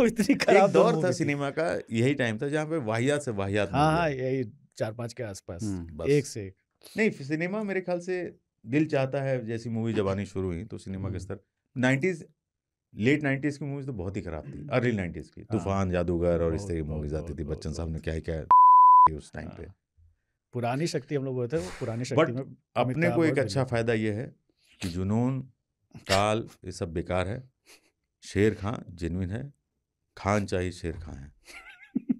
इतनी खराब दौर था सिनेमा का यही टाइम था जहाँ पे वाहियात से वाहियात हाँ हाँ यही चार पाँच के आसपास हम्म, एक से एक नहीं सिनेमा मेरे ख्याल से दिल चाहता है जैसी मूवी जब आनी शुरू हुई तो सिनेमा के हम्म। स्तर नाइन्टीज लेट नाइन्टीज की मूवीज तो बहुत ही खराब थी अर्ली नाइन्टीज की हाँ। तूफान जादूगर और इस तरह की मूवीज आती थी बच्चन साहब ने क्या क्या उस टाइम पे हाँ। पुरानी शक्ति हम लोग हुए थे पुरानी शक्ति में अपने को एक अच्छा फायदा यह है कि जुनून काल ये सब बेकार है शेर खां जेनविन है खान चाहिए शेर खां है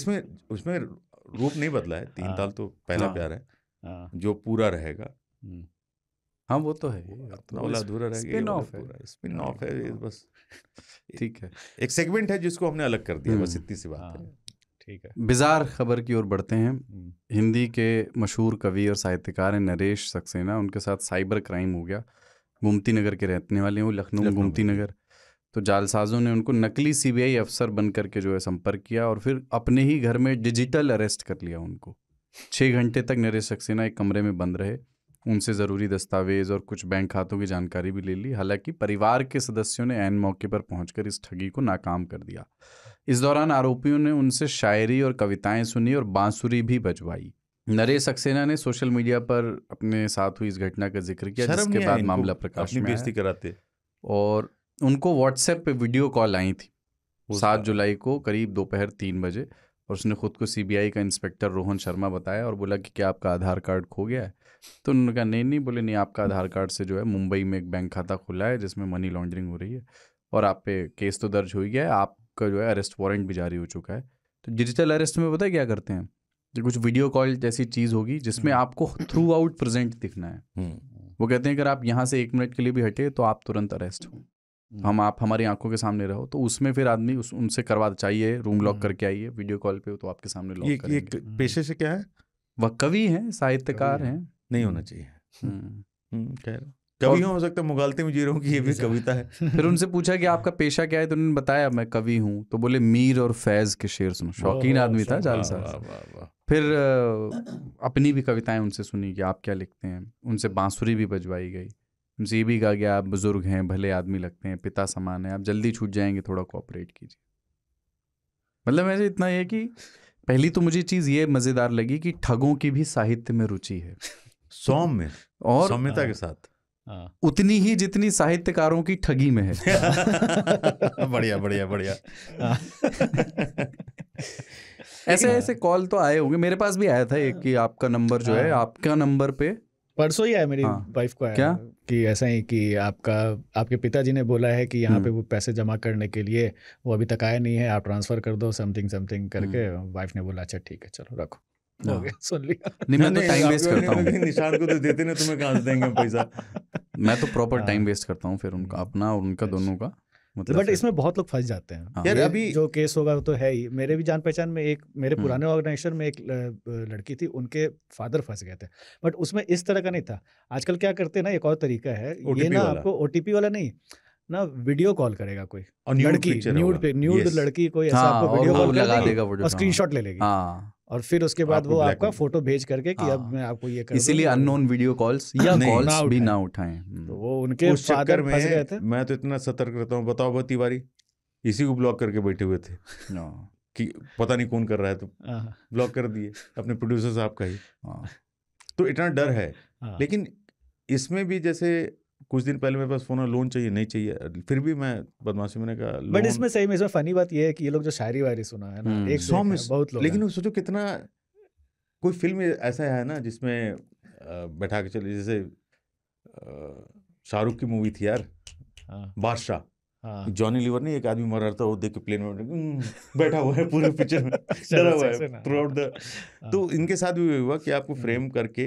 इसमें उसमें रूप नहीं बदला है तीन हाँ। ताल तो पहला हाँ। प्यार है हाँ। जो पूरा रहेगा हम्म। हाँ वो तो है तो अधूरा रहेगा स्पिन ऑफ है स्पिन ऑफ है बस ठीक है एक सेगमेंट है जिसको हमने अलग कर दिया बस हम्म। इतनी सी बात है ठीक है बिजार खबर की ओर बढ़ते हैं हम्म। हिंदी के मशहूर कवि और साहित्यकार हैं नरेश सक्सेना उनके साथ साइबर क्राइम हो गया गुमती नगर के रहने वाले हैं वो लखनऊ गुमती नगर तो जालसाजों ने उनको नकली सीबीआई अफसर बन करके जो है संपर्क किया और फिर अपने ही घर में डिजिटल अरेस्ट कर लिया उनको छः घंटे तक नरेश सक्सेना एक कमरे में बंद रहे उनसे ज़रूरी दस्तावेज और कुछ बैंक खातों की जानकारी भी ले ली हालांकि परिवार के सदस्यों ने एन मौके पर पहुंचकर इस ठगी को नाकाम कर दिया इस दौरान आरोपियों ने उनसे शायरी और कविताएं सुनी और बांसुरी भी बजवाई नरेश सक्सेना ने सोशल मीडिया पर अपने साथ हुई इस घटना का जिक्र किया जिसके बाद मामला प्रकाश में कराते और उनको व्हाट्सएप पे वीडियो कॉल आई थी सात जुलाई को करीब दोपहर तीन बजे और उसने खुद को सीबीआई का इंस्पेक्टर रोहन शर्मा बताया और बोला कि क्या आपका आधार कार्ड खो गया है तो उन्होंने कहा नहीं नहीं बोले नहीं आपका आधार कार्ड से जो है मुंबई में एक बैंक खाता खुला है जिसमें मनी लॉन्ड्रिंग हो रही है और आप पे केस तो दर्ज हो ही गया है आपका जो है अरेस्ट वारंट भी जारी हो चुका है तो डिजिटल अरेस्ट में पता है क्या करते हैं तो कुछ वीडियो कॉल जैसी चीज़ होगी जिसमें हम्म। आपको थ्रू आउट प्रेजेंट दिखना है हम्म। वो कहते हैं अगर आप यहाँ से एक मिनट के लिए भी हटे तो आप तुरंत अरेस्ट हो हम्म। हम आप हमारी आंखों के सामने रहो तो उसमें फिर आदमी उस उनसे करवा चाहिए रूम हम्म। लॉक करके आइए वीडियो कॉल पे तो आपके सामने लॉक ये, ये पेशे से क्या है वह कवि है साहित्यकार है। नहीं हम्म। होना चाहिए कवि हो सकता है मुगालते में जी रहा हूँ कि ये भी कविता है फिर उनसे पूछा कि आपका पेशा क्या है तो उन्होंने बताया मैं कवि हूँ तो बोले मीर और फैज के शेर सुनो शौकीन आदमी था जाल साहब फिर अपनी भी कविताएं उनसे सुनी कि आप क्या लिखते हैं उनसे बांसुरी भी बजवाई गई जीबी का गया आप बुज़ुर्ग हैं भले आदमी लगते हैं पिता समान है आप जल्दी छूट जाएंगे थोड़ा कोऑपरेट कीजिए मतलब वैसे इतना ये कि पहली तो मुझे चीज़ ये मज़ेदार लगी कि ठगों की भी साहित्य में रुचि है सौम्य में और सौम्यता हाँ। के साथ आ, हाँ। उतनी ही जितनी साहित्यकारों की ठगी में है बढ़िया बढ़िया बढ़िया ऐसे ऐसे कॉल तो आए होंगे मेरे पास भी आया था एक कि आपका नंबर जो है हाँ। आपका नंबर पे परसों ही आया मेरी हाँ, वाइफ को आया क्या कि ऐसा ही कि आपका आपके पिताजी ने बोला है कि यहाँ पे हम्म। वो पैसे जमा करने के लिए वो अभी तक आया नहीं है आप ट्रांसफर कर दो समथिंग समथिंग करके वाइफ हम्म। ने बोला अच्छा ठीक है चलो रखो तुम्हें हाँ। मैं तो प्रॉपर टाइम वेस्ट करता हूँ फिर उनका अपना और उनका अच्छा। दोनों का मतलब बट इसमें बहुत लोग फंस जाते हैं हाँ। यार अभी जो केस होगा वो तो है ही मेरे भी जान पहचान में एक मेरे हम्म। पुराने ऑर्गेनाइजेशन में एक लड़की थी उनके फादर फंस गए थे बट उसमें इस तरह का नहीं था आजकल क्या करते हैं ना एक और तरीका है ये ना आपको ओ वाला नहीं ना वीडियो कॉल करेगा कोई और लड़की न्यूड न्यूड लड़की कोई ऐसा हाँ, आपको वीडियो कॉल कर देगा और स्क्रीनशॉट ले लेगी हाँ। और फिर उसके बाद वो आपका फोटो भेज करके कि अब हाँ। मैं आपको ये कर इसीलिए अननोन वीडियो कॉल्स या कॉल्स भी ना उठाएं हम्म। तो वो उनके फादर फंस गए थे मैं तो इतना सतर्क रहता हूँ बताओ तिवारी इसी को ब्लॉक करके बैठे हुए थे हाँ। कि पता नहीं कौन कर रहा है तो ब्लॉक हाँ। कर दिए अपने प्रोड्यूसर साहब का ही तो इतना डर है लेकिन इसमें भी जैसे कुछ दिन पहले मेरे पास फोन है लोन चाहिए नहीं चाहिए फिर भी मैं बदमाशी मैंने कहा बट इसमें सही में इसमें फनी बात ये है कि ये लोग जो शायरी वायरी सुना है ना हम्म। एक सौ में बहुत लोग लेकिन सोचो कितना कोई फिल्म ऐसा है ना जिसमें बैठा के चले जैसे शाहरुख की मूवी थी यार हाँ। बादशाह जॉनी हाँ। लीवर नहीं एक आदमी मर रहा था वो देख के प्लेन में हम्म, बैठा हुआ है पूरे पिक्चर में डरा हुआ है थ्रू आउट द तो इनके साथ भी हुआ कि आपको फ्रेम हम्म। करके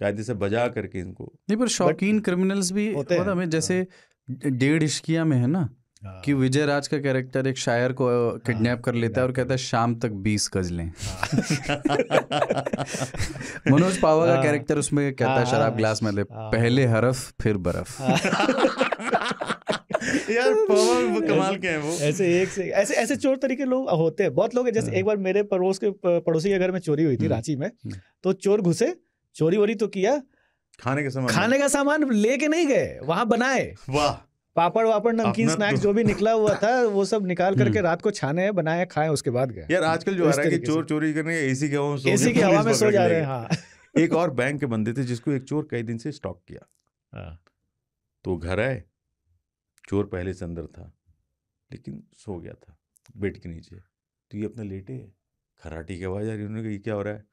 कायदे से बजा करके इनको नहीं पर शौकीन क्रिमिनल्स भी होते हैं हमें जैसे हाँ। डेढ़ इश्किया में है ना हाँ। कि विजय राज का कैरेक्टर एक शायर को किडनैप हाँ, कर लेता है और कहता है शाम तक बीस गज गजलें मनोज पावा का कैरेक्टर उसमें कहता है शराब ग्लास में ले पहले हरफ फिर बर्फ यार पवन कमाल के हैं वो ऐसे एक से ऐसे ऐसे चोर तरीके लोग होते हैं बहुत लोग हैं जैसे एक बार मेरे पड़ोस के पड़ोसी के घर में चोरी हुई थी हम्म। रांची में हम्म। तो चोर घुसे चोरी वोरी तो किया खाने का सामान खाने का सामान लेके नहीं गए वहां बनाए वाह पापड़ वापड़ नमकीन तो स्नैक्स जो भी निकला हुआ था वो सब निकाल हम्म। करके रात को छाने बनाए खाए उसके बाद गए यार आजकल जो आ रहा है कि चोर चोरी करने एसी के हवा की हवा में सो जा रहे हैं हाँ एक और बैंक के बंदे थे जिसको एक चोर कई दिन से स्टॉक किया हाँ। तो घर आए चोर पहले से अंदर था लेकिन सो गया था बेड के नीचे तो ये अपने लेटे खराटी की आवाज़ आ रही उन्होंने कहा क्या हो रहा है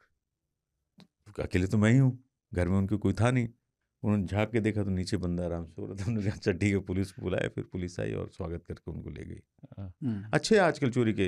अकेले तो मैं ही हूँ घर में उनके कोई था नहीं उन्होंने झाँक के देखा तो नीचे बंदा आराम से हो रहा था उन्होंने अच्छा ठीक है पुलिस को बुलाया फिर पुलिस आई और स्वागत करके उनको ले गई हाँ। हम्म। अच्छे आजकल चोरी के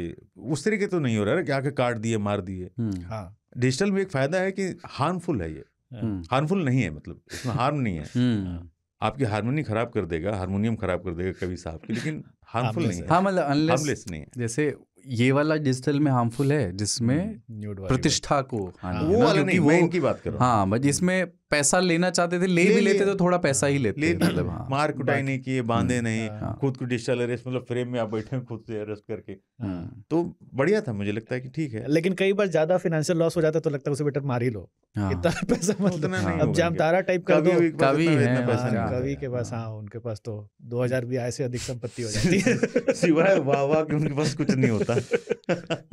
उस तरीके तो नहीं हो रहा है कि आके काट दिए मार दिए हम्म। हाँ डिजिटल में एक फायदा है कि हार्मफुल है ये हाँ। हम्म। हार्मफुल नहीं है मतलब इसमें हार्म नहीं है हाँ। आपकी हारमोनी खराब कर देगा हारमोनियम खराब कर देगा कभी साहब की लेकिन हार्मफुल नहीं है हाँ मतलब नहीं है जैसे ये वाला डिजिटल में हार्मफुल है जिसमें हम्म, प्रतिष्ठा को हाँ, हाँ। वो, वो इनकी बात करो हाँ इसमें पैसा लेना चाहते थे ले, ले भी लेते तो थोड़ा पैसा ही लेते ले, मतलब हाँ। मार कुटाई नहीं किए बांधे hmm. नहीं खुद को डिजिटल अरेस्ट मतलब फ्रेम में आप बैठे खुद से अरेस्ट करके hmm. तो बढ़िया था मुझे लगता है कि ठीक है लेकिन कई बार ज्यादा फाइनेंशियल लॉस हो जाता है तो लगता है उसे बेटर मार ही लो हाँ। इतना पैसा मतलब अब जाम तारा टाइप का कवि तो कवि हाँ। के पास हाँ उनके पास तो दो hmm. हजार भी आय से अधिक संपत्ति हो जाती है सिवाय वाह वाह उनके पास कुछ नहीं होता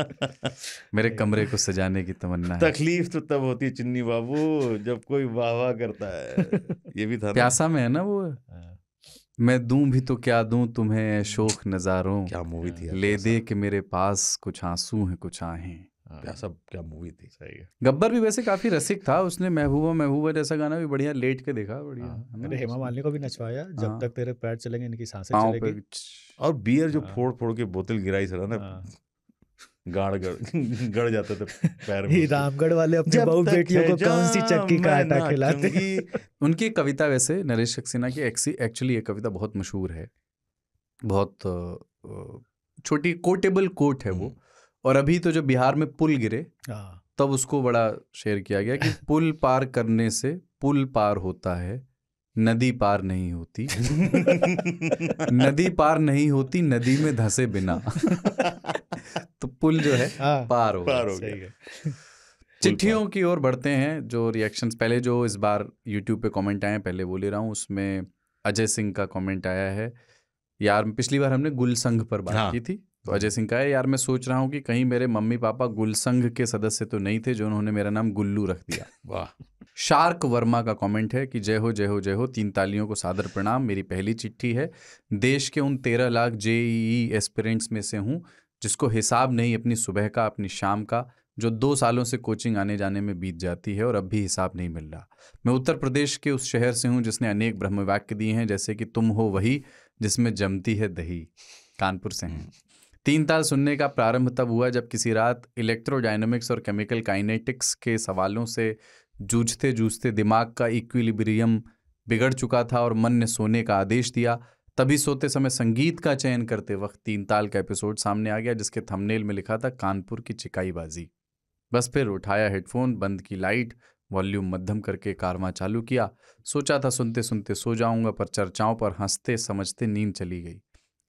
मेरे कमरे को सजाने की तमन्ना तकलीफ तो तब होती है चिन्नी बाबू जब कोई वाह वाह करता है ये भी था प्यासा में है ना वो हाँ। मैं दू भी तो क्या दू तुम्हें शोक नजारों क्या मूवी थी ले दे के मेरे पास कुछ आंसू हैं कुछ आहें हाँ, प्यासा क्या मूवी थी सही है गब्बर भी वैसे काफी रसिक था उसने महबूबा महबूबा जैसा गाना भी बढ़िया लेट के देखा बढ़िया मैंने हाँ। हेमा मालिनी को भी नचवाया जब तक तेरे पैर चलेंगे इनकी सांसें चलेंगी और बियर जो फोड़ फोड़ के बोतल गिराई सर ना गाड़ गड़ गड़ जाते थे पैर में रामगढ़ वाले अपने बहु बेटियों को कौन सी चक्की का आटा खिलाते उनकी कविता वैसे नरेश सक्सेना की एक्सी एक्चुअली ये कविता बहुत मशहूर है बहुत छोटी कोटेबल कोट है वो हम्म। और अभी तो जब बिहार में पुल गिरे हाँ। तब उसको बड़ा शेयर किया गया कि पुल पार करने से पुल पार होता है नदी पार नहीं होती नदी पार नहीं होती नदी में धसे बिना तो पुल जो है पार हाँ। हो पार हो गया चिट्ठियों की ओर बढ़ते हैं जो रिएक्शंस पहले जो इस बार यूट्यूब पे कमेंट आए पहले वो ले रहा हूँ उसमें अजय सिंह का कमेंट आया है यार पिछली बार हमने गुलसंघ पर बात हाँ। की थी तो अजय सिंह का है यार मैं सोच रहा हूँ कि कहीं मेरे मम्मी पापा गुलसंघ के सदस्य तो नहीं थे जो उन्होंने मेरा नाम गुल्लू रख दिया वाह शार्क वर्मा का कमेंट है कि जय हो जय हो जय हो तीन तालियों को सादर प्रणाम मेरी पहली चिट्ठी है देश के उन तेरह लाख जेई एस्पिरेंट्स में से हूँ जिसको हिसाब नहीं अपनी सुबह का अपनी शाम का जो दो सालों से कोचिंग आने जाने में बीत जाती है और अब भी हिसाब नहीं मिल रहा मैं उत्तर प्रदेश के उस शहर से हूँ जिसने अनेक ब्रह्म वाक्य दिए हैं जैसे कि तुम हो वही जिसमें जमती है दही कानपुर से हैं हम्म। तीन ताल सुनने का प्रारंभ तब हुआ जब किसी रात इलेक्ट्रोडायनामिक्स और केमिकल काइनेटिक्स के सवालों से जूझते जूझते दिमाग का इक्विलिब्रियम बिगड़ चुका था और मन ने सोने का आदेश दिया तभी सोते समय संगीत का चयन करते वक्त तीन ताल का एपिसोड सामने आ गया जिसके थंबनेल में लिखा था कानपुर की चिकाईबाजी बस फिर उठाया हेडफोन बंद की लाइट वॉल्यूम मध्यम करके कारवा चालू किया सोचा था सुनते सुनते सो जाऊंगा पर चर्चाओं पर हंसते समझते नींद चली गई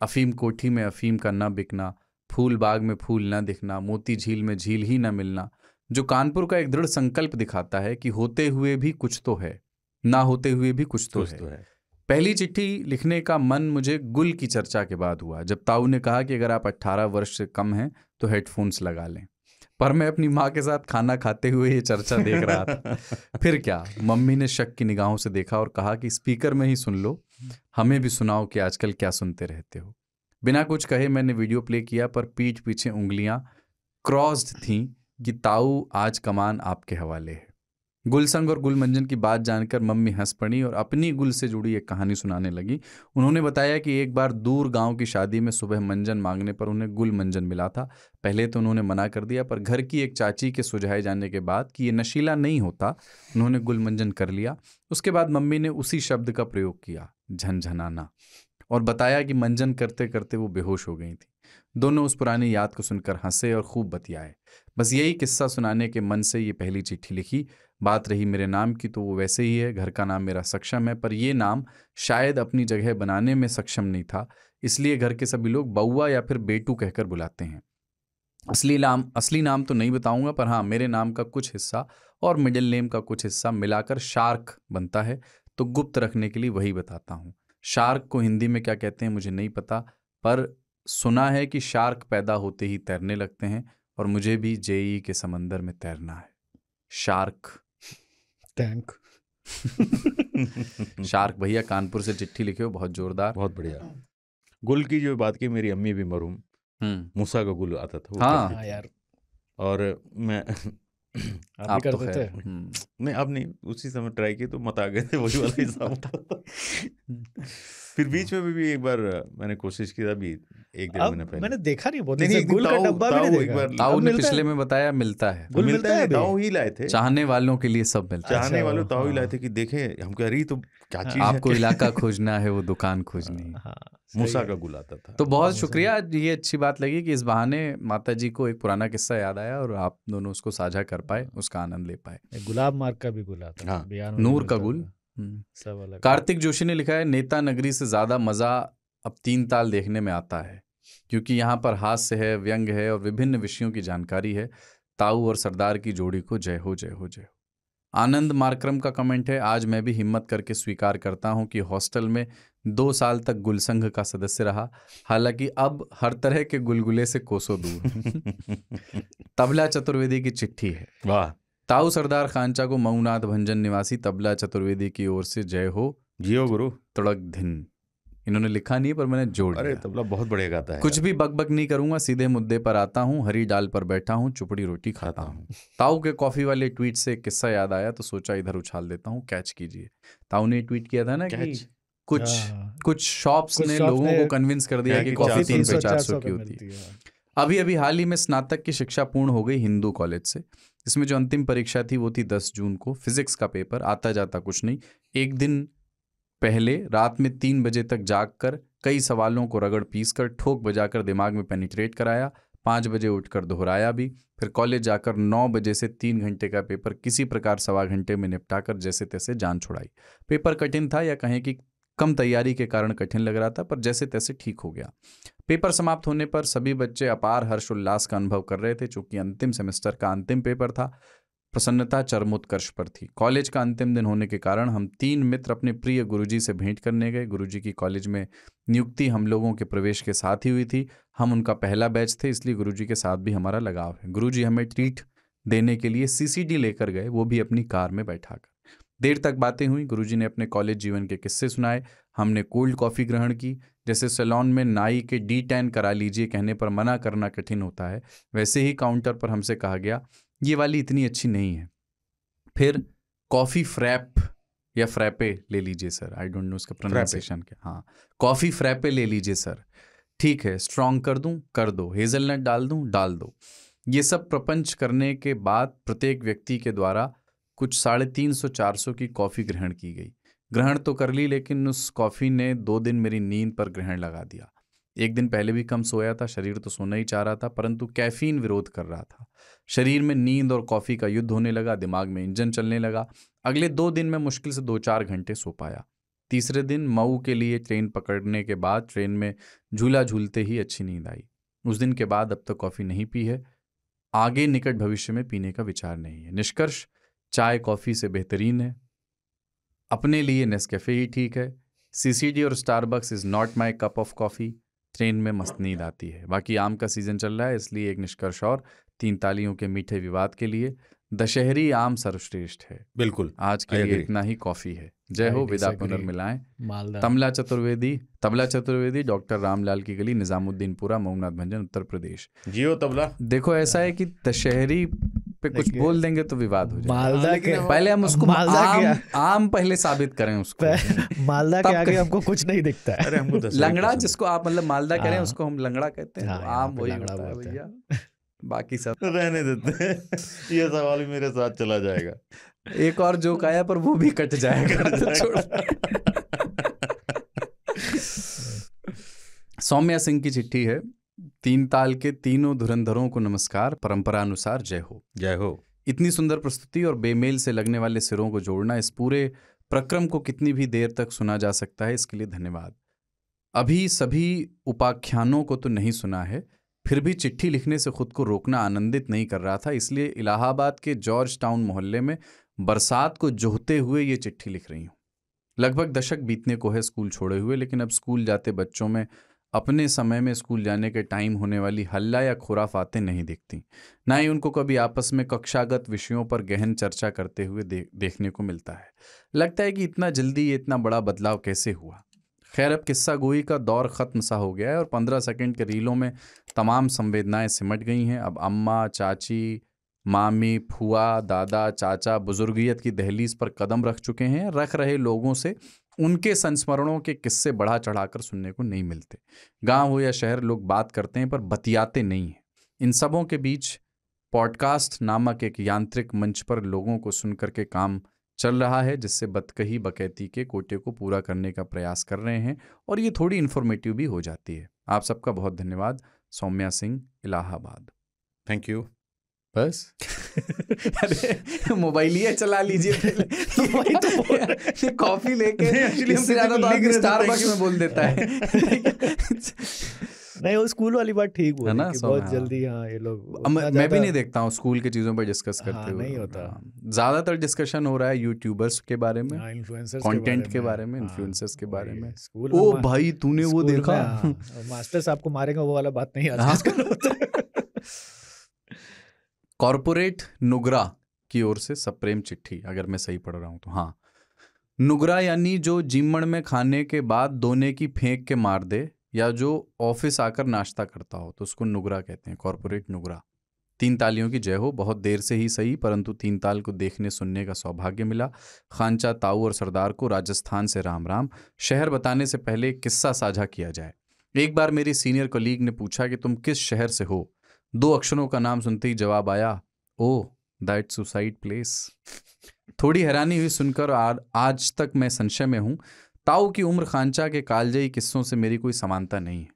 अफीम कोठी में अफीम का न बिकना फूल बाग में फूल न दिखना मोती झील में झील ही न मिलना जो कानपुर का एक दृढ़ संकल्प दिखाता है कि होते हुए भी कुछ तो है ना होते हुए भी कुछ तो, कुछ है।, तो है पहली चिट्ठी लिखने का मन मुझे गुल की चर्चा के बाद हुआ जब ताऊ ने कहा कि अगर आप 18 वर्ष से कम हैं तो हेडफोन्स लगा लें पर मैं अपनी माँ के साथ खाना खाते हुए ये चर्चा देख रहा था फिर क्या मम्मी ने शक की निगाहों से देखा और कहा कि स्पीकर में ही सुन लो हमें भी सुनाओ कि आजकल क्या सुनते रहते हो बिना कुछ कहे मैंने वीडियो प्ले किया पर पीठ पीछे उंगलियां क्रॉस्ड थीं कि ताऊ आज कमान आपके हवाले है गुलसंग और गुलमंजन की बात जानकर मम्मी हंस पड़ी और अपनी गुल से जुड़ी एक कहानी सुनाने लगी उन्होंने बताया कि एक बार दूर गांव की शादी में सुबह मंजन मांगने पर उन्हें गुल मंजन मिला था पहले तो उन्होंने मना कर दिया पर घर की एक चाची के सुझाए जाने के बाद कि ये नशीला नहीं होता उन्होंने गुल मंजन कर लिया उसके बाद मम्मी ने उसी शब्द का प्रयोग किया झंझनाना और बताया कि मंजन करते करते वो बेहोश हो गई थी दोनों उस पुरानी याद को सुनकर हंसे और खूब बतियाए बस यही किस्सा सुनाने के मन से ये पहली चिट्ठी लिखी बात रही मेरे नाम की तो वो वैसे ही है घर का नाम मेरा सक्षम है पर ये नाम शायद अपनी जगह बनाने में सक्षम नहीं था इसलिए घर के सभी लोग बउआ या फिर बेटू कहकर बुलाते हैं असली नाम असली नाम तो नहीं बताऊंगा पर हाँ मेरे नाम का कुछ हिस्सा और मिडिल नेम का कुछ हिस्सा मिलाकर शार्क बनता है तो गुप्त रखने के लिए वही बताता हूँ शार्क को हिंदी में क्या कहते हैं मुझे नहीं पता पर सुना है कि शार्क पैदा होते ही तैरने लगते हैं और मुझे भी जेई के समंदर में तैरना है शार्क टैंक शार्क भैया कानपुर से चिट्ठी लिखे हो बहुत जोरदार बहुत बढ़िया गुल की जो बात की मेरी अम्मी भी मरूम हम्म। मूसा का गुल आता था हाँ, हाँ यार और मैं आप तो खैर हम्म। नहीं अब नहीं उसी समय ट्राई की तो मत आ गए थे वही वाला हिसाब था हम्म। फिर बीच हम्म। में भी एक बार मैंने कोशिश की अभी एक दिन मैंने पहले मैंने देखा नहीं बहुत नहीं, गुल का डब्बा भी नहीं देखा ताऊ ने पिछले में बताया मिलता है गुल मिलता है ताऊ ही लाए थे चाहने वालों के लिए सब मिलता है चाहने वालों ताऊ ही लाए थे हाँ। कि देखें हम कह रही तो क्या हाँ। चीज आपको इलाका खोजना है वो दुकान हाँ, खोजनी मूसा का गुल आता था तो बहुत शुक्रिया ये अच्छी बात लगी कि इस बहाने माता जी को एक पुराना किस्सा याद आया और आप दोनों उसको साझा कर पाए उसका आनंद ले पाए गुलाब मार्ग का भी गुल आता नूर का गुल हम्म। सब अलग कार्तिक जोशी ने लिखा है नेता नगरी से ज्यादा मजा अब तीन ताल देखने में आता है क्योंकि यहाँ पर हास्य है व्यंग है और विभिन्न विषयों की जानकारी है ताऊ और सरदार की जोड़ी को जय हो जय हो जय हो आनंद मार्क्रम का कमेंट है आज मैं भी हिम्मत करके स्वीकार करता हूँ कि हॉस्टल में दो साल तक गुलसंघ का सदस्य रहा हालांकि अब हर तरह के गुलगुले से कोसों दूर तबला चतुर्वेदी की चिट्ठी है वाह ताऊ सरदार खानचा को मऊनाथ भंजन निवासी तबला चतुर्वेदी की ओर से जय हो जियो गुरु तड़क धिन इन्होंने लिखा नहीं पर मैंने जोड़ अरे तबला बहुत बढ़िया गाता है कुछ भी बक बक नहीं करूंगा सीधे मुद्दे पर आता हूँ हरी डाल पर बैठा हूँ चुपड़ी रोटी खाता हम्म। हूँ ताऊ के कॉफी वाले ट्वीट से किस्सा याद आया तो सोचा इधर उछाल देता हूँ कैच कीजिए ताऊ ने ट्वीट किया था ना कि कुछ हाँ। कुछ शॉप्स ने लोगों को कन्विंस कर दिया कि कॉफी तीन सौ चार सौ की होती है अभी अभी हाल ही में स्नातक की शिक्षा पूर्ण हो गई हिंदू कॉलेज से इसमें जो अंतिम परीक्षा थी वो थी दस जून को फिजिक्स का पेपर आता जाता कुछ नहीं एक दिन पहले रात में तीन बजे तक जाग कर कई सवालों को रगड़ पीस कर ठोक कर दिमाग में पेनिट्रेट कराया पाँच बजे उठकर दोहराया भी फिर कॉलेज जाकर नौ बजे से तीन घंटे का पेपर किसी प्रकार सवा घंटे में निपटाकर जैसे तैसे जान छुड़ाई पेपर कठिन था या कहें कि कम तैयारी के कारण कठिन लग रहा था पर जैसे तैसे ठीक हो गया पेपर समाप्त होने पर सभी बच्चे अपार हर्षोल्लास का अनुभव कर रहे थे चूंकि अंतिम सेमेस्टर का अंतिम पेपर था प्रसन्नता चरमोत्कर्ष पर थी कॉलेज का अंतिम दिन होने के कारण हम तीन मित्र अपने प्रिय गुरुजी से भेंट करने गए गुरुजी की कॉलेज में नियुक्ति हम लोगों के प्रवेश के साथ ही हुई थी हम उनका पहला बैच थे इसलिए गुरुजी के साथ भी हमारा लगाव है गुरुजी हमें ट्रीट देने के लिए सीसीडी लेकर गए वो भी अपनी कार में बैठा कर देर तक बातें हुई गुरुजी ने अपने कॉलेज जीवन के किस्से सुनाए हमने कोल्ड कॉफ़ी ग्रहण की जैसे सैलॉन में नाई के डी टैन करा लीजिए कहने पर मना करना कठिन होता है वैसे ही काउंटर पर हमसे कहा गया ये वाली इतनी अच्छी नहीं है फिर कॉफ़ी फ्रैप या फ्रैपे ले लीजिए सर आई डोंट नो उसका प्रोनाउंसिएशन क्या हाँ कॉफ़ी फ्रैपे ले लीजिए सर ठीक है स्ट्रॉन्ग कर दूँ कर दो हेजलनट डाल दूँ डाल दो ये सब प्रपंच करने के बाद प्रत्येक व्यक्ति के द्वारा कुछ साढ़े तीन सौ चार सौ की कॉफ़ी ग्रहण की गई ग्रहण तो कर ली लेकिन उस कॉफ़ी ने दो दिन मेरी नींद पर ग्रहण लगा दिया एक दिन पहले भी कम सोया था शरीर तो सोना ही चाह रहा था परंतु कैफीन विरोध कर रहा था शरीर में नींद और कॉफ़ी का युद्ध होने लगा दिमाग में इंजन चलने लगा अगले दो दिन मैं मुश्किल से दो चार घंटे सो पाया तीसरे दिन मऊ के लिए ट्रेन पकड़ने के बाद ट्रेन में झूला झूलते ही अच्छी नींद आई उस दिन के बाद अब तक तो कॉफ़ी नहीं पी है आगे निकट भविष्य में पीने का विचार नहीं है निष्कर्ष चाय कॉफ़ी से बेहतरीन है अपने लिए नेस्कैफ़े ही ठीक है सीसीडी और Starbucks is not my cup of coffee train में मस्त नींद आती है बाकी आम का सीज़न चल रहा है इसलिए एक निष्कर्ष और तीन तालियों के मीठे विवाद के लिए दशहरी आम सर्वश्रेष्ठ है बिल्कुल आज के लिए इतना ही कॉफ़ी है जय हो विदा पुनर्मिलाएं तमला चतुर्वेदी तबला चतुर्वेदी डॉक्टर रामलाल की गली निजामुद्दीनपुरा मोहनाथ भंजन उत्तर प्रदेश जियो तबला देखो ऐसा है कि दशहरी पे कुछ बोल देंगे तो विवाद हो जाएगा हाँ, पहले हम उसको मालदा आम, आम पहले साबित करें उसको मालदा के आगे हमको कुछ नहीं दिखता है अरे हमको लंगड़ा जिसको आप मतलब मालदा करें हाँ। उसको हम लंगड़ा कहते हैं तो हाँ, आम वही होता है भैया बाकी सब रहने देते हैं ये सवाल भी मेरे साथ चला जाएगा एक और जोक आया पर वो भी कट जाएगा तो सौम्या सिंह की चिट्ठी है तीन ताल के तीनों धुरंधरों को नमस्कार परंपरा अनुसार जय हो जय हो इतनी सुंदर प्रस्तुति और बेमेल से लगने वाले सिरों को जोड़ना इस पूरे प्रक्रम को कितनी भी देर तक सुना जा सकता है इसके लिए धन्यवाद अभी सभी उपाख्यानों को तो नहीं सुना है फिर भी चिट्ठी लिखने से खुद को रोकना आनंदित नहीं कर रहा था इसलिए इलाहाबाद के जॉर्ज टाउन मोहल्ले में बरसात को जोहते हुए ये चिट्ठी लिख रही हूँ लगभग दशक बीतने को है स्कूल छोड़े हुए लेकिन अब स्कूल जाते बच्चों में अपने समय में स्कूल जाने के टाइम होने वाली हल्ला या खुराफातें नहीं दिखती ना ही उनको कभी आपस में कक्षागत विषयों पर गहन चर्चा करते हुए दे, देखने को मिलता है लगता है कि इतना जल्दी इतना बड़ा बदलाव कैसे हुआ खैर अब किस्सा गोई का दौर ख़त्म सा हो गया है और पंद्रह सेकेंड के रीलों में तमाम संवेदनाएं सिमट गई हैं अब अम्मा चाची मामी फुआ दादा चाचा बुजुर्गियत की दहलीज पर कदम रख चुके हैं रख रहे लोगों से उनके संस्मरणों के किस्से बढ़ा चढ़ाकर सुनने को नहीं मिलते गांव हो या शहर लोग बात करते हैं पर बतियाते नहीं हैं इन सबों के बीच पॉडकास्ट नामक एक यांत्रिक मंच पर लोगों को सुनकर के काम चल रहा है जिससे बतकही बकैती के कोटे को पूरा करने का प्रयास कर रहे हैं और ये थोड़ी इन्फॉर्मेटिव भी हो जाती है आप सबका बहुत धन्यवाद सौम्या सिंह इलाहाबाद थैंक यू बस अरे मोबाइल ही चला लीजिए तो कॉफी लेके स्टारबक्स तो तो में बोल देता है नहीं वो स्कूल वाली बात ठीक बोली ना बहुत हाँ। जल्दी हाँ ये लोग मैं भी नहीं देखता हूँ स्कूल की चीज़ों पर डिस्कस हाँ, करते हाँ, हुए नहीं होता हाँ। ज़्यादातर डिस्कशन हो रहा है यूट्यूबर्स के बारे में कंटेंट हाँ, के, बारे में इन्फ्लुएंसर्स के बारे में स्कूल ओ भाई तूने वो देखा मास्टर साहब को मारेगा वो वाला बात नहीं आज कॉरपोरेट नुगरा की ओर से सप्रेम चिट्ठी अगर मैं सही पढ़ रहा हूँ तो हाँ नुगरा यानी जो जिमण में खाने के बाद दोने की फेंक के मार दे या जो ऑफिस आकर नाश्ता करता हो तो उसको नुगरा कहते हैं कॉरपोरेट नुगरा तीन तालियों की जय हो बहुत देर से ही सही परंतु तीन ताल को देखने सुनने का सौभाग्य मिला खानचा ताऊ और सरदार को राजस्थान से राम राम शहर बताने से पहले किस्सा साझा किया जाए एक बार मेरी सीनियर कलीग ने पूछा कि तुम किस शहर से हो दो अक्षरों का नाम सुनते ही जवाब आया ओ दैट सुसाइड प्लेस थोड़ी हैरानी हुई सुनकर आज तक मैं संशय में हूँ ताऊ की उम्र खांचा के कालजई किस्सों से मेरी कोई समानता नहीं है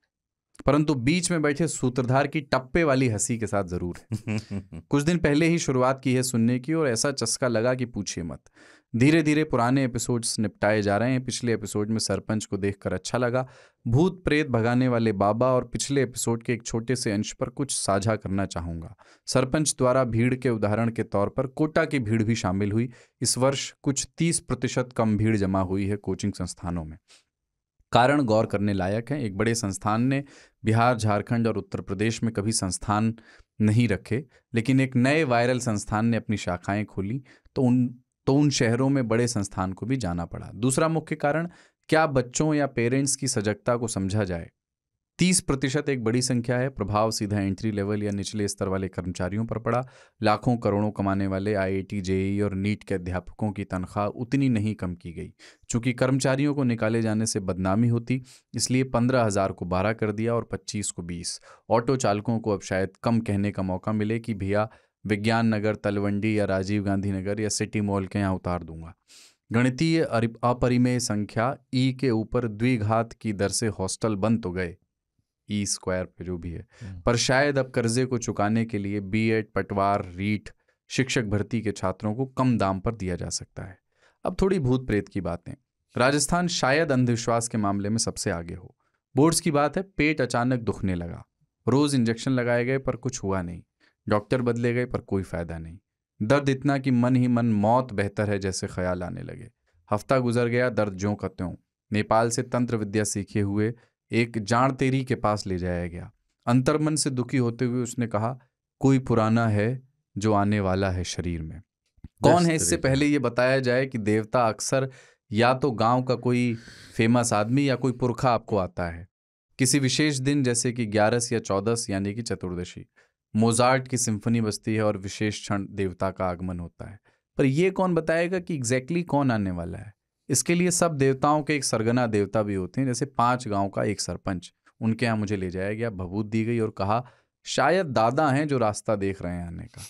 परंतु बीच में बैठे सूत्रधार की टप्पे वाली हंसी के साथ जरूर है कुछ दिन पहले ही शुरुआत की है सुनने की और ऐसा चस्का लगा कि पूछिए मत धीरे धीरे पुराने एपिसोड्स निपटाए जा रहे हैं पिछले एपिसोड में सरपंच को देखकर अच्छा लगा भूत प्रेत भगाने वाले बाबा और पिछले एपिसोड के एक छोटे से अंश पर कुछ साझा करना चाहूँगा सरपंच द्वारा भीड़ के उदाहरण के तौर पर कोटा की भीड़ भी शामिल हुई इस वर्ष कुछ तीस प्रतिशत कम भीड़ जमा हुई है कोचिंग संस्थानों में कारण गौर करने लायक है एक बड़े संस्थान ने बिहार झारखंड और उत्तर प्रदेश में कभी संस्थान नहीं रखे लेकिन एक नए वायरल संस्थान ने अपनी शाखाएं खोली तो उन तो उन शहरों में बड़े संस्थान को भी जाना पड़ा दूसरा मुख्य कारण क्या बच्चों या पेरेंट्स की सजगता को समझा जाए तीस प्रतिशत एक बड़ी संख्या है प्रभाव सीधा एंट्री लेवल या निचले स्तर वाले कर्मचारियों पर पड़ा लाखों करोड़ों कमाने वाले आईआईटी जेई e और नीट के अध्यापकों की तनख्वाह उतनी नहीं कम की गई चूंकि कर्मचारियों को निकाले जाने से बदनामी होती इसलिए पंद्रह हज़ार को बारह कर दिया और पच्चीस को बीस ऑटो चालकों को अब शायद कम कहने का मौका मिले कि भैया विज्ञान नगर तलवंडी या राजीव गांधी नगर या सिटी मॉल के यहाँ उतार दूंगा गणितीय अपरिमेय संख्या ई e के ऊपर द्विघात की दर से हॉस्टल बंद तो गए ई e स्क्वायर पे जो भी है हम्म। पर शायद अब कर्जे को चुकाने के लिए एड पटवार रीट शिक्षक भर्ती के छात्रों को कम दाम पर दिया जा सकता है अब थोड़ी भूत प्रेत की बातें राजस्थान शायद अंधविश्वास के मामले में सबसे आगे हो बोर्ड्स की बात है पेट अचानक दुखने लगा रोज इंजेक्शन लगाए गए पर कुछ हुआ नहीं डॉक्टर बदले गए पर कोई फ़ायदा नहीं दर्द इतना कि मन ही मन मौत बेहतर है जैसे ख्याल आने लगे हफ्ता गुजर गया दर्द ज्यों का त्यों नेपाल से तंत्र विद्या सीखे हुए एक जाण तेरी के पास ले जाया गया अंतर्मन से दुखी होते हुए उसने कहा कोई पुराना है जो आने वाला है शरीर में कौन है इससे पहले ये बताया जाए कि देवता अक्सर या तो गांव का कोई फेमस आदमी या कोई पुरखा आपको आता है किसी विशेष दिन जैसे कि ग्यारस या चौदस यानी कि चतुर्दशी मोजार्ट की सिम्फनी बजती है और विशेष क्षण देवता का आगमन होता है पर यह कौन बताएगा कि एग्जैक्टली exactly कौन आने वाला है इसके लिए सब देवताओं के एक सरगना देवता भी होते हैं जैसे पांच गांव का एक सरपंच उनके यहाँ मुझे ले जाया गया भभूत दी गई और कहा शायद दादा हैं जो रास्ता देख रहे हैं आने का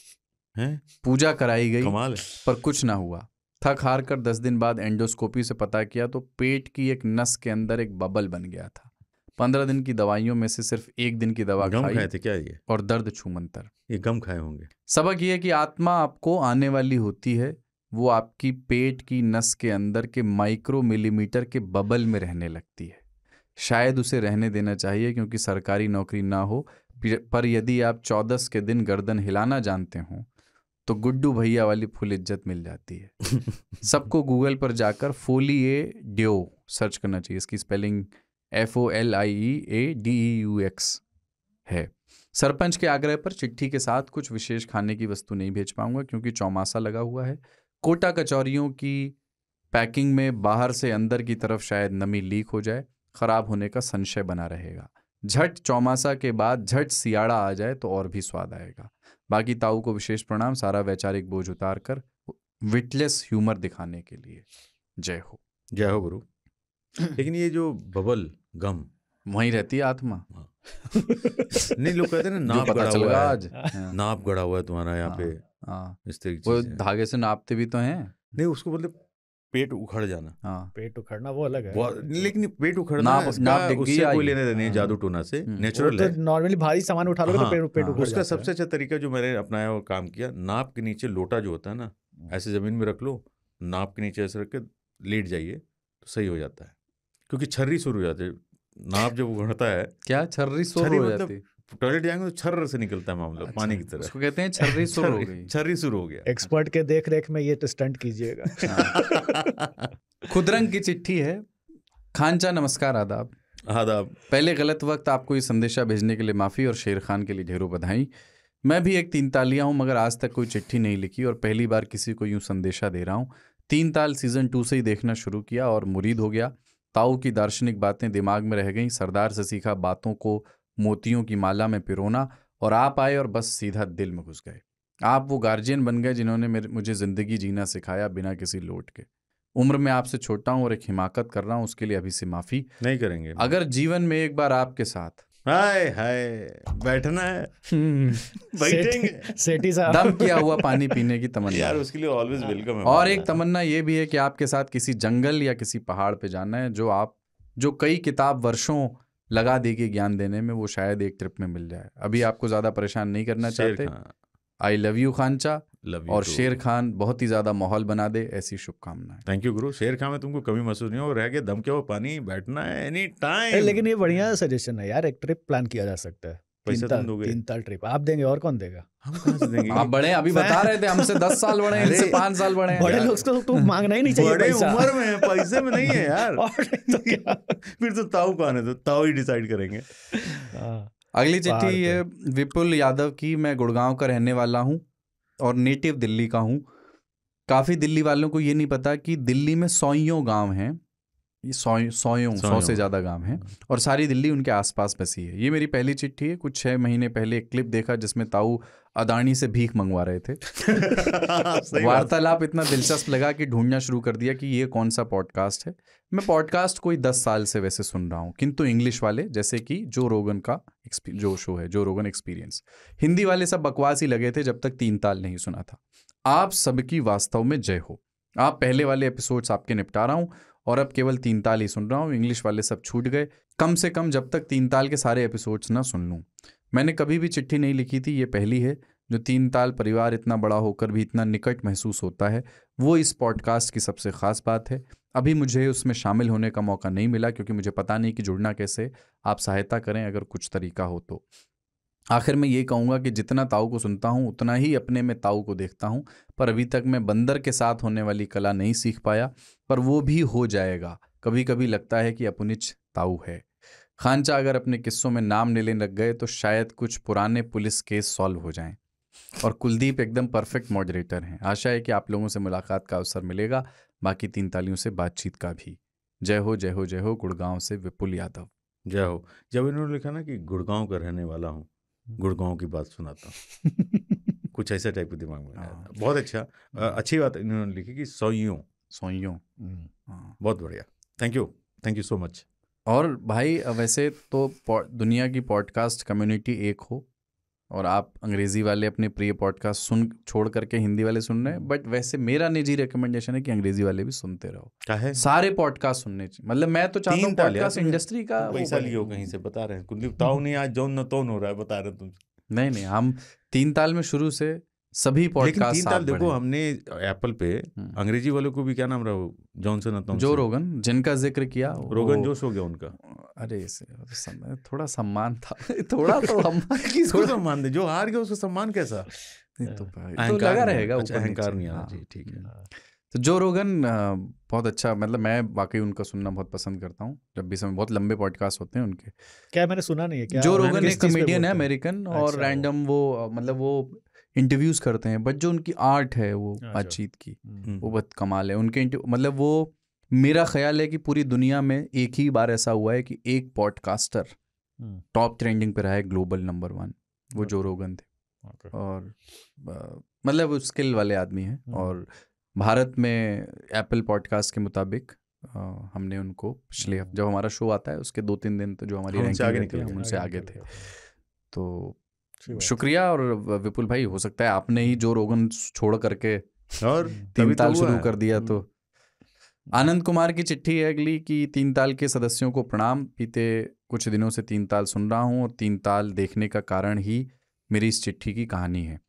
है? पूजा कराई गई कमाल है। पर कुछ ना हुआ थक हार कर दस दिन बाद एंडोस्कोपी से पता किया तो पेट की एक नस के अंदर एक बबल बन गया था पंद्रह दिन की दवाइयों में से सिर्फ एक दिन की दवा गम खाए थे क्या ये और दर्द छूमंतर ये गम खाए होंगे सबक ये कि आत्मा आपको आने वाली होती है वो आपकी पेट की नस के अंदर के माइक्रो मिलीमीटर के बबल में रहने लगती है शायद उसे रहने देना चाहिए क्योंकि सरकारी नौकरी ना हो पर यदि आप चौदस के दिन गर्दन हिलाना जानते हो तो गुड्डू भैया वाली फुल इज्जत मिल जाती है सबको गूगल पर जाकर फोली ए ड्यो सर्च करना चाहिए इसकी spelling F O L I E A D E U X है सरपंच के आग्रह पर चिट्ठी के साथ कुछ विशेष खाने की वस्तु नहीं भेज पाऊंगा क्योंकि चौमासा लगा हुआ है कोटा कचौरियों की पैकिंग में बाहर से अंदर की तरफ शायद नमी लीक हो जाए खराब होने का संशय बना रहेगा झट चौमासा के बाद झट सियाड़ा आ जाए तो और भी स्वाद आएगा बाकी ताऊ को विशेष प्रणाम सारा वैचारिक बोझ उतार कर विटलेस ह्यूमर दिखाने के लिए जय हो जय हो गुरु लेकिन ये जो बबल गम वहीं रहती है आत्मा हाँ। नहीं लोग कहते ना नाप गड़ा हुआ है आज नाप गड़ा हुआ है तुम्हारा यहाँ हाँ, पे हाँ। इस तरीके से धागे से नापते भी तो हैं नहीं उसको मतलब पेट उखड़ जाना हाँ पेट उखड़ना वो अलग है तो लेकिन पेट उखड़ना नाप, उससे कोई लेने देने जादू टोना से नेचुरल हम्म। तो है नॉर्मली भारी सामान उठा लो तो पेट पेट उखड़ उसका सबसे अच्छा तरीका जो मैंने अपनाया और काम किया नाप के नीचे लोटा जो होता है ना हम्म। ऐसे जमीन में रख लो नाप के नीचे ऐसे रख के लेट जाइए तो सही हो जाता है क्योंकि छर्री शुरू हो जाते नाप जब घटता है क्या छर्री शुरू हो मतलब जाती टॉयलेट जाएंगे तो छर्र से निकलता है मामला अच्छा, पानी की तरह उसको कहते हैं छर्री शुरू हो गई छर्री शुरू हो गया एक्सपर्ट के देख रेख में ये स्टंट कीजिएगा हाँ। खुदरंग की चिट्ठी है खानचा नमस्कार आदाब आदाब पहले गलत वक्त आपको ये संदेशा भेजने के लिए माफ़ी और शेर खान के लिए ढेरों बधाई मैं भी एक तीन तालिया हूँ मगर आज तक कोई चिट्ठी नहीं लिखी और पहली बार किसी को यूं संदेशा दे रहा हूँ तीन ताल सीज़न टू से ही देखना शुरू किया और मुरीद हो गया ताऊ की दार्शनिक बातें दिमाग में रह गईं सरदार से सीखा बातों को मोतियों की माला में पिरोना और आप आए और बस सीधा दिल में घुस गए आप वो गार्जियन बन गए जिन्होंने मेरे मुझे ज़िंदगी जीना सिखाया बिना किसी लोट के उम्र में आपसे छोटा हूँ और एक हिमाकत कर रहा हूँ उसके लिए अभी से माफ़ी नहीं करेंगे अगर जीवन में एक बार आपके साथ हाय हाय बैठना है हम्म। बैठेंगे सेटी साहब दम किया हुआ पानी पीने की तमन्ना यार उसके लिए ऑलवेज वेलकम है और एक तमन्ना ये भी है कि आपके साथ किसी जंगल या किसी पहाड़ पे जाना है जो आप जो कई किताब वर्षों लगा देगी ज्ञान देने में वो शायद एक ट्रिप में मिल जाए अभी आपको ज्यादा परेशान नहीं करना चाहते आई लव यू खानचा लव और शेर खान बहुत ही ज्यादा माहौल बना दे ऐसी शुभकामनाएं थैंक यू गुरु शेर खान में तुमको कमी महसूस नहीं हो रह गया दम के वो पानी बैठना है एनी टाइम लेकिन ये बढ़िया सजेशन है यार एक ट्रिप प्लान किया जा सकता है तीन ताल ट्रिप आप देंगे और कौन देगा आप बड़े अभी बता रहे थे हमसे दस साल बड़े इनसे पांच साल बड़े बड़े लोग तो, तो मांगना ही नहीं चाहिए बड़े उम्र में पैसे में नहीं है यार तो फिर तो ताऊ कौन है तो ताऊ ही डिसाइड करेंगे हाँ। अगली चिट्ठी ये विपुल यादव की मैं गुड़गांव का रहने वाला हूँ और नेटिव दिल्ली का हूँ काफ़ी दिल्ली वालों को ये नहीं पता कि दिल्ली में सौयों गांव हैं ये सौ सौयों सौ से ज़्यादा गांव हैं और सारी दिल्ली उनके आसपास बसी है ये मेरी पहली चिट्ठी है कुछ छः महीने पहले एक क्लिप देखा जिसमें ताऊ अदानी से भीख मंगवा रहे थे वार्तालाप इतना दिलचस्प लगा कि ढूंढना शुरू कर दिया कि ये कौन सा पॉडकास्ट है मैं पॉडकास्ट कोई दस साल से वैसे सुन रहा हूँ किंतु इंग्लिश वाले जैसे कि जो रोगन का जो शो है जो रोगन एक्सपीरियंस हिंदी वाले सब बकवास ही लगे थे जब तक तीन ताल नहीं सुना था आप सबकी वास्तव में जय हो आप पहले वाले एपिसोड्स आपके निपटा रहा हूँ और अब केवल तीन ताल ही सुन रहा हूँ इंग्लिश वाले सब छूट गए कम से कम जब तक तीन ताल के सारे एपिसोड्स ना सुन लूँ मैंने कभी भी चिट्ठी नहीं लिखी थी ये पहली है जो तीन ताल परिवार इतना बड़ा होकर भी इतना निकट महसूस होता है वो इस पॉडकास्ट की सबसे ख़ास बात है अभी मुझे उसमें शामिल होने का मौका नहीं मिला क्योंकि मुझे पता नहीं कि जुड़ना कैसे आप सहायता करें अगर कुछ तरीका हो तो आखिर मैं ये कहूँगा कि जितना ताऊ को सुनता हूँ उतना ही अपने में ताऊ को देखता हूँ पर अभी तक मैं बंदर के साथ होने वाली कला नहीं सीख पाया पर वो भी हो जाएगा कभी कभी लगता है कि अपुनिच ताऊ है खानचा अगर अपने किस्सों में नाम लेने लग गए तो शायद कुछ पुराने पुलिस केस सॉल्व हो जाएं और कुलदीप एकदम परफेक्ट मॉडरेटर हैं आशा है कि आप लोगों से मुलाकात का अवसर मिलेगा बाकी तीन तालियों से बातचीत का भी जय हो जय हो जय हो गुड़गांव से विपुल यादव जय हो जब इन्होंने लिखा ना कि गुड़गांव का रहने वाला हूँ गुड़गांव की बात सुनाता हूँ कुछ ऐसा टाइप के दिमाग में आया था हाँ। बहुत अच्छा हम्म। अच्छी बात इन्होंने लिखी कि सोइयों सोइयों हम्म, हाँ। बहुत बढ़िया thank you thank you so much और भाई वैसे तो दुनिया की पॉडकास्ट कम्युनिटी एक हो और आप अंग्रेज़ी वाले अपने प्रिय पॉडकास्ट सुन छोड़ करके हिंदी वाले सुन रहे हैं बट वैसे मेरा निजी रिकमेंडेशन है कि अंग्रेजी वाले भी सुनते रहो है? सारे पॉडकास्ट सुनने चाहिए मतलब मैं तो चाहता हूँ इंडस्ट्री तो का पैसा लियो कहीं से बता रहे हैं कुलदीप ताऊ ने आज जो न हो रहा है बता रहे तुम नहीं नहीं हम तीन ताल में शुरू से सभी पॉडकास्ट लेकिन तीन देखो हमने एप्पल पे हम्म। अंग्रेजी वालों को भी क्या नाम रहा जॉनसन अतम जो रोगन जिनका जिक्र किया रोगन जोश हो गया उनका अरे समय थोड़ा सम्मान था थोड़ा तो सम्मान किसको सम्मान दे जो हार गया उसको सम्मान कैसा तो तो लगा रहेगा अच्छा, अहंकार नहीं आना हाँ। चाहिए ठीक है तो जो रोगन बहुत अच्छा मतलब मैं वाकई उनका सुनना बहुत पसंद करता हूँ जब भी समय बहुत लंबे पॉडकास्ट होते हैं उनके क्या मैंने सुना नहीं है क्या जो रोगन एक कॉमेडियन है अमेरिकन और अच्छा रैंडम वो मतलब वो इंटरव्यूज करते हैं बट जो उनकी आर्ट है वो बातचीत अच्छा। की हम्म। वो बहुत कमाल है उनके मतलब वो मेरा ख्याल है कि पूरी दुनिया में एक ही बार ऐसा हुआ है कि एक पॉडकास्टर टॉप ट्रेंडिंग पे रहा है ग्लोबल नंबर वन वो जो अच्छा। रोगन थे और मतलब स्किल वाले आदमी हैं हम्म। और भारत में एप्पल पॉडकास्ट के मुताबिक हमने उनको पिछले हम्म। जब हमारा शो आता है उसके दो तीन दिन तो जो हमारी रैंकिंग हम उनसे आगे थे तो शुक्रिया और विपुल भाई हो सकता है आपने ही जो रोगन छोड़ करके और तो तीन ताल शुरू कर दिया तो हम्म। आनंद कुमार की चिट्ठी है अगली कि तीन ताल के सदस्यों को प्रणाम पीते कुछ दिनों से तीन ताल सुन रहा हूँ और तीन ताल देखने का कारण ही मेरी इस चिट्ठी की कहानी है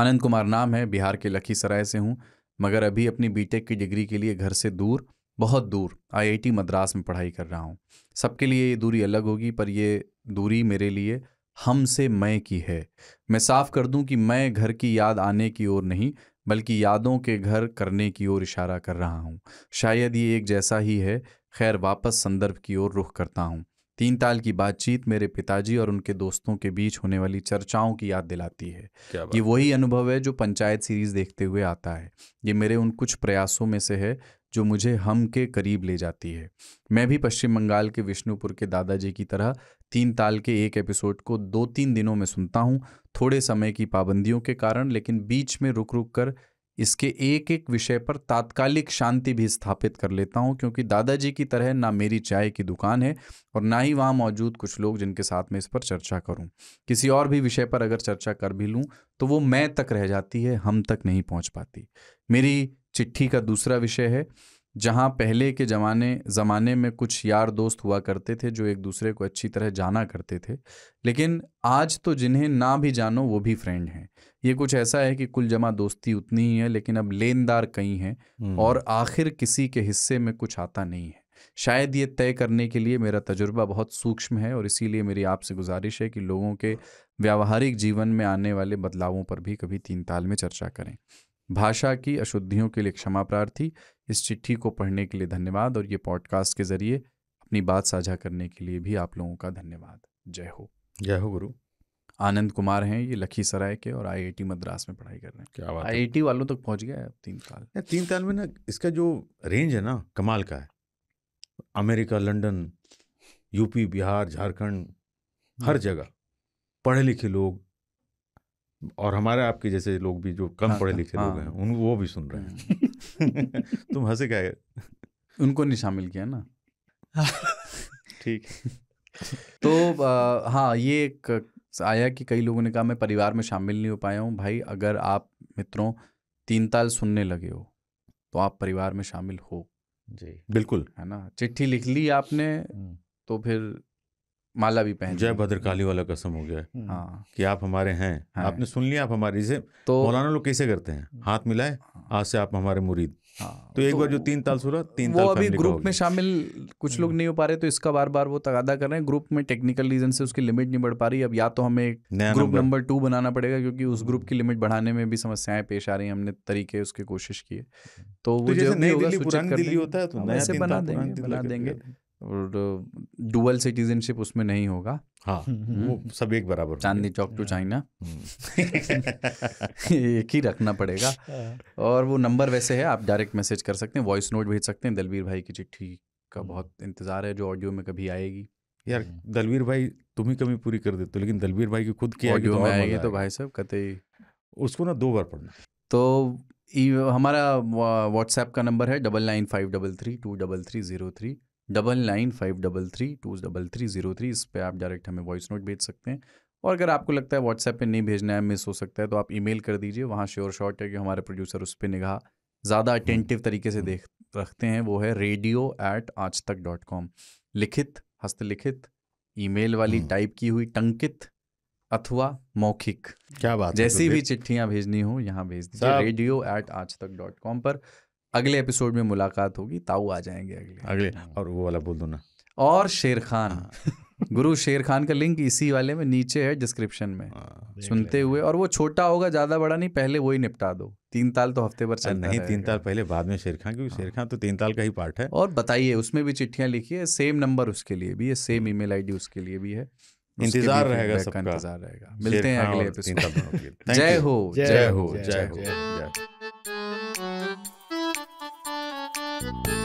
आनंद कुमार नाम है बिहार के लखीसराय से हूँ मगर अभी अपनी बीटेक की डिग्री के लिए घर से दूर बहुत दूर आईआईटी मद्रास में पढ़ाई कर रहा हूँ सबके लिए ये दूरी अलग होगी पर ये दूरी मेरे लिए हमसे मैं की है मैं साफ कर दूं कि मैं घर की याद आने की ओर नहीं बल्कि यादों के घर करने की ओर इशारा कर रहा हूं शायद ये एक जैसा ही है खैर वापस संदर्भ की ओर रुख करता हूं तीन ताल की बातचीत मेरे पिताजी और उनके दोस्तों के बीच होने वाली चर्चाओं की याद दिलाती है ये वही अनुभव है जो पंचायत सीरीज देखते हुए आता है ये मेरे उन कुछ प्रयासों में से है जो मुझे हम के करीब ले जाती है मैं भी पश्चिम बंगाल के विष्णुपुर के दादाजी की तरह तीन ताल के एक एपिसोड को दो तीन दिनों में सुनता हूँ थोड़े समय की पाबंदियों के कारण लेकिन बीच में रुक रुक कर इसके एक एक विषय पर तात्कालिक शांति भी स्थापित कर लेता हूँ क्योंकि दादाजी की तरह ना मेरी चाय की दुकान है और ना ही वहाँ मौजूद कुछ लोग जिनके साथ मैं इस पर चर्चा करूँ किसी और भी विषय पर अगर चर्चा कर भी लूँ तो वो मैं तक रह जाती है हम तक नहीं पहुँच पाती मेरी चिट्ठी का दूसरा विषय है जहाँ पहले के ज़माने ज़माने में कुछ यार दोस्त हुआ करते थे जो एक दूसरे को अच्छी तरह जाना करते थे लेकिन आज तो जिन्हें ना भी जानो वो भी फ्रेंड हैं ये कुछ ऐसा है कि कुल जमा दोस्ती उतनी ही है लेकिन अब लेनदार कई हैं हम्म। और आखिर किसी के हिस्से में कुछ आता नहीं है शायद ये तय करने के लिए मेरा तजुर्बा बहुत सूक्ष्म है और इसीलिए मेरी आपसे गुजारिश है कि लोगों के व्यावहारिक जीवन में आने वाले बदलावों पर भी कभी तीन ताल में चर्चा करें भाषा की अशुद्धियों के लिए क्षमा प्रार्थी इस चिट्ठी को पढ़ने के लिए धन्यवाद और ये पॉडकास्ट के ज़रिए अपनी बात साझा करने के लिए भी आप लोगों का धन्यवाद जय हो जय हो गुरु आनंद कुमार हैं ये लखीसराय के और आईआईटी मद्रास में पढ़ाई कर रहे हैं क्या आई आई वालों तक तो पहुंच गया है तीन साल तीन साल में ना इसका जो रेंज है ना कमाल का है America London UP Bihar Jharkhand हर हाँ। जगह पढ़े लिखे लोग और हमारे आपके जैसे लोग भी जो कम हाँ, पढ़े हाँ, लिखे हाँ। लोग हैं उन वो भी सुन रहे हैं तुम हंसे क्या है उनको नहीं शामिल किया ना ठीक तो आ, हाँ ये एक आया कि कई लोगों ने कहा मैं परिवार में शामिल नहीं हो पाया हूँ भाई अगर आप मित्रों तीन ताल सुनने लगे हो तो आप परिवार में शामिल हो जी बिल्कुल है ना चिट्ठी लिख ली आपने हम्म। तो फिर माला भी पहन जय भद्रकाली वाला कसम हो गया हम्म। हाँ कि आप हमारे हैं हाँ। आपने सुन लिया आप हमारी से तो मौलाना लोग कैसे करते हैं हम्म। हाथ मिलाए हाँ। आज से आप हमारे मुरीद हाँ। तो एक तो, बार जो तीन ताल सुरा तीन वो ताल अभी ग्रुप में शामिल कुछ लोग हम्म। नहीं हो पा रहे तो इसका बार बार वो तगादा कर रहे हैं ग्रुप में टेक्निकल रीजन से उसकी लिमिट नहीं बढ़ पा रही अब या तो हमें ग्रुप नंबर टू बनाना पड़ेगा क्योंकि उस ग्रुप की लिमिट बढ़ाने में भी समस्याएं पेश आ रही हैं हमने तरीके उसकी कोशिश किए तो, तो वो जो पुरानी दिल्ली होता है तो बना देंगे बना देंगे और डुअल सिटीजनशिप उसमें नहीं होगा हाँ हम्म। वो सब एक बराबर चांदनी चौक टू हाँ। चाइना हम्म। एक ही रखना पड़ेगा हाँ। और वो नंबर वैसे है आप डायरेक्ट मैसेज कर सकते हैं वॉइस नोट भेज सकते हैं दलवीर भाई की चिट्ठी का हम्म। बहुत इंतज़ार है जो ऑडियो में कभी आएगी यार दलवीर भाई तुम ही कमी पूरी कर देते हो लेकिन दलवीर भाई की खुद की ऑडियो तो में आएगी तो भाई साहब कतई उसको ना दो बार पढ़ना तो हमारा व्हाट्सएप का नंबर है double nine five double three two double three zero three double nine five double three two double three zero three इस पर आप डायरेक्ट हमें वॉइस नोट भेज सकते हैं और अगर आपको लगता है व्हाट्सएप पे नहीं भेजना है मिस हो सकता है तो आप ईमेल कर दीजिए वहाँ श्योर शॉर्ट है कि हमारे प्रोड्यूसर उस पर निगाह ज़्यादा अटेंटिव तरीके से देख रखते हैं वो है रेडियो एट आज तक डॉट कॉम लिखित हस्तलिखित ईमेल वाली टाइप हम्म। की हुई टंकित अथवा मौखिक क्या बात जैसी भी चिट्ठियां भेजनी हो यहाँ भेज दीजिए रेडियो एट आज तक डॉट कॉम पर अगले एपिसोड में मुलाकात होगी ताऊ आ जाएंगे अगले अगले हाँ। और वो वाला बोल दो ना और शेर खान हाँ। गुरु शेर खान का लिंक इसी वाले में नीचे है डिस्क्रिप्शन में आ, हाँ। सुनते हुए और वो छोटा होगा ज्यादा बड़ा नहीं पहले वही निपटा दो तीन ताल तो हफ्ते भर चलना नहीं तीन ताल पहले बाद में शेर खान क्योंकि शेर खान तो तीन ताल का ही पार्ट है और बताइए उसमें भी चिट्ठियां लिखिए सेम नंबर उसके लिए भी है सेम ईमेल आईडी उसके लिए भी है इंतजार रहेगा सबका इंतजार रहेगा मिलते हैं अगले एपिसोड जय हो जय हो जय हो जय Thank you.